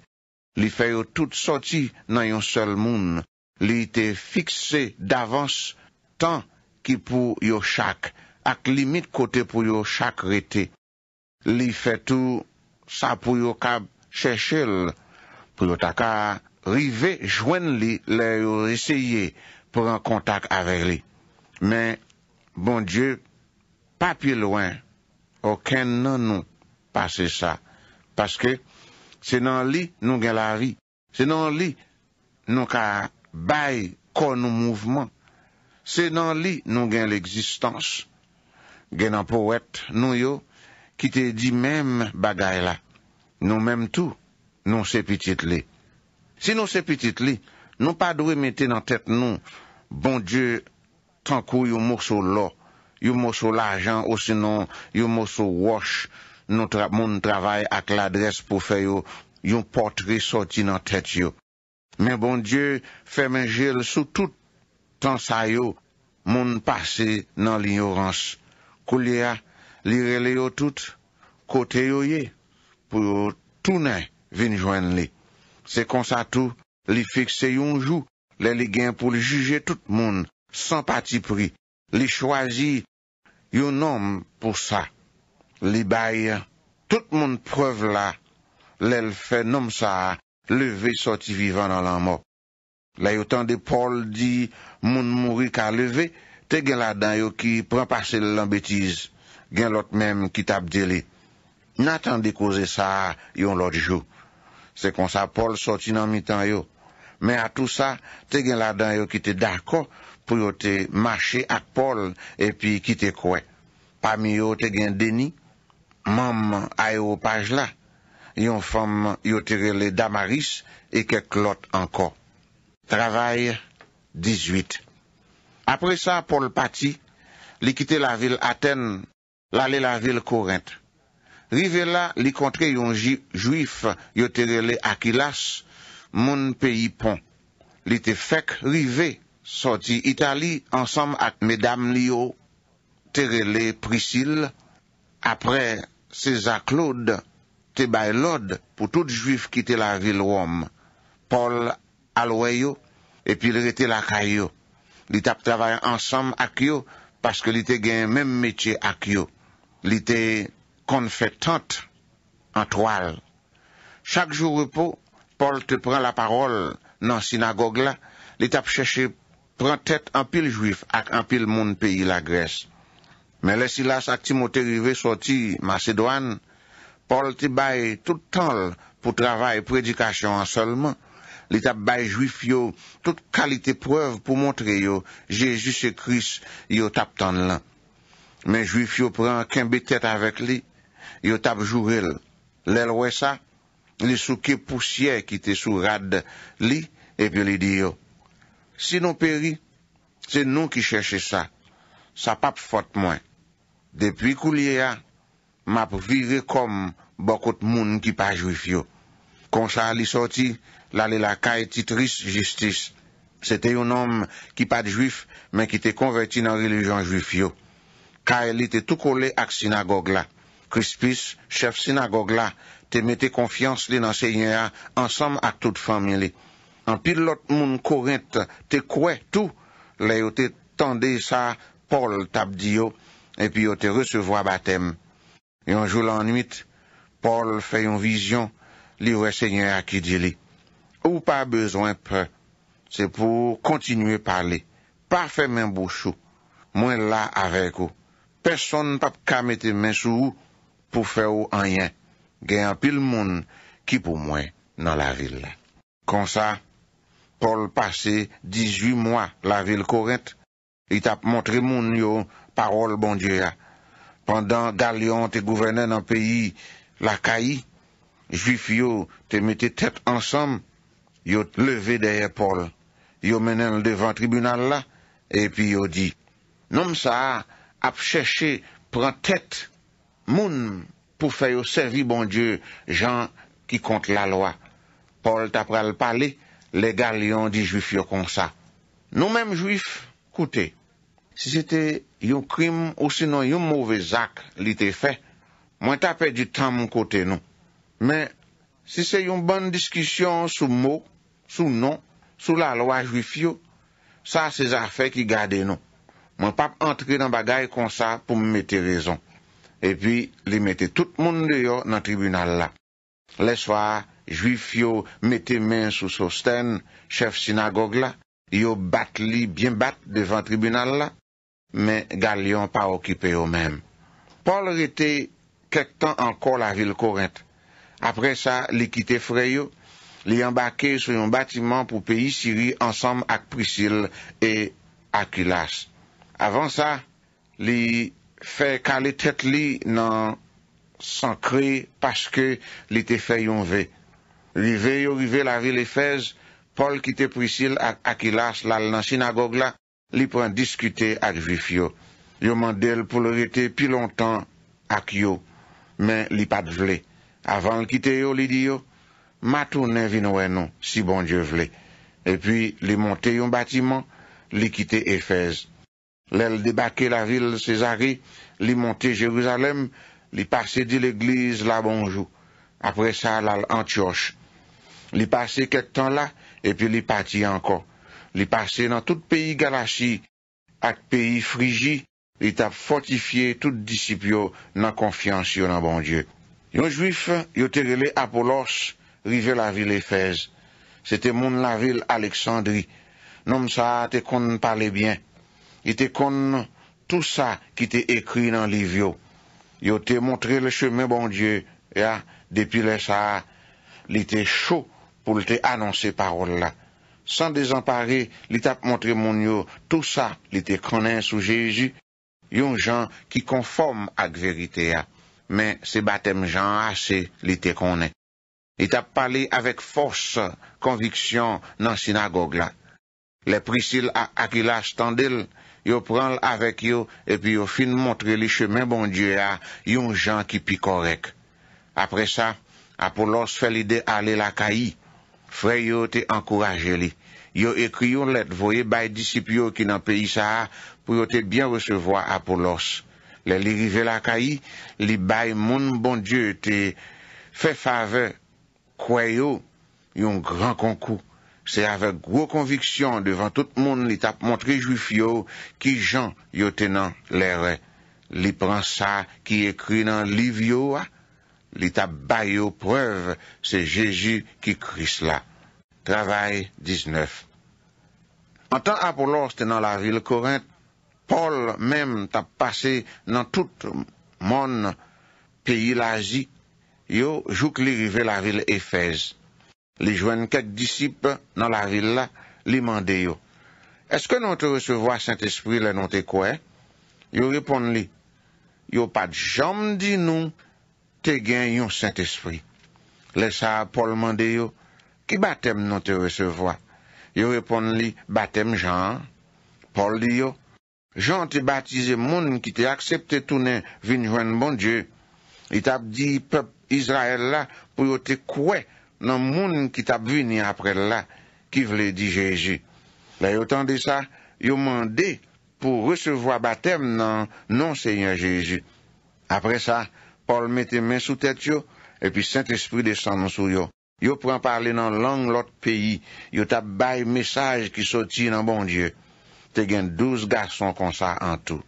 li fe yo tout soti nan yon sol moun, li te fikse davans tan ki pou yo chak, ak limit kote pou yo chak rete. Li fe tou sa pou yo kab cheshe l, pou yo taka rive jwen li le yo reseye pou an kontak ave li. Men, bon die, pa pi loin, Oken nan nou pase sa. Paske se nan li nou gen la ri. Se nan li nou ka bay kon nou mouvment. Se nan li nou gen l'egzistans. Gen an pou wet nou yo ki te di mem bagay la. Nou mem tou nou se pitit li. Se nou se pitit li, nou pa dwe mette nan tet nou bon die tankou yo mokso lo. Yon monsou lajan osinon, yon monsou wosh, moun travay ak la dres pou feyo, yon potri soti nan tet yo. Men bon die, fe men jel sou tout, tan sa yo, moun pase nan l'ignorans. Kou liya, li rele yo tout, kote yo ye, pou yo toune vinjwen li. Se konsa tou, li fikse yon jou, li li gen pou li juje tout moun, san pati pri. Yon nom pou sa, li baye, tout moun preuve la, lèl fè nom sa a, leve soti vivan nan lanmò. Lè yo tande Paul di moun mouri ka leve, te gen la dan yo ki pran pase lè lan betize, gen lot mèm ki tabdélé. Nan tande koze sa a, yon lot jò. Se kon sa Paul soti nan mi tan yo. Mè a tout sa, te gen la dan yo ki te dakò, pou yo te mache ak Paul e pi kite kwe. Pam yo te gen deni, mam a yo paj la, yon fam yo te rele Damaris, e ke klot anko. Travay 18 Apre sa, Paul pati, li kite la vil Aten, la le la vil Korent. Rive la, li kontre yon juif, yo te rele Akilas, moun peyi pon. Li te fek rive Akilas, Soti Itali, ansam ak medam liyo, Terele Prisil, apre César Claude, te bay lode pou tout juif ki te la vil wom. Paul alwayo, epi rete la kayo. Li tap travay ansam ak yo, paske li te gen menm metye ak yo. Li te konfetant an toal. Chak jou repo, Paul te pran la parol nan sinagog la, li tap cheship, pran tet anpil juif ak anpil moun peyi la gres. Men le silas ak timote rive soti, mase doan, pol te bay tout tonl pou travay predikasyon anseleman, li tap bay juif yo, tout kalite preuv pou montre yo, jeju se kris, yo tap tonlan. Men juif yo pran kenbe tet avek li, yo tap jurel, lel wesa, li souke pousye ki te sou rad li, epi li diyo, Si nou peri, se nou ki chèche sa. Sa pa p fote mwen. Depi kou liye a, ma p vire kom bokot moun ki pa juif yo. Koncha li soti, la li la ka eti tris justice. Se te yon om ki pa juif men ki te konverti nan relijon juif yo. Ka e li te tou kole ak sinagog la. Crispis, chef sinagog la, te mete konfians li nan se yon a ansam ak tout fami li. An pil lot moun korente te kwe tou, le yo te tende sa Paul tabdi yo, epi yo te resevo a batem. Yon e jou lan nuit, Paul fe yon vizyon, liwe se nye akidili. Ou pa bezwen pe, se pou kontinue pale. Pa fe men bouchou, mwen la arekou. Person pa pa kamete men sou, pou fe ou anyen. Gen an pil moun ki pou mwen nan la vil. Kon sa, Paul pase 18 mwa la vil korent, it ap montre moun yo parol bon Diyo ya. Pendan Dalyon te gouvenen an peyi lakayi, juif yo te mette tet ansam, yo te leve deye Paul. Yo menen l devan tribunal la, epi yo di, nom sa ap cheshe pran tet moun pou feyo servi bon Diyo, jan ki kont la lwa. Paul tapre al paley, le gal yon di juif yo kon sa. Nou menm juif, koute, si se te yon krim ou sinon yon mouvezak li te fe, mwen tapè di tan moun kote nou. Men, si se yon ban diskisyon sou mou, sou non, sou la loa juif yo, sa se zafè ki gade nou. Mwen pap entre nan bagay kon sa pou mwen mette rezon. E pi, li mette tout moun de yo nan tribunal la. Le swa, Juif yo mette men sou sosten chef sinagogue la, yo bat li byen bat devan tribunal la, men gal yon pa okipe yo men. Paul rete ketan anko la vil korent. Apre sa, li kite freyo, li yon bakke sou yon batiman pou peyi siri ansam ak Prisil e ak Ulas. Avan sa, li fe kaletet li nan sankre paske li te fe yon vey. Rive yo rive la vil Efez, pol kite Prisil ak Akilas lal nan sinagog la, li pou an diskute ak vif yo. Yo mandel pou lorite pi lontan ak yo, men li pat vle. Avan kite yo, li di yo, matounen vi nou enon, si bon die vle. E pi li monte yon batiman, li kite Efez. Lel debake la vil Sezari, li monte Jeruzalem, li pase di l'eglize la bonjou. Apre sa lal Antioche, Li pase ket tan la, epi li pati anko. Li pase nan tout peyi galasi, ak peyi friji, li tap fortifiye tout disipyo nan konfiansyo nan bon Diyo. Yon Jwif, yote rele Apolos, rive la vil Efes. Sete moun la vil Aleksandri. Nom sa te kon pali bien. Li te kon tout sa ki te ekri nan livyo. Yote montre le cheme bon Diyo, ya, depi le sa. Li te chou, pou li te anonsè parol la. San dezenpare, li tap montre moun yo, tou sa li te konen sou Jeji, yon jan ki konform ak verite ya, men se batem jan ase li te konen. Li tap pale avèk fòs konviksyon nan sinagog la. Le prisil ak ila standil, yo pran l avèk yo, epi yo fin montre li chèmen bondye ya, yon jan ki pi korek. Apre sa, apolos fè li de ale la kayi, Freyo te ankouraje li. Yo ekriyon let voye bay disipyo ki nan peyi sa a pou yo te byan resevo a Apolos. Le li rive la kayi, li bay moun bondye te fe fave kwayo yon gran konkou. Se ave gwo konviksyon devan tout moun li tap montre juif yo ki jan yo tenan le re. Li pran sa ki ekri nan liv yo a. Ah. Li ta bay yo preuve se Jeji ki kris la. Travay 19 Antan apoloste nan la vil korent, Paul mem ta pase nan tout mon peyi la zi, yo jouk li rive la vil Efez. Li jwen ket disip nan la vil la, li mande yo, eske nou te resevoa Saint-Esprit le nou te kwe? Yo repon li, yo pat jom di nou te gen yon Saint-Esprit. Le sa, Paul mande yo, ki batem non te resevoi? Yo repon li, batem Jean, Paul li yo, Jean te batize moun ki te aksepte tounen vinjwen bon Dieu. Y tab di pep Israel la, pou yo te kwe nan moun ki tab vini apre la, ki vle di Jeji. La yo tende sa, yo mande pou resevoi batem nan non Seigneur Jeji. Apre sa, Paul mette men sou tèt yo, epi Saint-Esprit descend moun sou yo. Yo pran parle nan lang l'ot peyi, yo tap baye mesaj ki soti nan bon Diyo. Te gen douz gason kon sa an tou.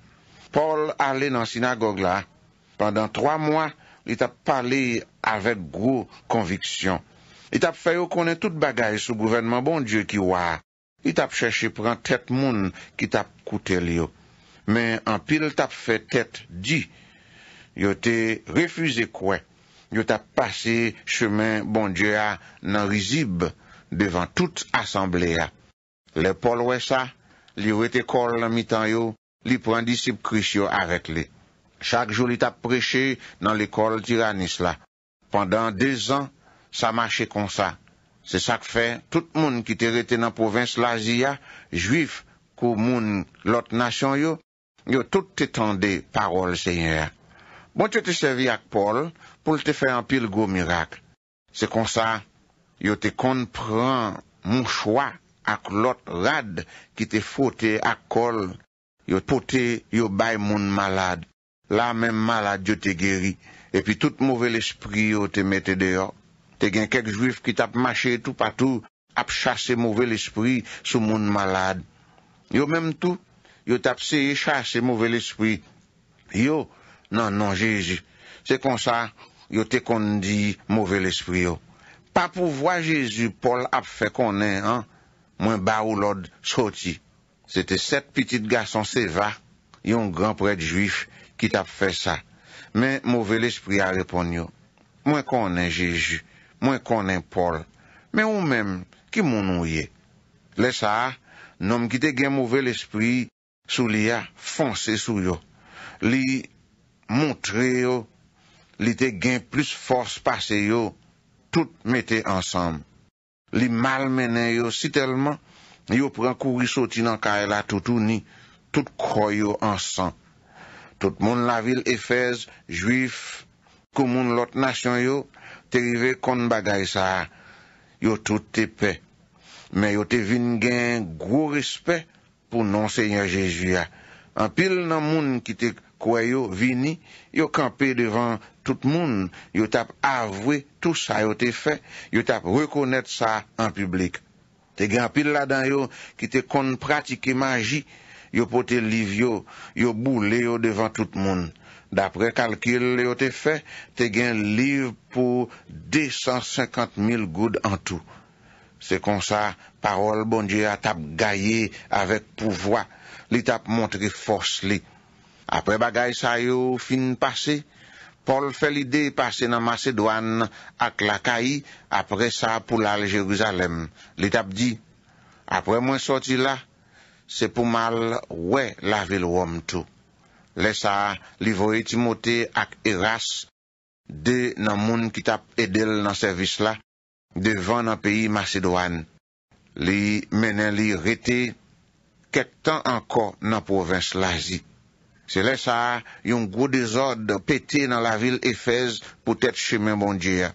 Paul ale nan sinagogue la, pandan 3 mwa, li tap pale avèk gro konviksyon. Li tap fè yo konen tout bagay sou gouvernement bon Diyo ki waa. Li tap chèche pran tèt moun ki tap koutè li yo. Men an pil tap fè tèt diy, Yo te refuze kwen, yo te pase chemen bon Djea nan rizib bevan tout asamblea. Le pol we sa, li rete kol nan mitan yo, li prendi sip kris yo arek li. Chak joli te apreche nan le kol tiranis la. Pendan dezan, sa mache kon sa. Se sak fe, tout moun ki te rete nan provins la Ziya, juif, kou moun lot nasyon yo, yo tout te tende parol se nyea. Bon, yo te servi ak Paul pou te fe an pil go mirak. Se kon sa, yo te kon pren moun chwa ak lot rad ki te fote ak kol. Yo pote, yo bay moun malad. La men malad, yo te geri. E pi tout mouvel espri yo te mette deyo. Te gen kek juif ki tap mache tou patou ap chase mouvel espri sou moun malad. Yo menm tou, yo tap se yi chase mouvel espri. Nan, nan, Jésus, se konsa, yo te kondi mouvel espri yo. Pa pou vwa Jésus, Paul ap fe konen, an, mwen ba ou lod soti. Sete set pitit gason se va, yon gran pred juif ki tap fe sa. Men, mouvel espri a repon yo. Mwen konen, Jésus, mwen konen, Paul, men ou men, ki moun ou ye? Le sa, nom ki te gen mouvel espri sou li a fonse sou yo. Li... Montre yo, li te gen plus fos pase yo, tout mette ansanm. Li mal menen yo, si telman, yo pren kouri soti nan kare la toutouni, tout kroy yo ansanm. Tout moun la vil Efez, juif, kou moun lot nasyon yo, te rive kon bagay sa, yo tout te pe. Men yo te vin gen gwo rispe, pou non se nye Jejua. An pil nan moun ki te koure, kwe yo vini, yo kampe devan tout moun, yo tap avwe tout sa yo te fe, yo tap rekonet sa an publik. Te gen apil la dan yo ki te kon pratike maji, yo pou te liv yo, yo bou le yo devan tout moun. Dapre kalkil yo te fe, te gen liv pou 250 mil goud an tou. Se kon sa, parol bon diya tap gaye avek pouvoi, li tap montre force li. Apre bagay sa yo fin pase, Paul fe li de pase nan Macedouan ak lakay apre sa pou lal Jeruzalem. Li tap di, apre mwen soti la, se pou mal we la vil wom tou. Le sa li vo eti mote ak eras de nan moun ki tap edel nan servis la devan nan peyi Macedouan. Li menen li rete ketan anko nan provins la zi. Se lè sa, yon gwo dezod pete nan la vil Efez pou tèt chemen bon dje.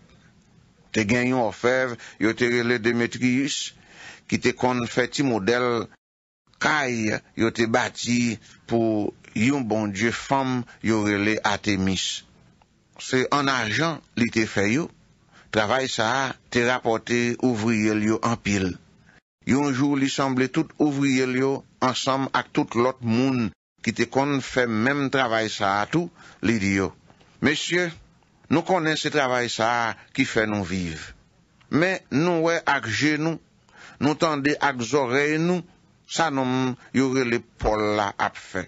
Te gen yon ofev, yo te rele Demetrius, ki te kon fè ti model, kay yo te bati pou yon bon dje fam yo rele Atemis. Se an ajan li te fè yo, travay sa, te rapote ouvriye li yo an pil. Yon jou li semble tout ouvriye li yo ansam ak tout lot moun Ki te kon fè mèm travay sa a tou, li di yo. Mesye, nou konen se travay sa a ki fè nou viv. Mè nou wè ak jè nou, nou tande ak zorey nou, sa nou yore le pol la ap fè.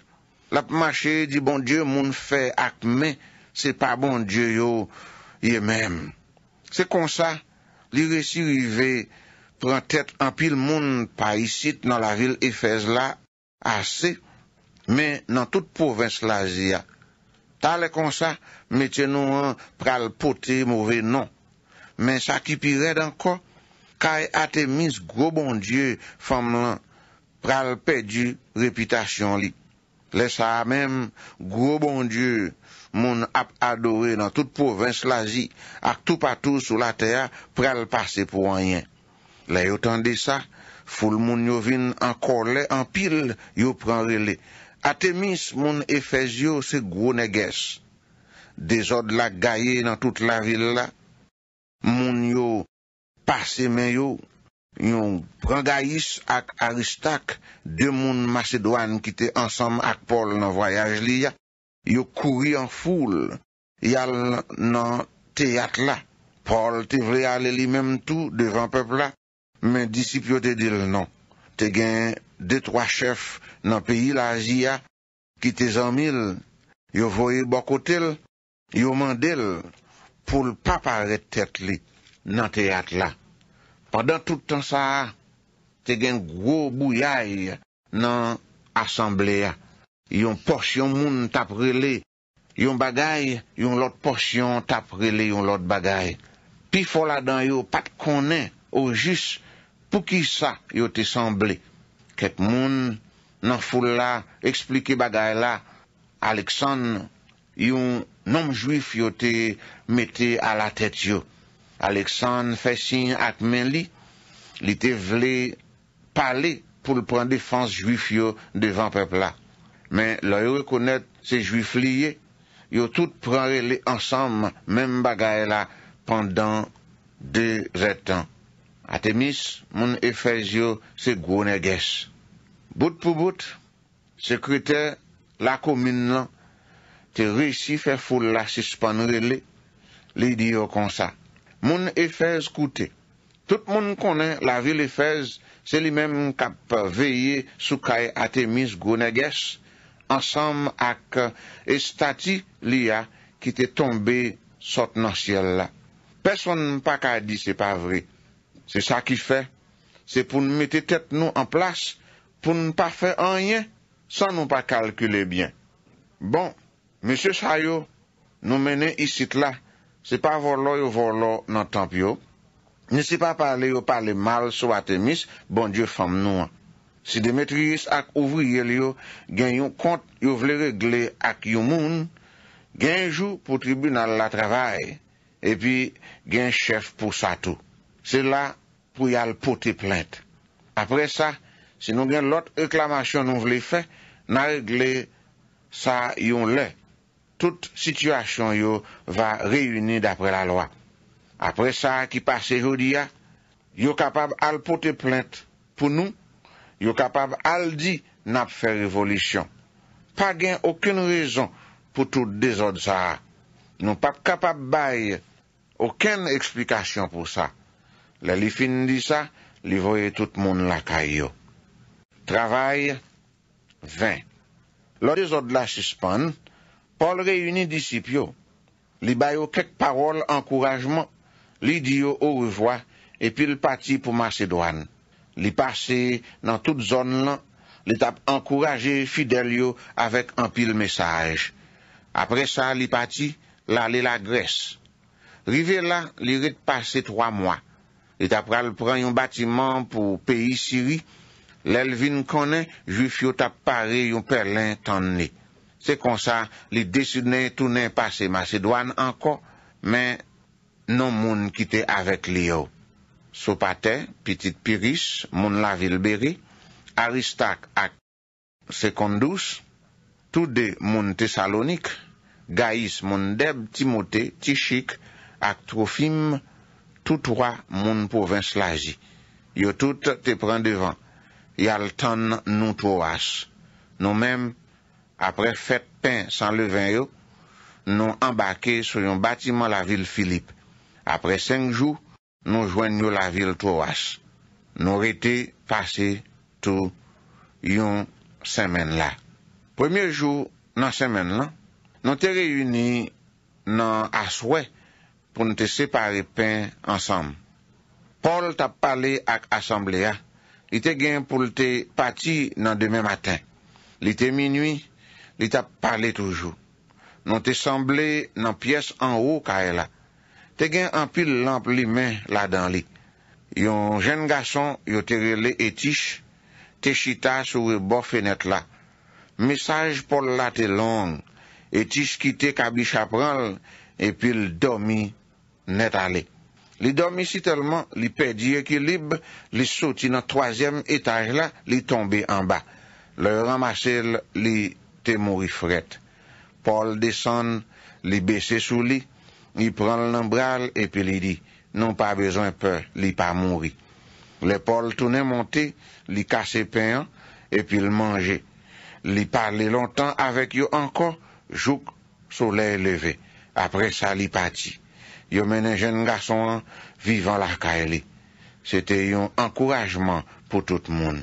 Lap mache di bon die moun fè ak mè, se pa bon die yo yè mèm. Se kon sa, li resi wive pran tèt anpil moun paisit nan la vil Efèz la, asè. men nan bon bon tout pouvens la zi ya. Talè kon sa, meten nou an pral pote mouve non. Men sa ki pi red an kon, kay ate mis gro bon die fam nan pral pedu repitasyon li. Le sa amem gro bon die moun ap adore nan tout pouvens la zi ak tou patou sou la teya pral pase pou an yen. Le yo tende sa, foul moun yo vin an kor le, an pil yo pran rele. Atemis moun Efes yo se gro neges. Dezod lak gaye nan tout la vil la, moun yo pase men yo, yon prangayis ak aristak de moun Macedouan ki te ansam ak Paul nan voyaj li ya, yo kouri an foul, yal nan teyat la. Paul te vle ale li mem tou devan pepla, men disipyo te dil nan. te gen de troa chef nan peyi la aziya, ki te zanmil, yo voye bokotel, yo mandel, pou l'papare tete li nan te atla. Pendan toutan sa, te gen gro bouyay nan asambleya. Yon porsyon moun tapre li, yon bagay, yon lot porsyon tapre li, yon lot bagay. Pi fola dan yo pat konen, ou jis, Pou ki sa yo te sanble? Kek moun nan foule la, explike bagay la, Aleksan, yon nom juif yo te mette a la tet yo. Aleksan fè sin ak men li, li te vle pale pou l'pren defans juif yo devan pepla. Men lor yo rekonet se juif liye, yo tout pranre li ansam, men bagay la, pandan de retan. Ate mis, moun efez yo se goun e ges. Bout pou bout, sekreter la komine lan, te reshi fe foule la sispanre le, le di yo konsa. Moun efez koute. Tout moun konen la vil efez, se li men kap veye sou kaye ate mis goun e ges, ansam ak estati li ya ki te tombe sot nan siel la. Person pa ka di se pa vrej. Se sa ki fe, se pou nou mette tet nou an plas, pou nou pa fe anye, san nou pa kalkule bien. Bon, mese sa yo, nou mene isit la, se pa volo yo volo nan temp yo, mese pa pale yo pale mal sou atemis, bon die fom nou an. Se Demetrius ak ouvriye li yo, gen yon kont yo vle regle ak yon moun, gen jou pou tribunal la travay, e pi gen chef pou sa tou. Se la, pou yal pote plente apre sa, se nou gen lot reklamasyon nou vle fe nan regle sa yon le tout situasyon yo va reyouni dapre la loa apre sa ki pase yon diya, yon kapab al pote plente pou nou yon kapab al di nap fe revolisyon pa gen oken rezon pou tout dezod sa nou pap kapab baye oken eksplikasyon pou sa Lè li fin di sa, li voye tout moun lakay yo. Travay, vèn. Lò de zo de la sispan, pol reyuni disip yo. Li bayo kek parol, ankourajman. Li di yo ou revoi, e pil pati pou Macedouan. Li pase nan tout zon lan, li tap ankouraje fidelyo avek an pil mesaj. Apre sa, li pati, la li la gres. Rive la, li rit pase 3 mwa. et ap pral pran yon batiman pou peyi siri, lel vin konen, ju fiyot ap pare yon perlen tan ne. Se konsa, li desi ne, tou ne pase Macedwan anko, men non moun kite avek li yo. Sopate, pitit Piris, moun la vilberi, Aristak ak Sekondous, tou de moun Tesalonik, Gais moun Deb, Timote, Tichik, ak Trofim, Sopate, Toutoua moun povins laji. Yo tout te pren devan. Yal ton nou tou as. Nou men apre fet pen san le ven yo, nou ambake sou yon batiman la vil Filip. Apre senk jou, nou jwen yo la vil tou as. Nou rete pase tou yon semen la. Premier jou nan semen lan, nou te reyuni nan aswey pou nou te separe pen ansam. Pol tap pale ak asamble ya, li te gen pou te pati nan demè matin. Li te minui, li tap pale toujou. Non te samble nan piyes an ou ka e la. Te gen anpil lamp li men la dan li. Yon jen gason yo te rele etish, te chita sou e bo fenet la. Mesaj pol la te long, etish kite kabish apral, epil domi, net aller. Li dormi si tellement, perd perdit équilibre, li dans troisième étage là, les tombé en bas. Le ramassé, li était mourir Paul descend, il baissait sous lui, il prend l'embral et puis li dit, non pas besoin peur, les pas mourir Le Paul tourne monté, les le pain, et puis le manger. Li parlait longtemps avec eux encore, le soleil levé. Après ça, il partit. Yo menen jen gason an vivan lakay li. Se te yon ankourajman pou tout moun.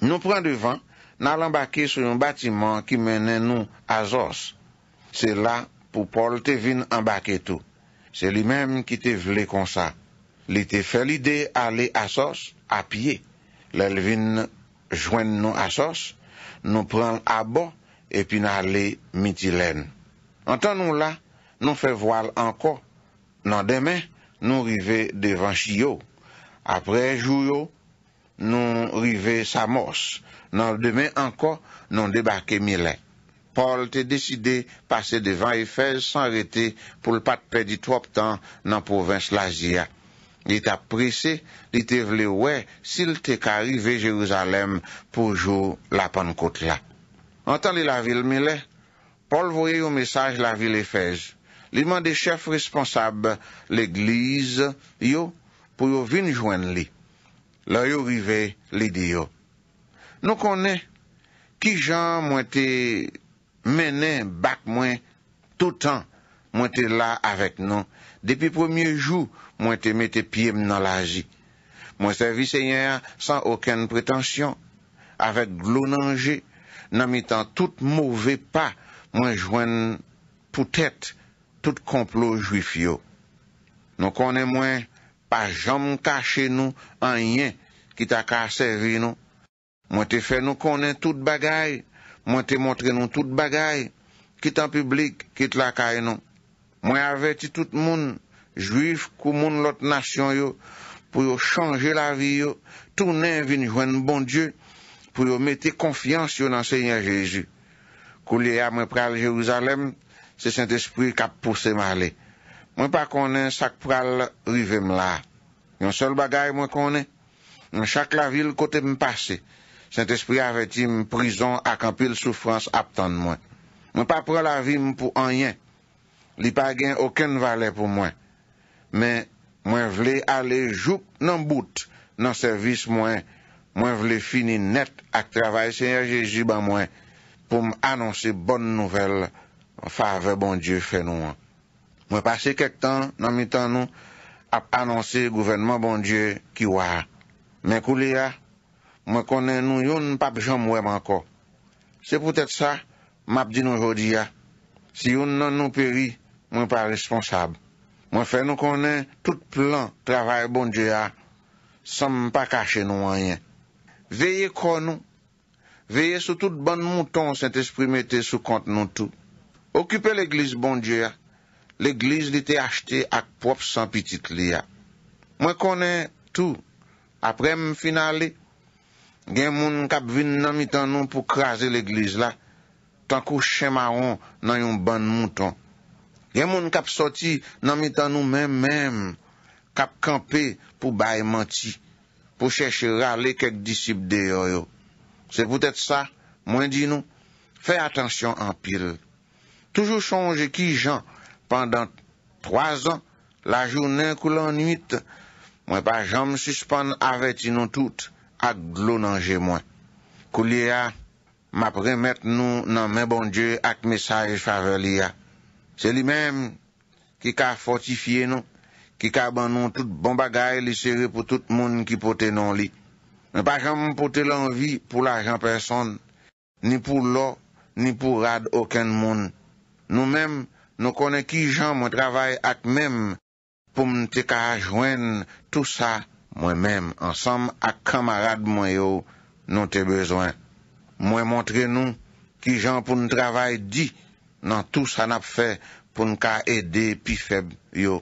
Nou pren devan, nan l'anbake sou yon batiman ki menen nou azos. Se la pou Paul te vin anbake tou. Se li menm ki te vle konsa. Li te felide ale azos apye. Le vin jwen nou azos. Nou pren abo epi nan le mitilen. Antan nou la, nou fe voal anko. Nan demen nou rive devan Chiyo, apre Juyo nou rive Samos, nan demen anko nou debake Milè. Paul te deside pase devan Efez san rete pou l pat pe di troptan nan provins l'Aziya. Li ta prese, li te vle wè sil te ka rive Jeruzalem pou jou la pan kote la. Antan li la vil Milè, Paul voye yo mesaj la vil Efez. Li man de chef responsable l'Eglise yo pou yo vin jwen li. La yo rive lidi yo. Nou konen, ki jan mwen te menen bak mwen toutan mwen te la avèk nou. Depi premier jou mwen te mette piem nan laji. Mwen serviseyen san oken pretensyon. Avèk glonanje nan mitan tout mouve pa mwen jwen pou tèt. tout komplo juif yo. Nou konen mwen, pa jom kache nou, an yen, kit akar servi nou. Mwen te fè nou konen tout bagay, mwen te montre nou tout bagay, kit an publik, kit lakay nou. Mwen aveti tout moun, juif, kou moun lot nasyon yo, pou yo chanje la vi yo, tounen vin joen bon Diyo, pou yo mette konfians yo nan Seyen Jezi. Kou liye ame pral Jezalem, Se Saint-Esprit kap pou se ma le. Mwen pa konen sak pral rivem la. Yon sol bagay mwen konen. Mwen chak la vil kote mwen pase. Saint-Esprit aveti mwen prison ak anpil soufrans aptan mwen. Mwen pa pral la vil mwen pou anyen. Li pa gen oken valen pou mwen. Men mwen vle ale joup nan bout nan servis mwen. Mwen vle fini net ak travay Seigneur Jejib an mwen. Pou mwen anonsi bon nouvel. fave bon die fè nou an. Mwen pase ket tan, nan mi tan nou, ap anonsi gouvenman bon die ki waa. Mwen koule ya, ah, mwen konen nou yon pap jom wèm anko. Se pou tèt sa, map di nou jodi ya. Ah. Si yon nan nou peri, mwen pa responsab. Mwen fè nou konen tout plan travay bon die ya, ah, sam pa kache nou an yen. Veye kon nou, veye sou tout ban mouton sent espri mette sou kont nou tou. Okipe l'Eglise bon Djea, l'Eglise li te achete ak prop san pitit li ya. Mwen konen tou, aprem finali, gen moun kap vin nan mitan nou pou krasi l'Eglise la, tankou chen maron nan yon ban mouton. Gen moun kap soti nan mitan nou men men, kap kampe pou baye manti, pou cheshe rale kek disip de yo yo. Se poutet sa, mwen di nou, fey atensyon anpirel. Toujou chonje ki jan, pandan 3 an, la jounen koulan 8, mwen pa jan msuspan aveti nou tout, ak glonan jemwen. Kou liya, m apre met nou nan men bon die ak mesaj fave liya. Se li menm, ki ka fortifiye nou, ki ka ban nou tout bon bagay li sere pou tout moun ki pote nan li. Mwen pa jan m pote lan vi pou la jan person, ni pou lor, ni pou rad okan moun. Nou menm nou kone ki jan mwen travay ak menm pou mwen te ka ajwen tout sa mwen menm ansam ak kamarad mwen yo nou te bezwen. Mwen montre nou ki jan pou mwen travay di nan tout sa nap fe pou mwen ka ede pi feb yo.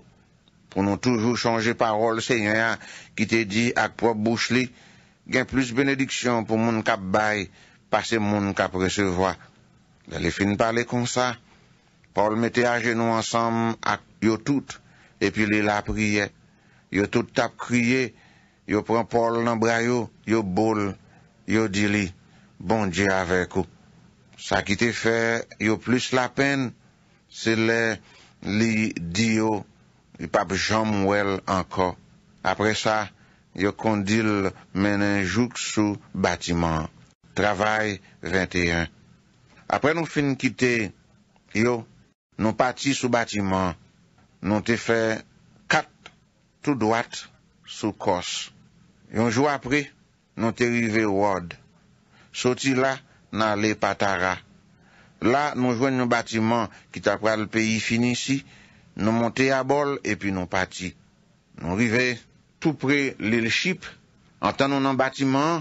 Poun nou toujou chanje parol se yon ya ki te di ak pou ap bouch li gen plus benediksyon pou mwen ka bay pa se mwen ka presevwa. Dali fin parle kon sa. Paul mette a genou ansam yo tout, epi li la priye. Yo tout tap kriye, yo pran Paul nan bra yo, yo bol, yo di li, bon di avèk ou. Sa ki te fè, yo plus la pen, se le li di yo, y pape Jean Mouel anko. Apre sa, yo kondil menen jouk sou batiman. Travay 21. Apre nou fin kite, yo, nou pati sou batiman, nou te fe kat tout doat sou kos. Yon jou apre, nou te rive wad. Soti la, nan le patara. La, nou jwen nou batiman ki ta kwa l peyi fini si, nou monte a bol, epi nou pati. Nou rive tout pre l'il ship, an tan nou nan batiman,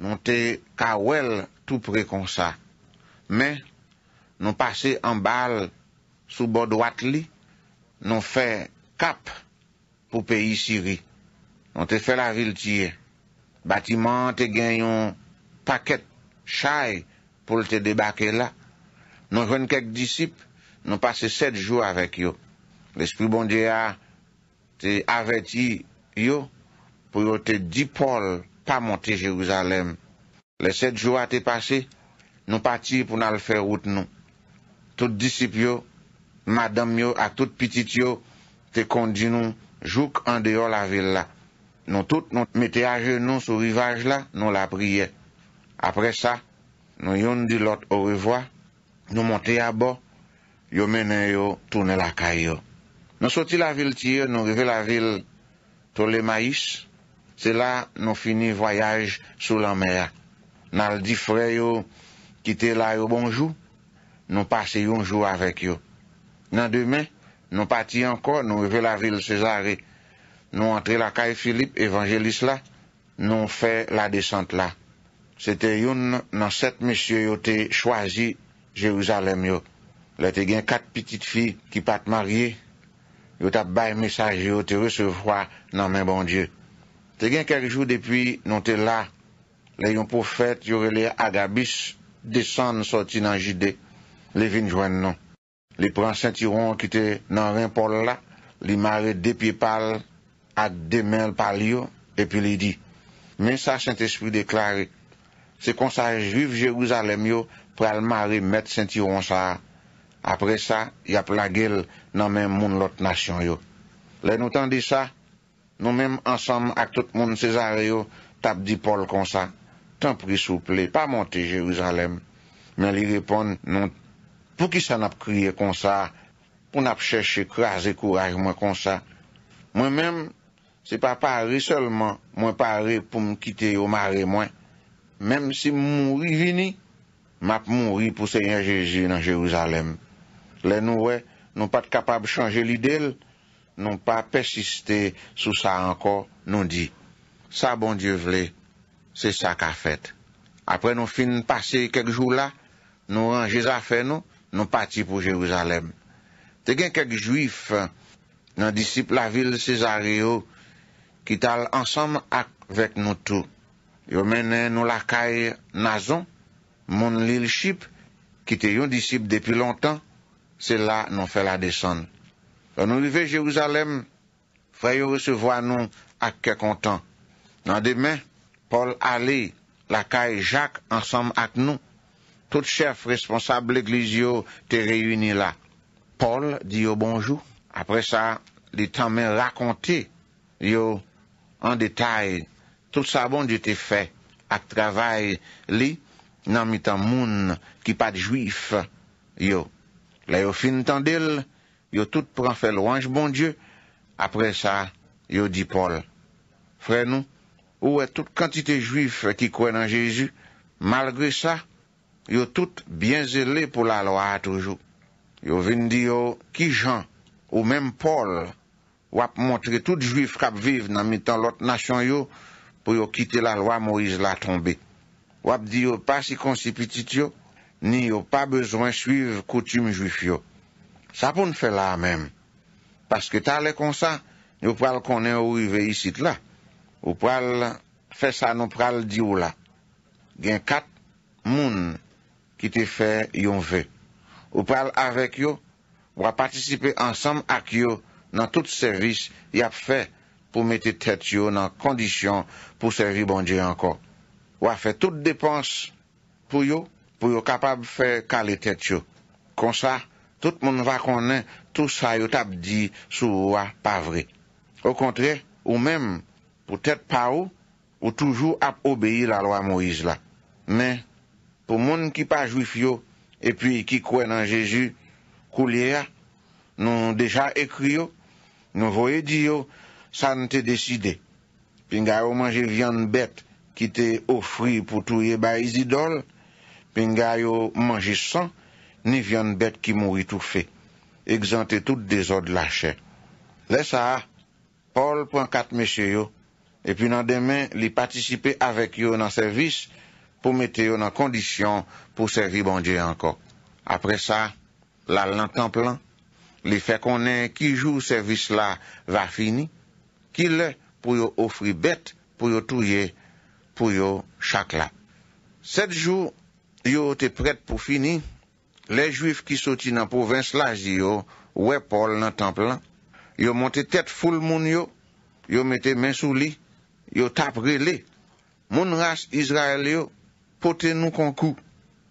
nou te ka wel tout pre kon sa. Men, nou pase an bale sou bod wak li, nou fe kap pou peyi siri. Nou te fe la vil tiye. Batiman te gen yon paket chay pou te debake la. Nou ren kek disip, nou pase set jou avèk yo. L'esprit bon diya te avè ti yo pou yo te di pol pa monte Jerusalem. Le set jou a te pase, nou pati pou nan le fe route nou. Tout disip yo, Madame yo a tout pitit yo te kondi nou Jouk ande yo la vil la Nou tout nou mete aje nou sou rivaj la Nou la priye Apre sa nou yon di lot o revwa Nou monte ya bo Yo menen yo toune la kay yo Nou soti la vil ti yo Nou reve la vil tole mais Se la nou fini voyaj sou la mer Nal di fre yo kite la yo bonjou Nou pase yon jou avek yo Nan demen, nou pati anko, nou ve la vil sezare. Nou antre la kaye Filip, evanjelis la, nou fe la desante la. Se te yon nan set mesye yo te chwazi Jerusalem yo. Le te gen kat pitit fi ki pat marye, yo ta baye mesaje yo te resevwa nan men bon die. Te gen keryjou depi nou te la, le yon pofet yo rele Agabis desan soti nan jide. Le vin jwen nou. Li pran sentiron ki te nan ren pol la, li mare depi pal, at demen pal yo, epi li di. Men sa, sent espri deklare, se konsa juv jeruzalem yo, pral mare met sentiron sa. Apre sa, yap la gel nan men moun lot nasyon yo. Le nou tan di sa, nou men ansam ak tout moun sezare yo, tap di pol konsa. Tan pri souple, pa monte jeruzalem. Men li repon, nou... pou ki sa nap kriye kon sa, pou nap chèche kras e kouraj mwen kon sa. Mwen mèm, se pa pari solman, mwen pari pou mkite yo mare mwen, mèm si moun ri vini, mwen ap moun ri pou se yon Jezu nan Jeruzalem. Lè nou wè, nou pat kapab chanje lidel, nou pat persistè sou sa anko, nou di, sa bon Dieu vle, se sa ka fèt. Apre nou fin passe kek jou la, nou ran Jeza fè nou, Nou pati pou Jevouzalem. Te gen kek Jouif euh, nan disip la vil Sezaryo ki tal ansam ak vek nou tou. Yo menen nou lakay nazon, moun lil ship ki te yon disip depi lontan, se la nou fe la desan. Fè nou vive Jevouzalem, fè yo resevo an nou ak kek ontan. Nan demè, Paul ale lakay jak ansam ak nou Tout chef responsable l'Eglise yo te reyouni la. Paul di yo bonjou. Apre sa, li tan men rakonte yo an detay. Tout sa bon di te fe. Ak travay li nan mitan moun ki pat juif yo. La yo fin tan del, yo tout pran fe louange bonjou. Apre sa, yo di Paul. Fre nou, ou e tout kantite juif ki kwen an Jejou, malgre sa... yo tout bien zélé pou la loi a toujou. Yo ven di yo, ki jan, ou menm Paul, wap montre tout juif kap vive nan mitan lot nasyon yo, pou yo kite la loi Moïse la tonbe. Wap di yo, pasi konsipitit yo, ni yo pa bezwen suive koutume juif yo. Sa pou nfe la menm. Paske talè konsa, yo pral konen ou y ve y sit la. Ou pral, fè sa nou pral di ou la. Gen kat, moun, ki te fe yon ve. Ou pal avek yo, ou a patisipe ansam ak yo, nan tout servis, yap fe pou mette tet yo nan kondisyon pou seri bondye anko. Ou a fe tout depans pou yo, pou yo kapab fe kale tet yo. Kon sa, tout moun va konen, tout sa yo tap di sou ou a pavre. Ou kontre, ou men, pou tet pa ou, ou toujou ap obeye la lo a Moiz la. Men, pou moun ki pa jouif yo, epi ki kwen nan Jeju, kou liya, nou deja ekri yo, nou voye di yo, sa nou te deside, pinga yo manje vyan bet, ki te ofri pou touye ba izidol, pinga yo manje san, ni vyan bet ki moui tou fe, egzante tout de zo de la chè. Le sa, Paul pran kat meshe yo, epi nan demen li patisipe avek yo nan servis, pou mette yo nan kondisyon pou se ribanje anko. Apre sa, la lan tan plan, li fe konen ki jou servis la va fini, ki le pou yo ofri bet, pou yo touye, pou yo chakla. Set jou, yo te pret pou fini, le juif ki soti nan povins la zi yo, we pol nan tan plan, yo monte tet ful moun yo, yo mette men sou li, yo tap gri li, moun ras Izrael yo, Pote nou kon ku,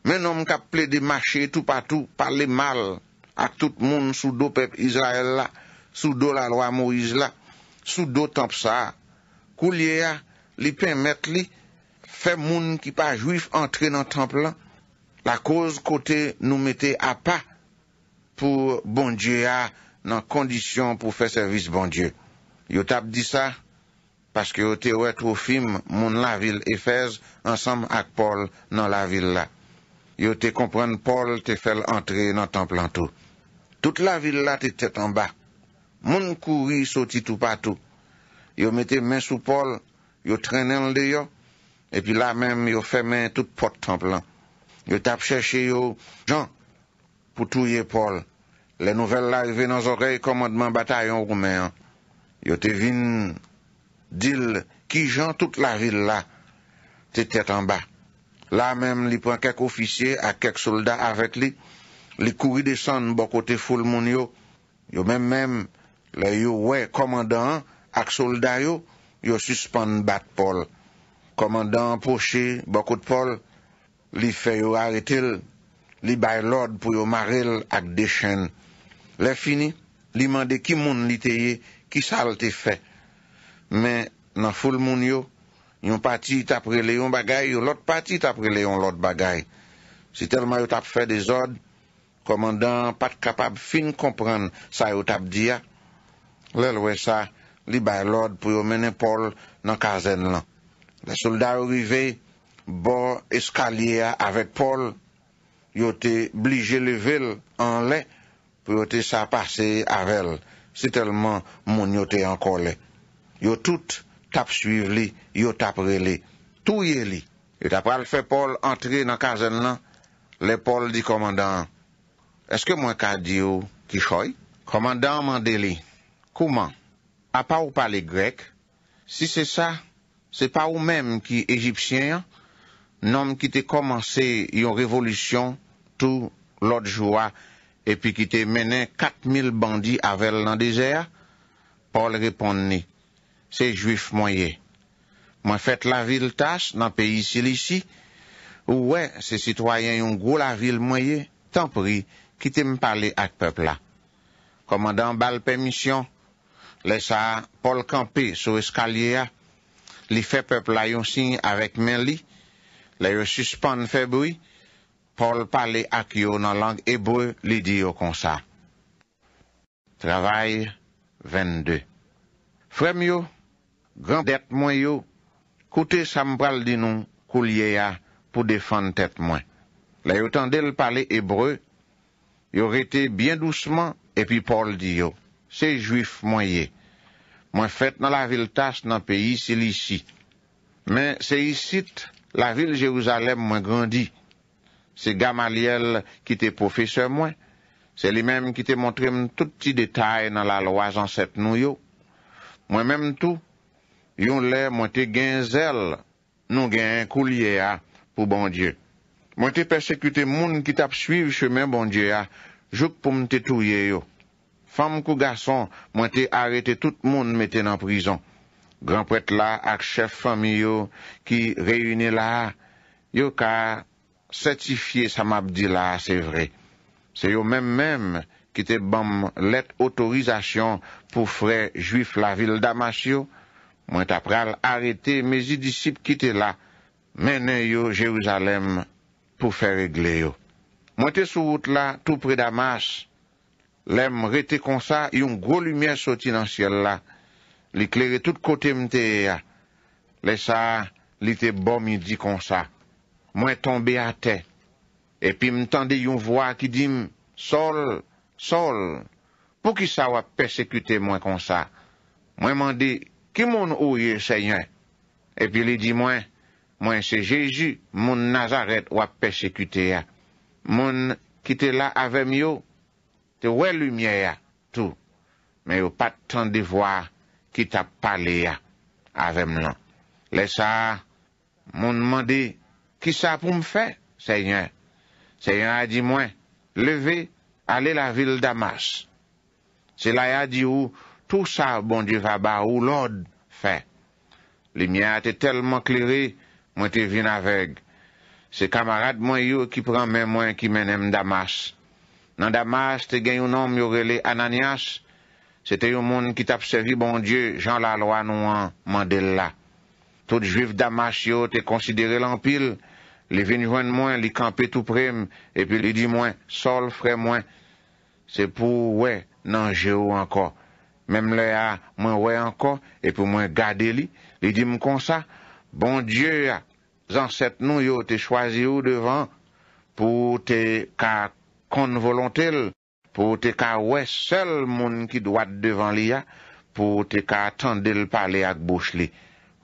menon m ka ple de mache tou patou, pale mal a tout moun sou do pep Israel la, sou do la loa Moiz la, sou do Tampsa. Kou liye ya, li pen met li, fe moun ki pa juif entre nan Tampla, la koz kote nou mete apa pou bon die ya nan kondisyon pou fe servis bon die. Yo tap di sa? Paske yo te wet wou fim moun la vil Efez ansam ak Paul nan la vil la. Yo te kompren Paul te fel antre nan temple an tou. Tout la vil la te te tamba. Moun kouri soti tou patou. Yo mette men sou Paul. Yo trenen l deyo. E pi la men yo femen tout pot temple an. Yo tap cheshe yo jan pou touye Paul. Le nouvel la yve nan zorey komandman batayon roumen an. Yo te vin... Dil ki jan tout la vil la, te tet an ba. La menm li pran kek ofisye ak kek solda avet li, li kouri desan bokote ful moun yo. Yo menm menm, le yo we komandan ak solda yo, yo suspon bat pol. Komandan poche bokote pol, li fe yo aretil, li bay lord pou yo marel ak de chen. Le fini, li mande ki moun li teye ki salte fey, Men nan foul moun yo, yon pati tapre leyon bagay, yon lot pati tapre leyon lot bagay. Si telman yo tap fe de zod, komandan pat kapab fin kompren sa yo tap dia, le lwe sa li bay lod pou yo menen Paul nan kazen lan. Le soldat ourive, bo eskalyea avet Paul, yo te blije le vel an le pou yo te sa pase avel. Si telman moun yo te an kole. Yo tout tap suive li, yo tap rele, touye li. Yo tap pral fè Paul antre nan kazen nan, le Paul di komandan, eske mwen ka di yo ki choy? Komandan mande li, kouman? A pa ou pale grek, si se sa, se pa ou mèm ki egipsyen, nom ki te komanse yon revolisyon tou lot jwa, epi ki te mènen kat mil bandi avel nan desea, Paul reponde ni, Se juif mwenye. Mwen fèt la vil tas nan peyi silisi. Ou wè se sitwayen yon gwo la vil mwenye. Tanpri. Kitem pale ak pepla. Komandan bal pemisyon. Lè sa pol kampe sou eskalyea. Li fè pepla yon siny avèk men li. Lè yon suspan febri. Pol pale ak yo nan lang ebre li di yo konsa. Travay 22 Fremyo. Grandet mwen yo, koute sambral di nou, kou liye ya, pou defan tet mwen. La yo tendel pale ebreu, yo rete bien douceman, epi pol di yo. Se juif mwen ye, mwen fet nan la vil tas nan peyi selisi. Men se yisit, la vil Jezalem mwen grandi. Se Gamaliel ki te profese mwen, se li menm ki te montre mwen tout ti detay nan la loazan set nou yo. Mwen menm tou, yon lè mwen te gen zel nou gen kou liye ya pou bon die. Mwen te persekute moun ki tap suive cheme bon die ya, jok pou mwen te touye yo. Fam kou gason mwen te arete tout moun meten an prison. Granpwet la ak chef fami yo ki reyune la, yo ka sertifiye sa mabdi la, se vre. Se yo men menm ki te bam let otorizasyon pou fre juif la vil damasyo, Mwen tap ral arete, mezi disip kite la, menen yo Jeruzalem pou fe regle yo. Mwen te sou wote la, tou pre Damas, lem rete konsa, yon gro lumiè soti nan siel la, li kleri tout kote mte e ya. Le sa, li te bom yi di konsa. Mwen tombe ate, epi mtande yon vwa ki dim, sol, sol, pou ki sa wap persekute mwen konsa. Mwen mandi, Ki moun ouye, Seigneur? Epi li di mwen, mwen se Jejou, moun Nazaret wap pesekute ya. Moun ki te la avem yo, te wè lumye ya, tou. Me yo pat tan de vwa ki ta pale ya, avem lan. Lesa, moun mandi, ki sa pou mwen fe, Seigneur? Seigneur a di mwen, leve, ale la vil damas. Se la ya di ou, tout sa bon dieu vaba ou lod fè. Li miate telman kleri mwen te vin aveg. Se kamarad mwen yo ki pranmen mwen ki menem damas. Nan damas te gen yon nom yorele Ananias, se te yon moun ki tapsevi bon dieu jan la lwa nouan mandel la. Tout juif damas yo te konsidere l'ampil, li vin jwen mwen li kampe tou prem, e pi li di mwen sol fre mwen se pou we nan je ou anko. Mem le a mwen wè ankon, e pou mwen gade li, li di m kon sa, bon Diyo ya, zanset nou yo te chwazi yo devan, pou te ka kon volontel, pou te ka wè sel moun ki dwad devan li ya, pou te ka tendel pale ak bouch li.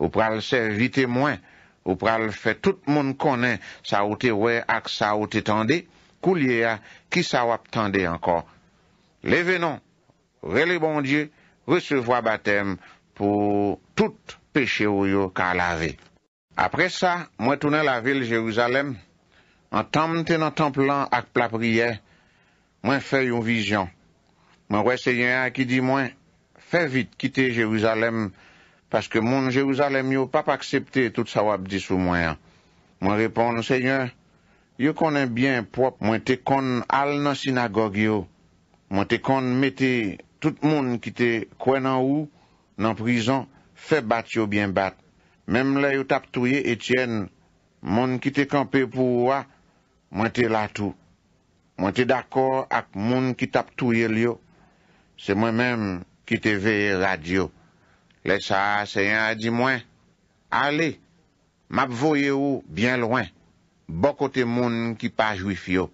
Ou pral se vitemwen, ou pral fe tout moun konen, sa wote wè ak sa wote tende, kou li ya ki sa wap tende ankon. Le venon, Vele bon die, resevo a batem pou tout peche ou yo ka la ve. Apre sa, mwen toune la vil Jerusalem, an tamte nan temple lan ak pla priye, mwen fe yon vijan. Mwen wè seyen a ki di mwen, fe vit kite Jerusalem, paske moun Jerusalem yo pap aksepte tout sa wap disou mwen. Mwen repon nou seyen, yo konen bien prop mwen te kon al nan sinagogyo, mwen te kon meti, Tout moun ki te kwen nan ou, nan prizon, fe bat yo bien bat. Mem le yo tap touye Etienne, moun ki te kampe pou ou a, mwen te la tou. Mwen te d'akor ak moun ki tap touye li yo. Se mwen menm ki te veye radio. Le sa, se yon a di mwen, ale, map voye ou bien lwen. Bo kote moun ki pa jwif yo.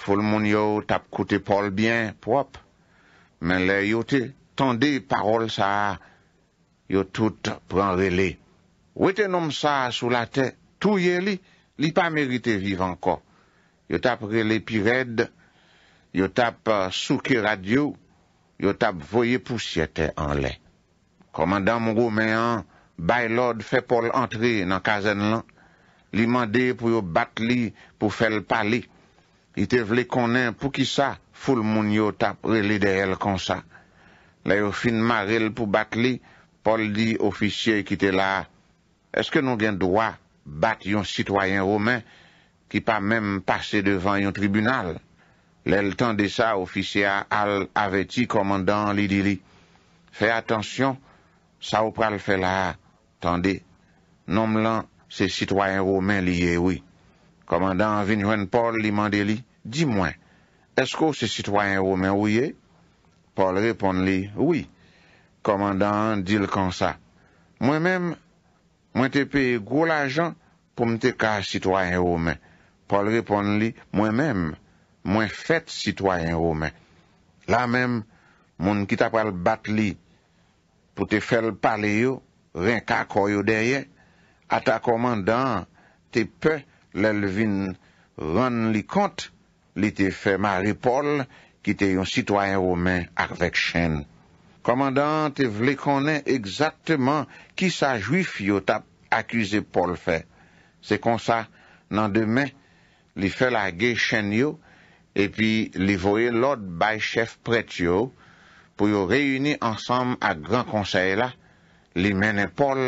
Foul moun yo tap kote pol bien, prop. Men lè yo te tonde parol sa, yo tout pran rele. Ou e te nom sa sou la te, tou ye li, li pa merite vive anko. Yo tap rele pi red, yo tap euh, souke radio, yo tap voye pousyete an lè. Komandam rou men an, bay lòd fe pol antre nan kazen lan, li mande pou yo bat li pou fel pali. I te vle konen pou ki sa, Foul moun yo tap relide el konsa. Le yo fin ma rel pou bat li, pol di ofisye ki te la, eske nou gen doa bat yon sitwayen romen ki pa menm pase devan yon tribunal. Le el tende sa ofisye al aveti komandan li di li, fe atensyon, sa ou pral fe la, tende, nom lan se sitwayen romen li ye wii. Komandan vinwen pol li mande li, di mwen, Esko se sitwayen ou men ouye? Eh? Paul repon li, Oui, komandan dil kon sa. Mwen men, mwen te pe gwo la jan pou mte ka sitwayen ou men. Paul repon li, Mwen men, mwen fet sitwayen ou men. La men, moun ki ta kwa l bat li, pou te fel pale yo, renka kwa yo deye, a ta komandan te pe l elvin ron li kont, Li te fe Marie Paul ki te yon sitwayen romen arvek chen. Komandante vle konen exakteman ki sa juif yo ta akuse Paul fe. Se konsa nan demen li fe lage chen yo epi li voye lot bay chef pret yo pou yo reyuni ansam a gran konsey la li menen Paul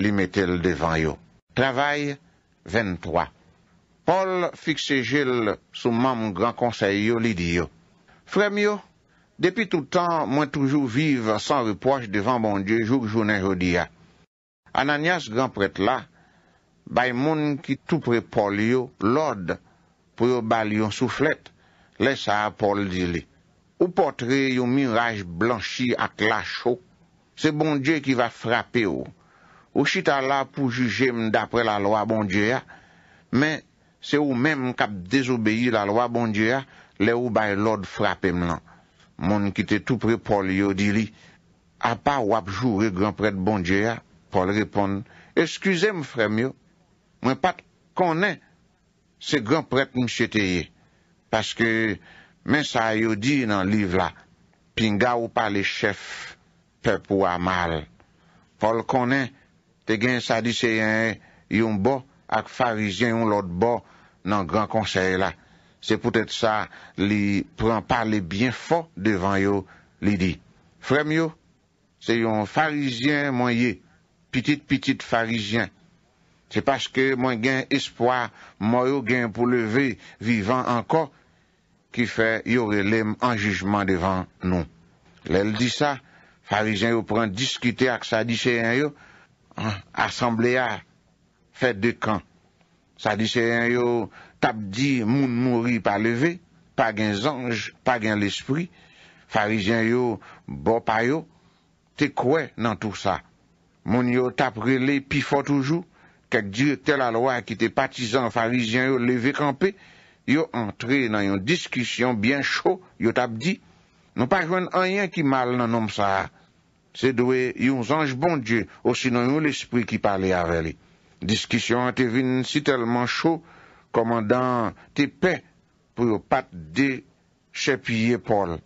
li metel devan yo. Travay 23 Paul fikse jel souman moun gran konsey yo lidi yo. Frem yo, depi toutan mwen toujou vive san ripoche devan bon die jouk jounen jodi ya. Ananyas gran pret la, bay moun ki toupre Paul yo lode pou yo bali yon souflet, lesa a Paul di li. Ou potre yon miraj blanchi ak la chouk, se bon die ki va frape yo. Ou chita la pou juje mdapre la loa bon die ya, men... Se ou men m kap dezobeyi la lo a bondye a, le ou bay lode frape m nan. Mon ki te toupre Paul yodi li, a pa wap jure granpred bondye a, Paul repon, eskuse m fremyo, mwen pat konen se granpred m cheteye. Paske men sa yodi nan liv la, pinga ou pa le chef, pep ou a mal. Paul konen, te gen sa di se yon bo, ak farizyen yon lot bo nan gran konsey la. Se pou tèt sa li pran parle bien fo devan yo lidi. Frem yo, se yon farizyen mwen ye, pitit pitit farizyen. Se paske mwen gen espoir, mwen yo gen pou leve vivan anko, ki fe yore lem an jujman devan nou. Lèl di sa, farizyen yo pran diskute ak sa di chen yo, an asemblea, Fèd de kan. Sa disè yon yo tap di moun mouri pa leve, pa gen zanj, pa gen l'esprit. Farizyan yo bo pa yo, te kwe nan tout sa. Moun yo tap rele pi fo toujou, kek dire tel alwa ki te patizan farizyan yo leve kampe, yo entre nan non yon diskisyon bien chou, yo tap di, nou pa jwen anyen ki mal nan om sa. Se do we yon zanj bon die, osi nan yon l'esprit ki pale aveli. Diskisyon te vin si telman chou, komandan te pe pou yo pat de chepiye pol.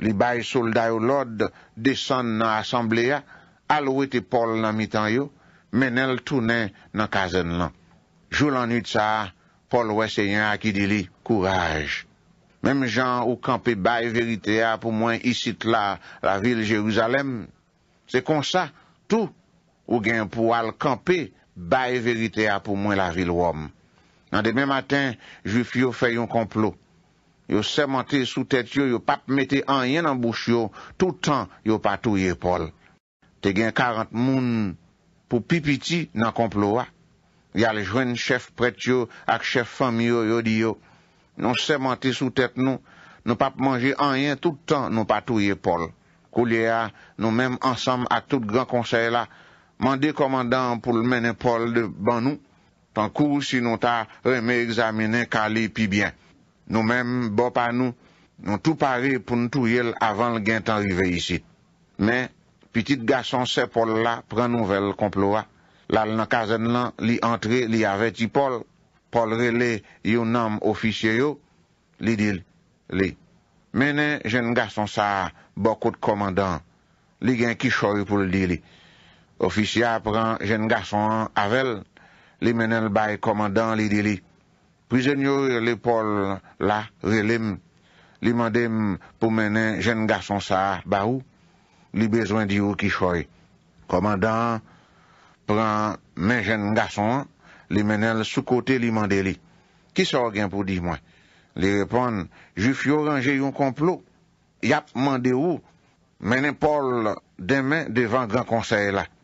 Li bay solday ou lod desan nan asambleya, alowe te pol nan mitan yo, menel tounen nan kazen lan. Jou lan utsa, pol weseyen akidili, kouraj. Mem jan ou kampe bay verite ya pou mwen isit la la vil Jeruzalem. Se konsa tou ou gen pou al kampe Baye verite a pou mwen la vil wom. Nan deme matin, juf yo fe yon komplo. Yo semente sou tete yo, yo pap mette anyen nan bouch yo, toutan yo patou ye pol. Te gen karant moun pou pipiti nan komplo a. Yal jwen chef pret yo ak chef famyo yo di yo. Non semente sou tete nou, nou pap manje anyen toutan nou patou ye pol. Kou le a, nou menm ansam ak tout gran konsey la, Man de komandan pou l menen pol de ban nou, tan kou si nou ta reme examine kalé pi bien. Nou men bo pa nou, nou tou pare pou nou tou yel avan l gen tanrive yisi. Men, pitit gason se pol la, pran nouvel komploa. Lal nan kazen lan, li antre, li aveti pol, pol rele yon nam ofisye yo, li dil, li. Menen jen gason sa, bokout komandan, li gen kishori pou li dil, li. Oficyat pran jen gason avèl, li menèl bay komandan li dili. Pouzenyo li pol la, li mandèm pou menè jen gason sa ba ou, li bezwen di ou ki choy. Komandan pran men jen gason an, li menèl sou kote li mandèli. Ki sa orgen pou di mwen? Li repon, jif yo ranje yon komplo, yap mandè ou, menèm pol demè devan gran konsey lak.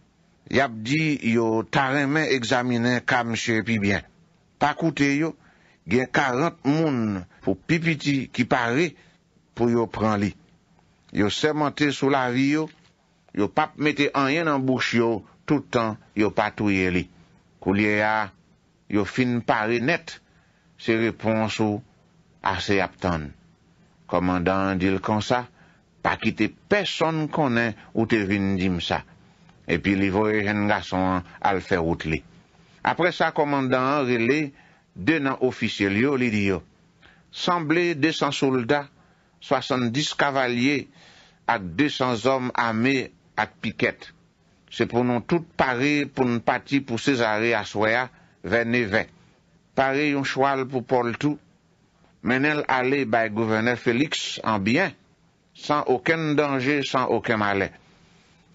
Yap di yo taremen examinen kam sepi bien. Pakoute yo, gen karant moun pou pipiti ki pare pou yo pran li. Yo semente sou la vi yo, yo pap mette anyen an bouch yo toutan yo patouye li. Kou liye ya, yo fin pare net se reponsou ase ap tan. Komandan dil konsa, pakite peson konen ou te rindim sa. Epi li vo e jen nga son al fe route li. Apre sa komanda an rele, de nan ofisye li yo li di yo. Sanble 200 soldat, 70 kavalyet, at 200 om ame at piket. Se pou non tout pare pou n pati pou sezare aswaya venne ven. Pare yon chwal pou pol tou. Menel ale bay gouverneur Felix an bien. San oken dange san oken male.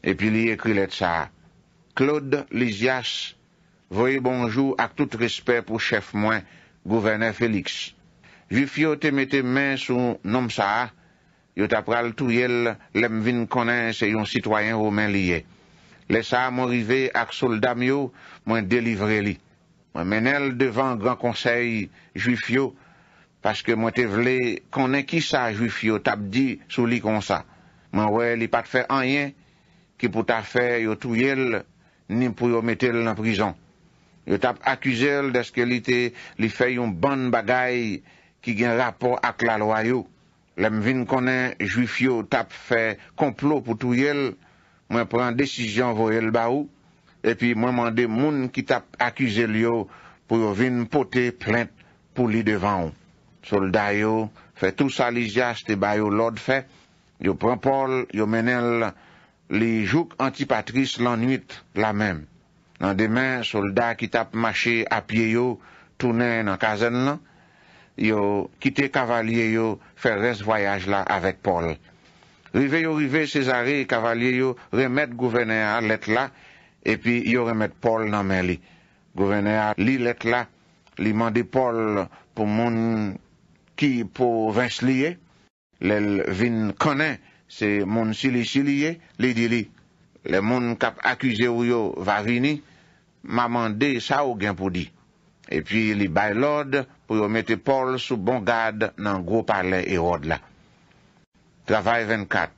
E pi li ekri let sa a. Claude Lysias, voye bonjou ak tout respect pou chef mwen, gouverneur Félix. Juif yo te mette men sou nom sa a, yo tap pral tou yel lem vin konen se yon citoyen romen liye. Lesa mwen rive ak solda myo, mwen delivre li. Mwen menel devan gran konsey Juif yo, paske mwen te vle konen ki sa Juif yo, tap di sou li konsa. Mwen wè li pat fe anyen, ki pou ta fè yo tou yel, ni pou yo metel nan prizon. Yo tap akuzel deske li te, li fè yon ban bagay, ki gen rapor ak la lo ayo. Lem vin konen, juif yo tap fè, komplo pou tou yel, mwen pran desizyon vo yel ba ou, e pi mwen mande moun ki tap akuzel yo, pou yo vin pote plente, pou li devan ou. Solday yo, fè tou salizyast, yo pran pol, yo menel, li jouk antipatris l'anuit la men. Nan demen, soldat ki tap mache apye yo, tounen nan kazen nan, yo kite kavalie yo, fer res voyaj la avek Paul. Rive yo rive, cesare, e kavalie yo, remet gouverneur let la, epi yo remet Paul nan men li. Gouverneur li let la, li mande Paul pou moun ki pou vens liye, lel vin konen, Se moun sili-siliye, li di li. Le moun kap akize ou yo va vini, maman de sa ou gen pou di. E pi li bay lode pou yo mette Paul sou bon gade nan gro pale Erode la. Travay 24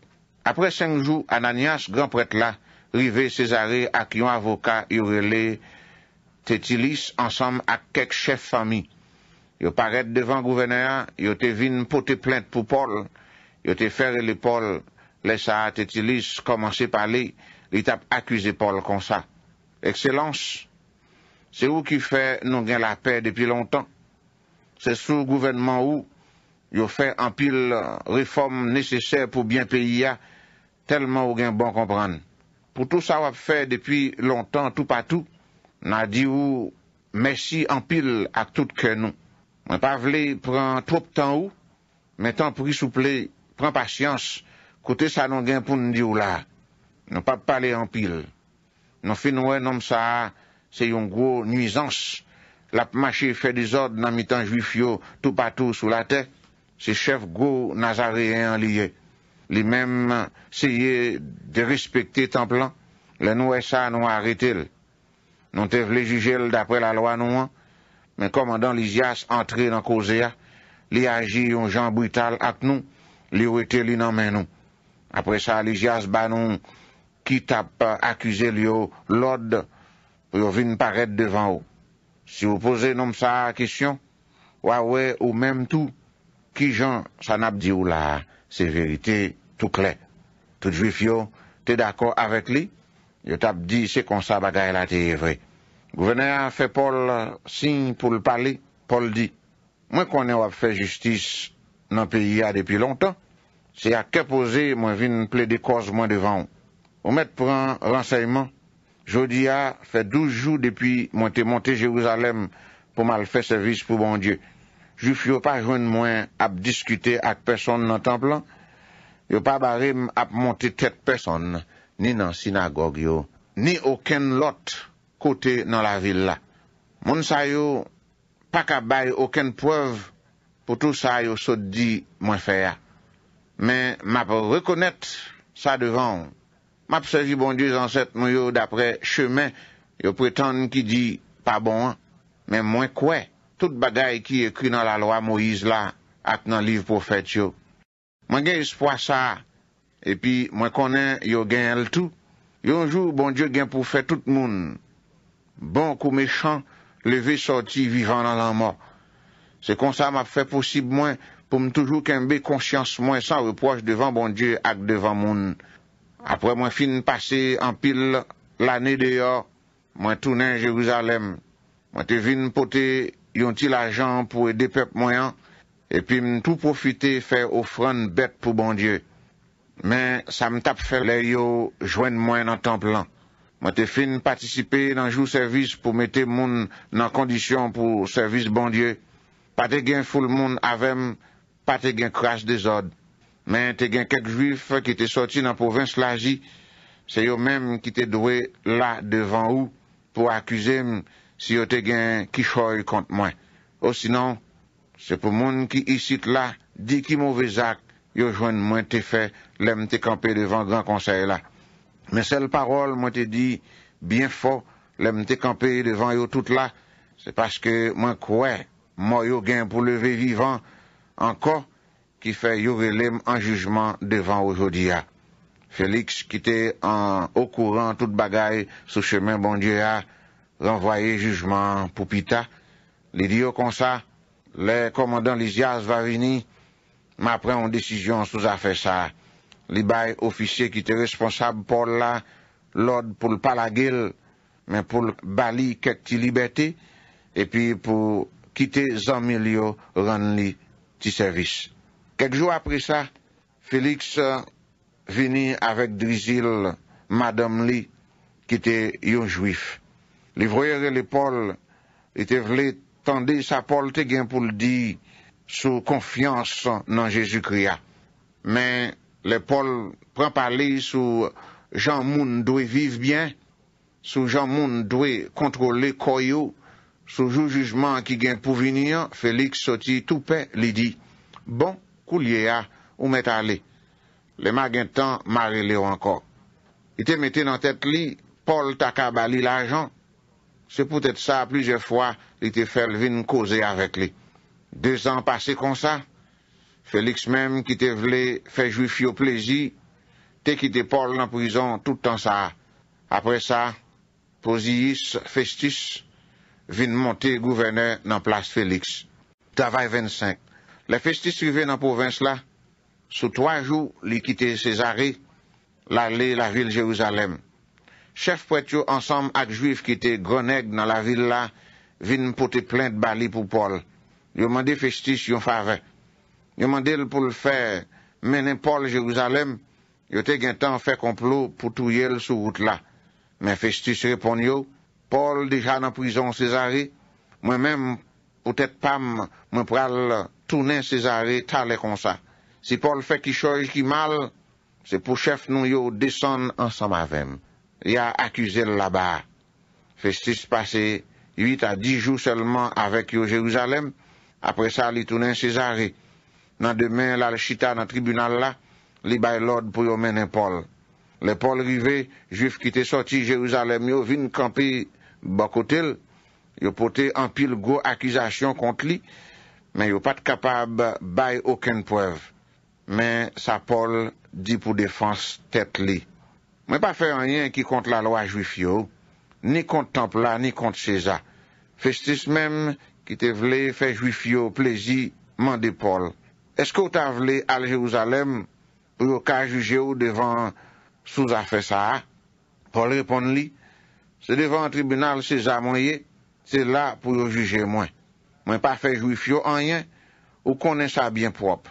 Apre 5 jou, ananias, granpret la, rive Sezare ak yon avoka yo vele te tilis ansam ak kek chef fami. Yo paret devan gouverneur, yo te vin pote plente pou Paul yo te fere le pol, le sa te tilis, koman se pale, li tap akwize pol kon sa. Ekselans, se ou ki fè nou gen la pè depi lontan, se sou gouvenman ou, yo fè anpil reform nesesè pou bien peyi ya, telman ou gen bon kompran. Po tout sa wap fè depi lontan, tou patou, nan di ou, mesi anpil ak tout ke nou. Mwen pa vle pran troup tan ou, men tan pris ou pley, Pren pasyans, koute sa nou gen pou nou di ou la. Nou pap pale anpil. Nou fe noue nom sa a, se yon gwo nuisans. Lap mache fe dizod nan mitan juif yo, tou patou sou la te, se chef gwo nazareyen liye. Li mem se ye de respekte tan plan, le noue sa nou arete l. Nou te vle juje l dapre la lwa nou an, men komandan Lizias antre nan koze ya, li aji yon jan buytal ak nou, li ou ete li nan men nou. Apre sa, li jas ban nou, ki tap euh, akize li ou, lode, pou yo vin paret devan ou. Si ou pose nom sa a kisyon, wawè ou menm tou, ki jan san ap di ou la, se verite tout kle. Tout vif yo, te dako avek li, yo tap di se konsa bagay la te evre. Gouvene a fe Paul, euh, sin pou l pali, Paul di, mwen konen wap fe justis nan piya depi lontan, Se ya kepoze, mwen vin ple de koz mwen devan ou. Ou met pran renseyman, jodi ya fe doujou depi mwen te monte Jevouzalem pou mal fe servis pou bon die. Juf yo pa jwen mwen ap diskute ak person nan temple an, yo pa barem ap monte tet person ni nan sinagog yo, ni oken lot kote nan la vil la. Mwen sa yo pakabay oken poev pou tou sa yo so di mwen fe ya. men map rekonnet sa devan. Map sevi bon diez anset nou yo dapre chemen, yo pretan ki di pa bon an, men mwen kwe, tout bagay ki ekri nan la loa Moiz la, ak nan liv pou fèt yo. Mwen gen yos pwa sa, epi mwen konen yo gen el tou, yonjou bon diez gen pou fèt tout moun, bon kou mechan, leve sorti vivan nan lan mò. Se kon sa map fè posib mwen, pou m toujou kembe konsyans mwen sa wè proj devan bon Diyo ak devan moun. Apre mwen fin pase an pil l'anè de yò, mwen tounen Jérusalem. Mwen te vin pote yon til ajan pou edè pep mwen an, epi m tou profite fè ofran bet pou bon Diyo. Men, sa m tap fè lè yò, jwen mwen nan tan plan. Mwen te fin patisipe nan jou servis pou mette moun nan kondisyon pou servis bon Diyo. Pate gen foul moun avem, pa te gen kras desod. Men te gen kek juif ki te soti nan povins laji, se yo menm ki te dwe la devan ou, pou akusem si yo te gen kishoy kont mwen. Ou sinon, se pou moun ki isit la, di ki mouvezak, yo jwenn mwen te fe, lem te kampe devan gran konsey la. Men sel parol mwen te di, bien fo, lem te kampe devan yo tout la, se paske mwen kwe, mwen yo gen pou leve vivan, anko ki fe yuvelem an jujman devan ou jodi ya. Felix ki te an okouran tout bagay sou chemen bondye ya, renvoye jujman pou pita. Li diyo konsa, le komandan Lizias Varini, ma pren an desijyon sou za fe sa. Li bay ofisye ki te responsab pou la lode pou l'palagil, men pou bali ket ti liberti, e pi pou kite zanmil yo renli pita. Kèk jou apre sa, Félix euh, vini avèk Drizil, madame li, ki te yon jouif. Li vroyère li Paul, li te vle tende sa Paul te gen pou ldi sou konfians nan Jésus-Kria. Men, li Paul pran pale sou Jean Moun dwe vive bien, sou Jean Moun dwe kontrole koyo, Soujou jujman ki gen pou vinian, Félix soti toupè li di, Bon, kou liye a, ou met a li. Le magentan mare le ou ankor. I te mette nan tèt li, Paul takabali la jan. Se poutèt sa, plizè fwa, li te fèl vin kouze avèk li. De zan pasè kon sa, Félix menm ki te vle, fè jwifi ou plezi, te ki te Paul nan prizon toutan sa. Apre sa, poziyis festis, vin montè gouverneur nan Plas Félix. Davay 25 Le festis rive nan povins la, sou 3 jou li kite Césarè, la le la vil Jérusalem. Chef pwètyo ansam ak Jouif kite Grenègue nan la vil la, vin pote plèn d'bali pou Paul. Yo mandè festis yon fave. Yo mandè l pou l fè menè Paul Jérusalem, yo te gwen tan fè komplo pou touye l sou wout la. Men festis repon yo, Paul deja nan prison Sezarie, mwen men ou tet pam mwen pral tounen Sezarie talen konsa. Si Paul fe ki choy ki mal, se pou chef nou yo desen ansam avem. Ya akuse l laba. Fe stis pase 8 a 10 jou selman avek yo Jeruzalem, apre sa li tounen Sezarie. Nan demen la l chita nan tribunal la, li bay l od pou yo menen Paul. Le Paul rive, juif ki te soti Jeruzalem yo, vin kampi, Boko tel, yo pote an pil go akizasyon kont li, men yo pat kapab bay oken pwev. Men sa Paul di pou defans tet li. Men pa fe anyen ki kont la lo a juif yo, ni kont Templar, ni kont César. Festis men ki te vle fe juif yo plezi mande Paul. Eske ou ta vle al Jouzalem, ou yo ka juje ou devan souza fe sa? Paul repon li, Se devan tribunal seza mwen ye, se la pou yo juje mwen. Mwen pa fe jouif yo anyen ou konen sa bien prop.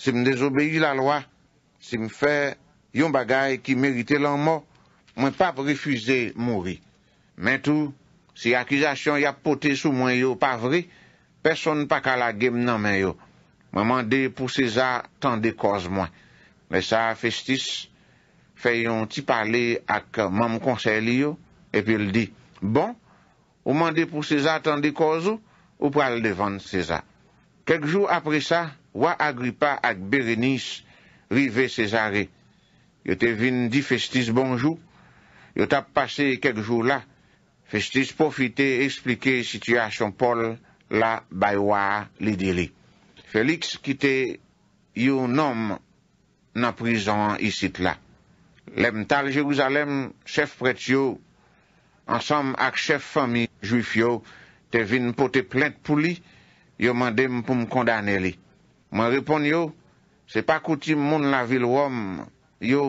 Se m dezobeyi la loa, se m fe yon bagay ki merite lan mò, mwen pa refuze euh, moun ri. Mwen tou, se akizasyon ya pote sou mwen yo pa vri, person pa kalagem nan mwen yo. Mwen mande pou seza tan de koz mwen. Mwen sa fe stis, fe yon ti pale ak mwen m konseli yo. Epi el di, bon, ou mande pou César tende kozo, ou pral devan César. Kek jou apre sa, wak agripa ak Berenice, rive Césare. Yo te vin di Festis bonjou, yo tap pase kek jou la. Festis profite explike situasyon pol la baywa lidili. Felix kite yon nom nan prizon isit la. Lem tal Jeruzalem, chef pret yo. ansom ak chef fami juif yo te vin pou te plente pou li, yo mande pou m kondane li. Mwen ripon yo, se pa kouti moun la vil wom yo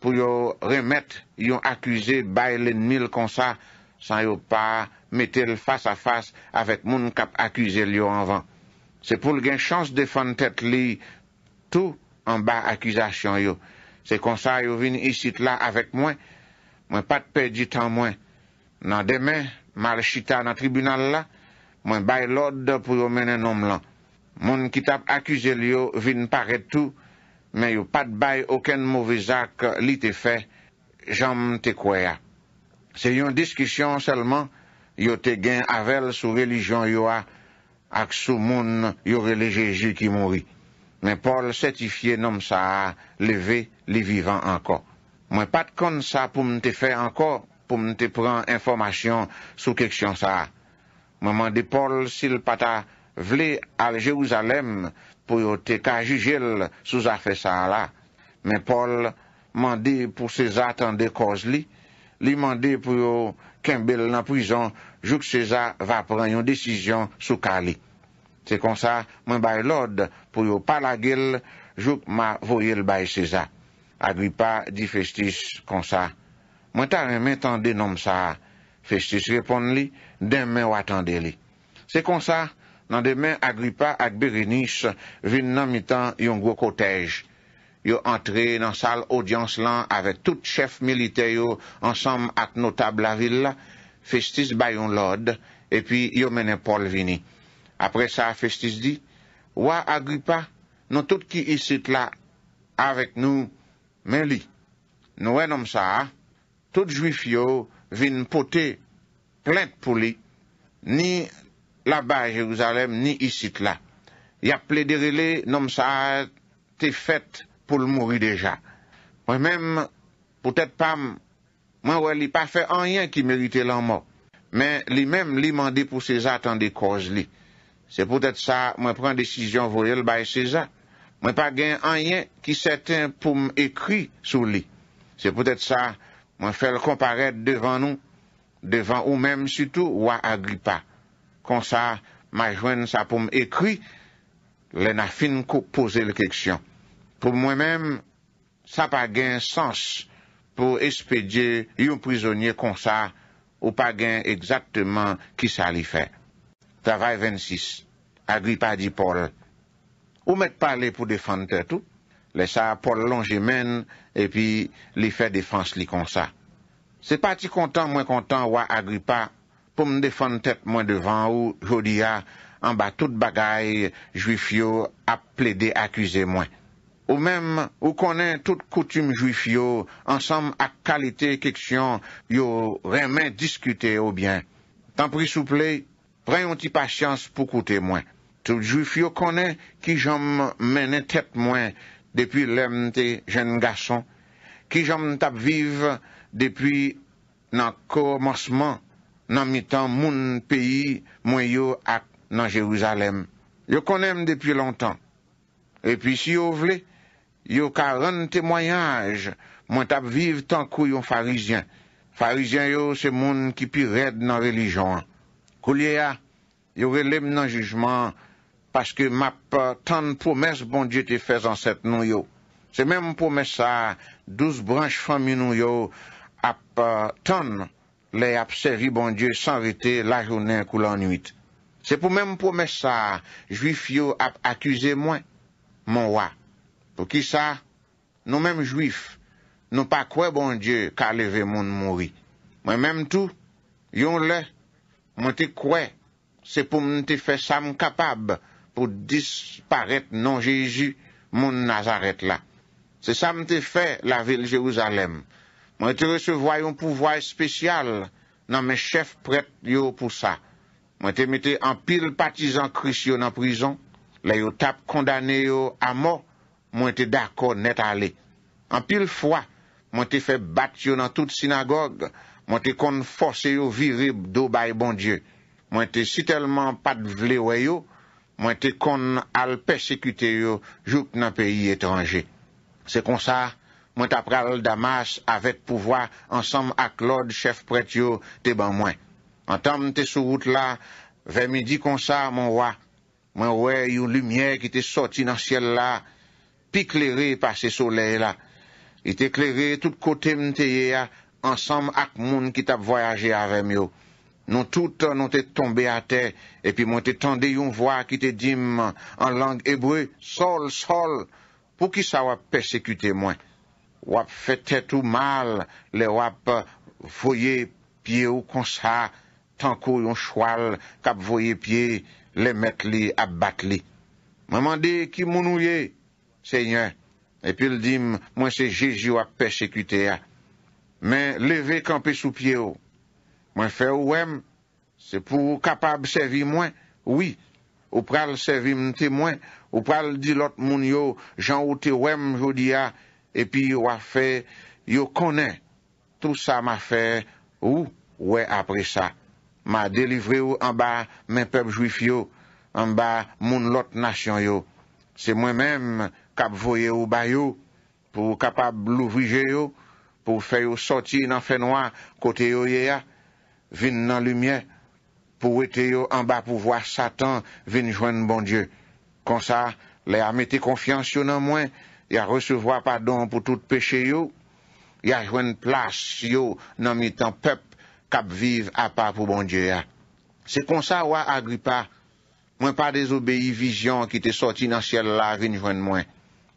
pou yo remet, yo akuse bay len mil konsa san yo pa metel fasa fasa avet moun kap akuse li yo anvan. Se pou l gen chans defan tet li tou an ba akusasyon yo. Se konsa yo vin isit la avet mwen, mwen pat pe di tan mwen, Nan demen, mal chita nan tribunal la, mwen bay lode pou yo menen nom lan. Moun ki tap akuse li yo, vin pare tout, men yo pat bay oken mouvezak li te fe, jan mwen te kwaya. Se yon diskisyon selman, yo te gen avel sou relijon yo a, ak sou moun yo relejeji ki mouni. Men pol setifiye nom sa a leve li vivan anko. Mwen pat kon sa pou mwen te fe anko, pou mwen te pran informasyon sou keksyon sa. Mwen mande Paul sil pata vle al Jeouzalem pou yo te ka jujel sou za fe sa la. Men Paul mande pou Sezat an de koz li, li mande pou yo Kembel nan pwizan jouk Sezat va pran yon desizyon sou ka li. Se konsa, mwen bay lode pou yo pala gil jouk ma voyel bay Sezat. Agwi pa di festis konsa. Mwen ta remen tende nom sa. Festis repon li, den men wak tende li. Se kon sa, nan de men Agrippa ak Berenice vin nan mitan yon gwo kotej. Yo antre nan sal odyans lan ave tout chef milite yo ansam ak nou tab la vil la. Festis bayon lod, epi yo menen Paul vini. Apre sa, Festis di, wak Agrippa, non tout ki isit la avek nou men li. Nou wen nom sa a. Toute juif yo vin pote plente pou li, ni la ba Yerusalem, ni isit la. Ya ple derele, nom sa te fet pou l'mouri deja. Mwen men, pote pame, mwen wè li pa fe anyen ki merite l'anmo. Men, li men, li mande pou seza tan de koz li. Se pote sa, mwen pren desizyon vwoyel bay seza. Mwen pa gen anyen ki seten pou m ekri sou li. Se pote sa... Mwen fèl komparet devan nou, devan ou mèm sütou, wwa Agripa. Kon sa, majwen sa pou m ekwi, lè na fin pou pose lè keksyon. Pou mwen mèm, sa pa gen sens pou espèdye yon prizonye kon sa, ou pa gen egzakteman ki sa li fè. Tavay 26, Agripa di Paul, ou mèd pale pou defante tout? Lè sa pol lon jemèn, epi li fè defans li konsa. Se pati kontan mwen kontan wè agripa, pou m defan tep mwen devan ou jodi ya, an ba tout bagay juif yo ap plede akwize mwen. Ou mèm, ou konen tout koutum juif yo, ansam ak kalite keksyon, yo remen diskute ou bien. Tan pri souple, pre yon ti pasyans pou koute mwen. Tout juif yo konen ki jom menen tep mwen, depi lem te jen gason, ki jom tap vive depi nan kormosman, nan mitan moun peyi mwen yo ak nan Jeruzalem. Yo konem depi lontan. Epi si yo vle, yo karan temoyaj, mwen tap vive tankou yon farizyen. Farizyen yo se moun ki pi red nan relijon. Kou liye ya, yo relem nan jujman, paske map euh, tan promes bon die te fe zan set nou yo. Se men m pou mes sa, douz branj fami nou yo, ap euh, tan le ap seri bon die san rete la jounen kou lan nuit. Se pou men m pou mes sa, juif yo ap akuse mwen, mwen wa. Pou ki sa, nou men m jouif, nou pa kwe bon die ka leve moun moun ri. Men men m tou, yon le, mwen te kwe, se pou m te fe sam kapab, mwen m pou m te kwe, pou disparet nan Jeju moun Nazaret la. Se sa mte fe la vil Jezalem, mwen te resevoy yon pouvoy spesyal nan men chef pret yo pou sa. Mwen te mette an pil patizan kris yo nan prizon, la yo tap kondane yo a mo, mwen te dako net ale. An pil fwa, mwen te fe bat yo nan tout sinagogue, mwen te kon fose yo vive do bay bon die. Mwen te sitelman pat vle weyo, Mwen te kon al pesekute yo jout nan peyi etranje. Se konsa, mwen tap pral damas avet pouvoa ansam ak lod chef pret yo te ban mwen. Antan mwen te souwout la, ve mi di konsa mwen wè. Mwen wè yon lumiè ki te soti nan siel la, pi klerè pa se soley la. I te klerè tout kote mwen te ye ya ansam ak moun ki tap voyaje avèm yo. Nou tout euh, nou te tombe a te, epi mwen te tende yon vwa ki te dim mm, an lang ebre sol sol, pou ki sa wap persekute mwen. Wap fete tou mal, le wap euh, voye pye ou konsa, tankou yon chwal kap voye pye, le met li, abat li. Mwen mande ki mounouye, seyye, epi l dim mm, mwen se jeji wap persekute a. Men leve kampi sou pye ou, oh. Mwen fe ou wèm, se pou wè kapab sevi mwen, wè, ou pral sevi mwen te mwen, ou pral di lot moun yo, jan wote wèm jodi ya, epi wè fe, yo konè, tout sa ma fe, ou, wè apre sa, ma delivre yo an ba men peb jwif yo, an ba moun lot nasyon yo. Se mwen mèm kap voye ou bayo, pou wè kapab louvije yo, pou fe yo soti nan fenwa kote yo ye ya, vin nan lumye pou ete yo an ba pou vwa Satan vin jwen bon Diyo. Konsa, le a mette konfians yo nan mwen, ya resevwa pa don pou tout peche yo, ya jwen plas yo nan mitan pep kap viv a pa pou bon Diyo ya. Se konsa wak agri pa, mwen pa dezobeyi vizyon ki te soti nan siel la vin jwen mwen.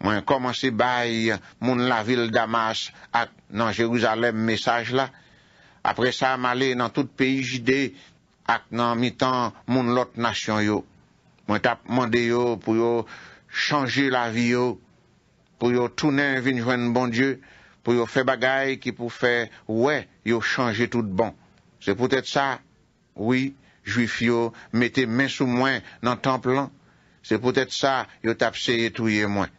Mwen koman se bay moun la vil damas ak nan Jeruzalem mesaj la, apre sa ma le nan tout peyi jide ak nan mitan moun lot nasyon yo. Mwen tap mwande yo pou yo chanje la vi yo, pou yo tounen vin jwen bon dieu, pou yo fe bagay ki pou fe wè yo chanje tout bon. Se pou tèt sa, wè, juif yo, mette men sou mwen nan temple lan, se pou tèt sa, yo tap seye touye mwen.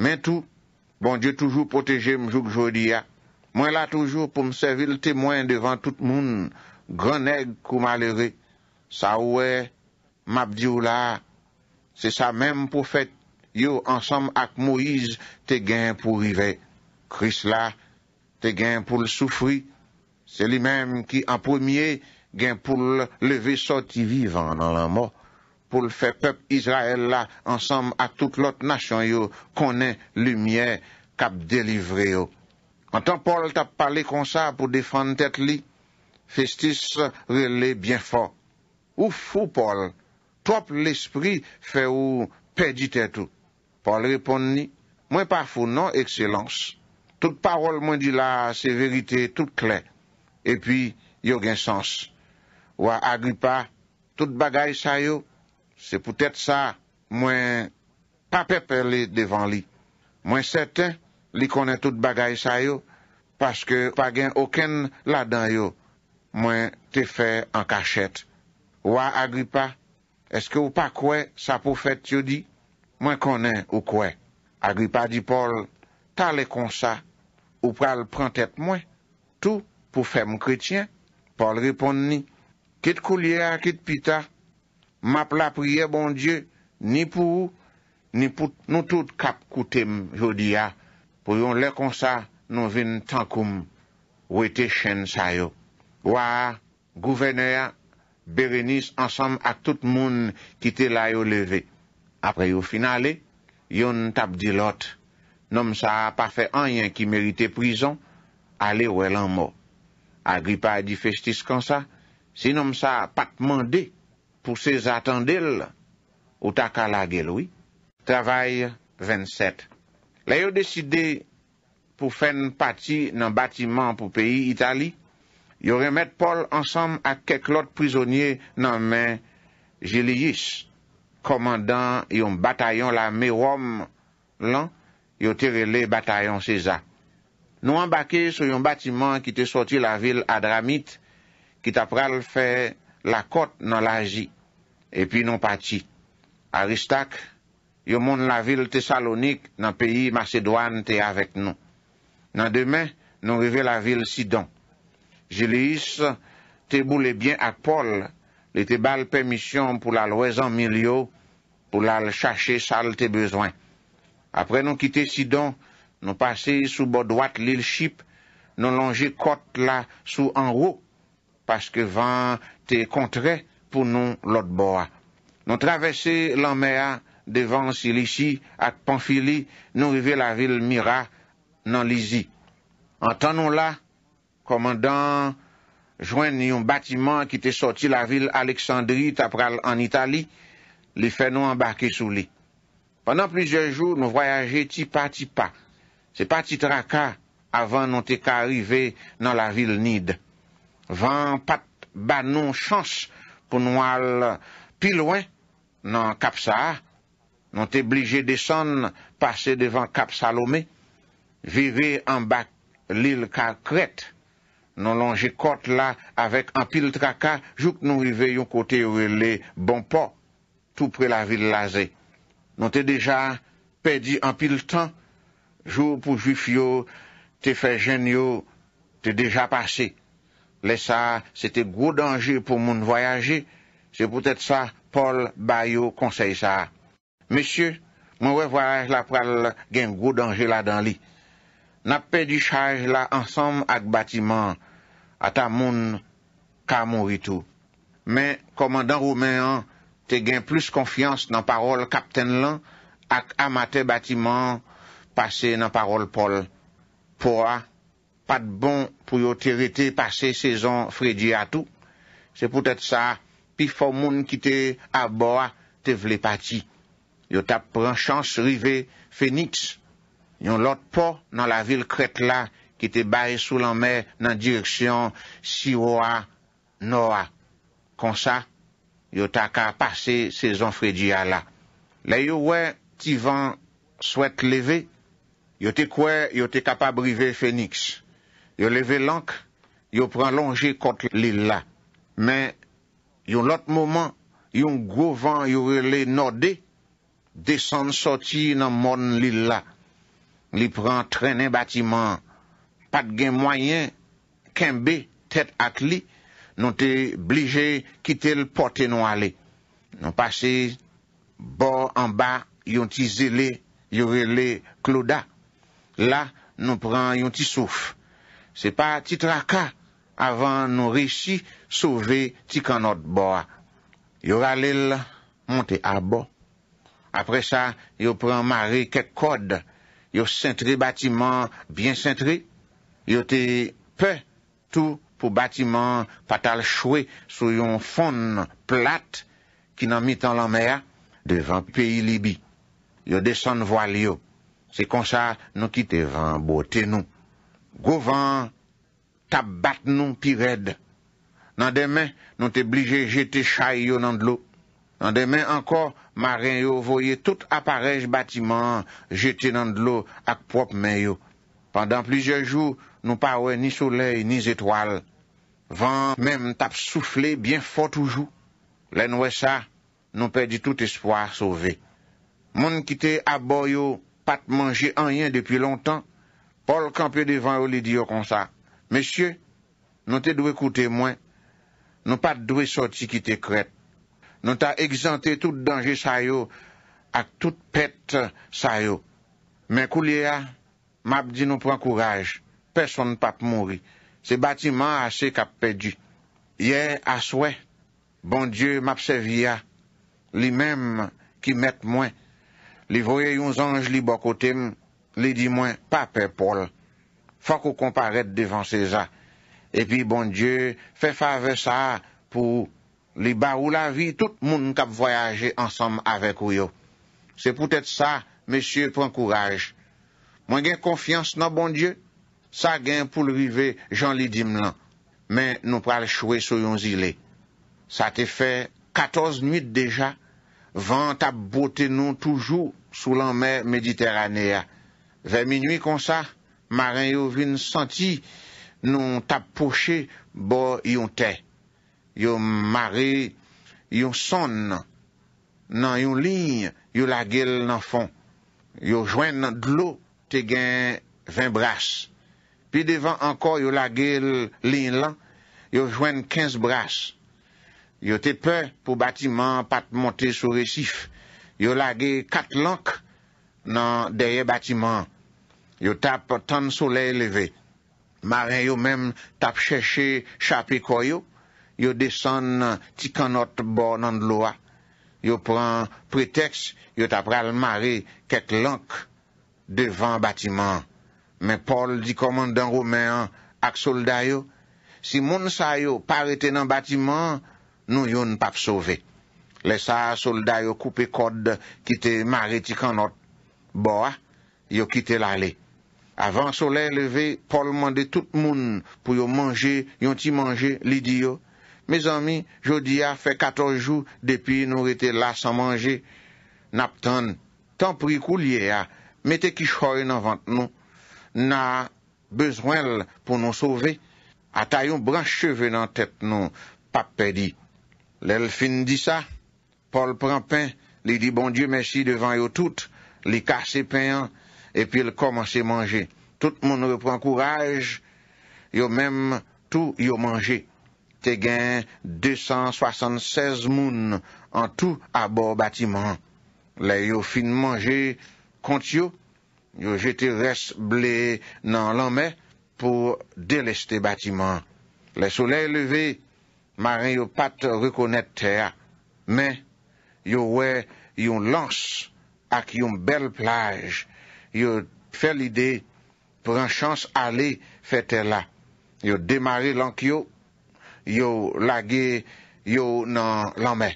Men tou, bon dieu toujou poteje mjouk jodi ya, Mwen la toujou pou msevi l tèmwen devan tout moun, gwenèk kou malere, sa ouè, mabdiou la, se sa mèm pou fèt yo ansam ak Moïse te gen pou rive, kris la, te gen pou l soufri, se li mèm ki an pwemye gen pou l leve soti vivan nan la mò, pou l fè pep Israel la ansam ak tout lot nasyon yo konè lumiè kap delivre yo. Antan Paul tap pale konsa pou defan tet li, festis rele bien fo. Ouf ou Paul, top l'esprit fe ou pedi tet ou. Paul repon ni, mwen pa fo non ekselans, tout parole mwen di la se verite tout kle, e pi yo gen sens. Ou a agri pa, tout bagay sa yo, se pou tet sa, mwen pa pepe li devan li. Mwen seten, li konen tout bagay sa yo, paske pa gen oken la dan yo, mwen te fe en kachet. Ouwa Agripa, eske ou pa kwe sa poufet yo di, mwen konen ou kwe. Agripa di Paul, ta le konsa, ou pral pran tet mwen, tou pou fe mwen kretien. Paul ripon ni, kit kulia, kit pita, map la priye bon die, ni pou ou, ni pou nou tout kap kute mwen yo di ya, pou yon lè kon sa nou vin tankoum wè te chen sa yo. Wè, gouverneur, bèrenis ansam ak tout moun ki te la yo leve. Apre yo finalè, yon tap di lot. Nom sa pa fè an yon ki merite prizon, ale wè lan mo. Agripa di fè stis kon sa, si nom sa pa t'mande pou se zaten del, ou takal agel wè. Travay vèn set. La yo deside pou fen pati nan batiman pou peyi Itali, yo remet pol ansam ak keklot prizonye nan men Jelijis, komandan yon batayon la Merom lan, yo tirele batayon Seza. Nou ambake sou yon batiman ki te soti la vil Adramit, ki tapral fe la kot nan laji, epi nou pati Aristakre. yo moun la vil te Salonik, nan peyi Macedouan te avek nou. Nan demen, nou vive la vil Sidon. Jelis, te boule byen ak pol, le te bal permisyon pou la lwez an milyo, pou la l chache sal te bezwen. Apre nou kite Sidon, nou pase sou bo dwat li l ship, nou longe kot la sou an rou, paske van te kontre pou nou lot bo a. Nou travesse lan mea, devan silishi at panfili nou vive la vil Mira nan Lizi. Antan nou la, komandan, jwen ni yon batiman ki te soti la vil Alexandri tapral an Itali, li fe nou ambake sou li. Panan plizye joun nou voyaje tipa tipa. Se pa ti traka avan nou te ka rive nan la vil Nid. Van pat ba nou chans pou nou al pi loin nan Kapsaar, Non te blije desen, pase devan Kap Salome, vire an bak li l ka kret, non lonje kot la avek an pil traka, jouk nou vive yon kote ou e le bon po, tou pre la vil laze. Non te deja pedi an pil tan, jou pou ju fiyo, te fe jenyo, te deja pase. Le sa, se te gro danje pou moun voyaje, se pou tete sa, Paul Bayo konseye sa a. Mesye, mwen wè vwaj la pral gen gwo danje la dan li. Napè di chaj la ansom ak batiman ata moun ka moun wito. Men, komandan roumen an, te gen plus konfians nan parol kapten lan ak ama te batiman pase nan parol pol. Po a, pat bon pou yo te rete pase sezon fredi atou. Se pou tèt sa, pi fò moun ki te aboa te vle pati. yo ta pran chans rive Feniks, yon lot po nan la vil kret la, ki te baye sou lan mer nan direksyon Siwa, Noa. Konsa, yo ta ka pase sezon Fredia la. Le yo we, ti van swet leve, yo te kwe, yo te kapab rive Feniks. Yo leve lank, yo pran longe kont li la. Men, yon lot mouman, yon gro van, yo rele Norde, Desan soti nan mon li la, li pran trenen batiman, pat gen mwayen, kembe, tet at li, nou te blije kite l pote nou ale. Nou pase bo an ba yon ti zile, yorele kloda, la nou pran yon ti souf. Se pa ti traka avan nou reishi souve ti kanot boa, yorele monte a bo. apre sa yo pran mare ket kode, yo sentri batiman bien sentri, yo te pe tou pou batiman patal chwe sou yon fon plat ki nan mi tan lan mer devan peyi libi. Yo desen voal yo. Se konsa nou ki te van bote nou. Gouvan tabat nou pi red. Nan demen nou te blije jeti chay yo nan dlou. Nan demen ankor, Marin yo voye tout aparej batiman jete nan dlo ak prop men yo. Pandan plizye jou nou pawe ni soley ni zetoal. Van men tap soufle bien fo toujou. Lenwe sa nou pedi tout espoir sove. Moun ki te aboy yo pat manje anyen depi lontan. Pol kampye devan yo li diyo konsa. Mesye, nou te dwe koute mwen. Nou pat dwe soti ki te kret. Nou ta egzante tout danje sayo, ak tout pet sayo. Men kou liya, map di nou pran kouraj, peson pap mori. Se batiman ase kap pedi. Ye aswe, bon dieu map sevya, li menm ki met mwen. Li voye yon zanj li bokotem, li di mwen, pap e pol. Fak ou komparet devan seza. E pi bon dieu, fe fave sa pou... Li ba ou la vi, tout moun kap voyaje ansam avek ou yo. Se pou tèt sa, mesye pren kouraj. Mwen gen konfians nan bon die, sa gen pou l'rive jan li dim lan. Men nou pral chwe sou yon zile. Sa te fe 14 nuit deja, van tap bote nou toujou sou lan mer mediterranea. Ve minwi konsa, marin yo vin santi nou tap poche bo yon tey. Yo mare yon son nan yon lin yon lage l nan fon. Yo jwen nan glou te gen 20 bras. Pi devan anko yon lage l lin lan, yo jwen 15 bras. Yo te pe pou batiman pat monte sou resif. Yo lage kat lank nan deye batiman. Yo tap ton soley leve. Maren yo men tap cheshe chape koyo. Yo desan nan tikanot bo nan loa. Yo pran preteks yo tapral mare ket lank devan batiman. Men Paul di koman dan romean ak solda yo. Si moun sa yo parete nan batiman, nou yon pap sove. Lesa solda yo koupe kod kite mare tikanot bo a, yo kite lale. Avan sole leve, Paul mande tout moun pou yo manje yon ti manje lidi yo. Me zanmi, jodi a fe katorjou depi nou rete la san manje. Nap tan, tan prikou liye a. Mete ki choy nan vant nou. Na bezwen pou nou sove. A ta yon bran cheve nan tep nou. Pape di. Lèl fin di sa. Paul pran pen. Li di bon die mersi devan yo tout. Li kase pen. Epi l komanse manje. Tout moun repran kouraj. Yo menm tou yo manje. te gen 276 moun an tou abor batiman. Le yo fin manje kont yo, yo jete resble nan lanme pou deleste batiman. Le soley leve, marin yo pat rekonet ter, men yo we yon lans ak yon bel plaj, yo fe lide pou an chans ale fetela, yo demare lank yo, yo lage yo nan lamè.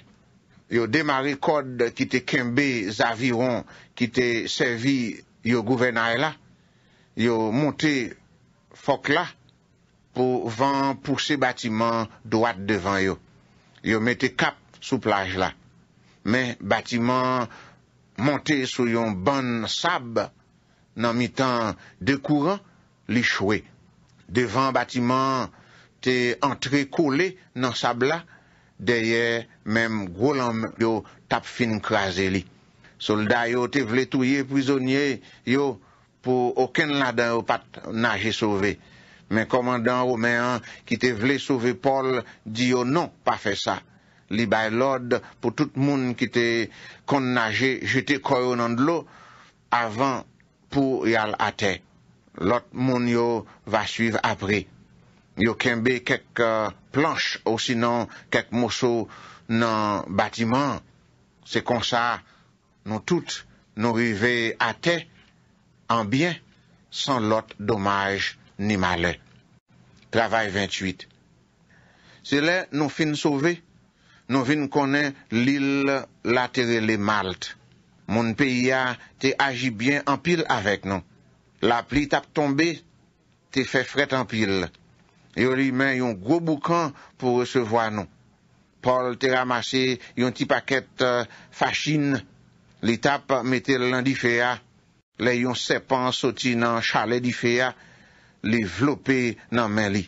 Yo demare kod ki te kembe zaviron ki te servi yo gouvenay la. Yo monte fok la pou van pousse batiman doat devan yo. Yo mette kap sou plaj la. Men batiman monte sou yon ban sab nan mitan dekouran li chwe. Devan batiman lage te antre koule nan sabla, deye menm gwo lam yo tap fin kwa zeli. Solda yo te vle touye prizonye yo pou oken la dan yo pat nage sove. Men komandan Romeyan ki te vle sove Paul di yo non pa fe sa. Li bay lode pou tout moun ki te kon nage je te koyo nan lo avan pou yal ate. Lot moun yo va suive apre. Yo kembe kek uh, planche osinan kek moso nan batiman. Se konsa nou tout nou rive ate an bien san lot domaj ni male. Travay 28 Se le nou fin sove, nou fin kone l'il laterele malte. Moun peya te aji bien an pil avek nou. La pli tap tombe, te fe fret an pil. Yo li men yon gwo boukan pou resevo a nou. Pol te ramase yon ti paket euh, fachin. Li tap metel lan di fea. Le yon sepan soti nan chale di fea. Li vlope nan men li.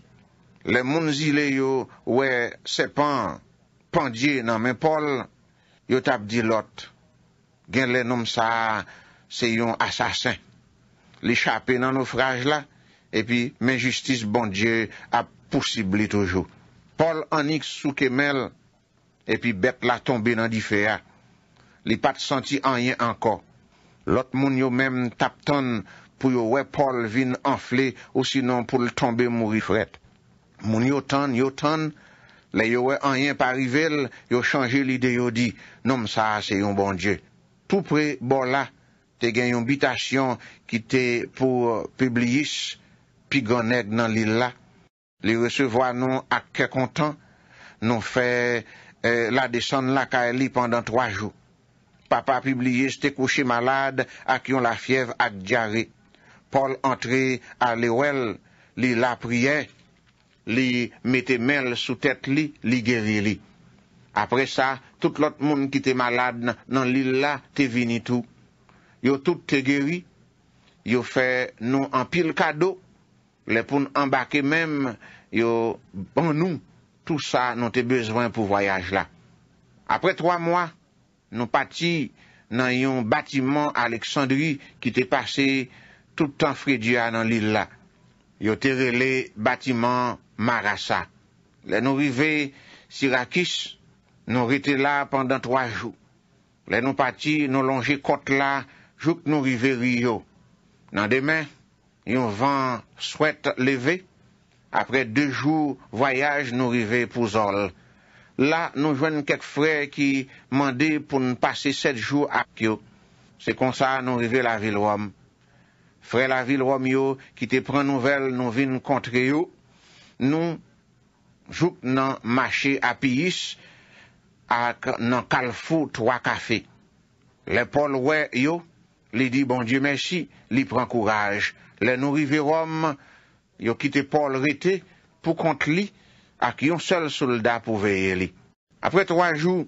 Le mounzi le yo we sepan pandye nan men pol. Yo tap di lot. Gen le nom sa se yon asasen. Li chape nan naufrage la. epi menjistis bon Dje ap posibli toujou. Paul anik sou kemel, epi bet la tombe nan di fea. Li pat santi anyen anko. Lot moun yo men tap ton pou yo we Paul vin anfle ou sinon pou l tombe mou rifret. Moun yo ton, yo ton, le yo we anyen pa rivel, yo chanje lide yo di, nom sa se yon bon Dje. Tou pre, bon la, te gen yon bitasyon ki te pou euh, pibliyis pigonèd nan li la. Li recevoa nou ak ke kontan, nou fè e, la desan lakay li pandan 3 jou. Papa pibliye stè kouche malade ak yon la fyev ak diare. Paul antre a le ouel, li la priè, li mette mel sou tèt li, li geri li. Apre sa, tout lot moun ki te malade nan li la te vini tou. Yo tout te geri, yo fè nou an pil kado, Le pou nou ambake menm yo bon nou tout sa nou te bezwen pou voyaj la. Apre 3 mwa nou pati nan yon batiman Aleksandri ki te pase toutan Fredia nan l'il la. Yo te rele batiman Marasa. Le nou rive Syrakis nou rete la pandan 3 jou. Le nou pati nou longe kot la jouk nou rive Rio nan demen. Yon van swet leve, apre de jou voyaj nou rive pou zol. La nou jwen kek frey ki mande pou nou pase set jou ak yo. Se konsa nou rive la vil wam. Frey la vil wam yo ki te pren nouvel nou vin kontre yo. Nou jout nan mashe api is ak nan kalfou twa kafe. Le pon wè yo, li di bon diyo mersi, li pren kouraj yo. Le nou rive Rom, yo kite Paul rete pou kont li ak yon sel soldat pou veye li. Apre 3 jou,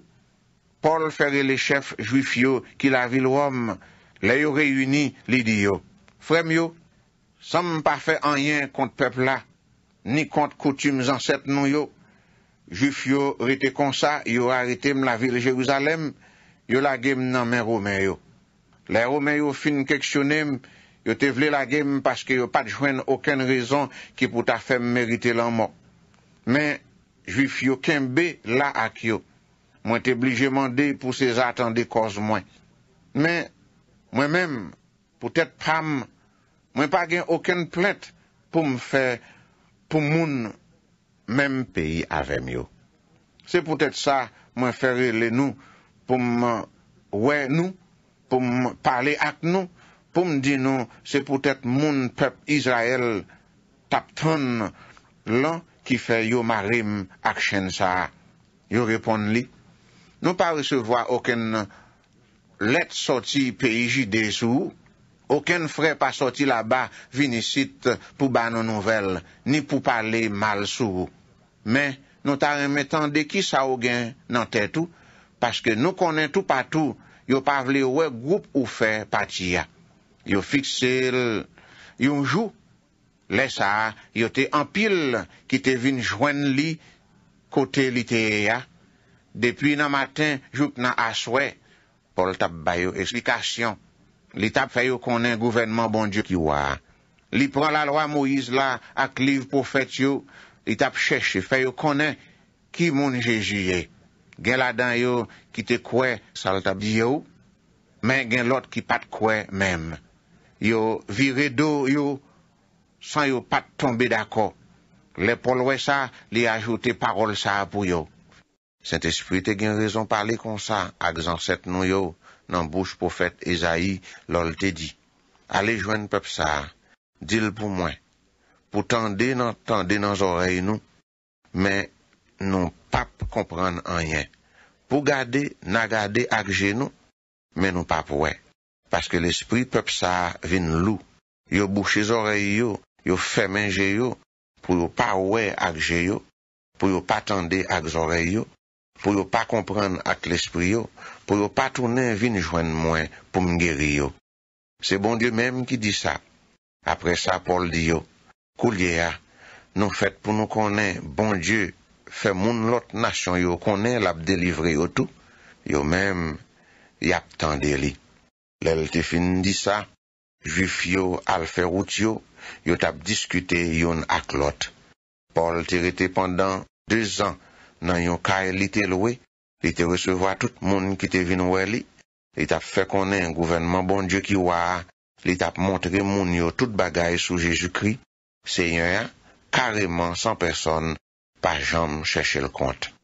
Paul fere le chef juif yo ki la vil Rom le yo reyuni li di yo. Frem yo, sanm pa fe anyen kont pepla ni kont koutum zanset nou yo. Juif yo rete konsa, yo arete m la vil Jerusalem, yo la gem nan men Romay yo. Le Romay yo fin keksyonem... Yo te vle la gem paske yo pat jwen oken rezon ki pou ta fèm merite lan mò. Men, jwi fyo ken be la ak yo. Mwen te blije mande pou se zaten de koz mwen. Men, mwen men, pou tèt pram, mwen pa gen oken plèt pou mwen fè pou moun menm peyi avèm yo. Se pou tèt sa mwen fè rele nou pou mwen wè nou, pou mwen pale ak nou. pou m di nou se pou tèt moun pep Israel tap ton lan ki fè yo marim ak chen sa. Yo repon li, nou pa resevo a oken let soti P.I.J.D. sou, oken fre pa soti la ba vinisit pou ba nou nouvel, ni pou pale mal sou. Men nou ta remetan de ki sa ou gen nan tètou, paske nou konen tou patou yo pa vle wek goup ou fè pati ya. Yo fiksel, yonjou, lesa, yo te ampil ki te vin jwen li kote li te eya. Depi nan matin, jout nan aswe, pol tap bayo eksplikasyon. Li tap fay yo konen gouvenman bon diyo ki waa. Li pran la loa Moiz la ak liv pou fet yo, li tap cheshe fay yo konen ki moun jejiye. Gen la dan yo ki te kwe sal tap diyo, men gen lot ki pat kwe menm. Yo vire do yo san yo pat tombe dako. Lè pol wè sa li ajoute parol sa pou yo. Sent espri te gen rezon pale kon sa ak zan set nou yo nan bouj poufet ezayi lol te di. Ale jwen pep sa, dil pou mwen. Pou tende nan tende nan zorey nou, men nou pap kompran anyen. Pou gade nan gade ak jen nou, men nou pap wè. Aske l'esprit pep sa vin lou, yo bouche zoreyo, yo femenjeyo, pou yo pa oue ak jeyo, pou yo pa tende ak zoreyo, pou yo pa kompren ak l'esprit yo, pou yo pa tonen vin jwen mwen pou mgeri yo. Se bon Diyo mem ki di sa. Apre sa, Paul di yo, kou liya, nou fet pou nou konen, bon Diyo, fe moun lot nasyon yo, konen lap delivre yo tou, yo mem yap tende li. Lèl te fin di sa, jif yo alferout yo, yo tap diskute yon ak lot. Paul te rete pendant 2 an nan yon kae litel we, li te resevo a tout moun ki te vin we li, li tap fe konen yon gouvenman bon Diyo ki wa, li tap montre moun yo tout bagay sou Jejoukri, se yon ya kareman 100 person pa jam chèche l kont.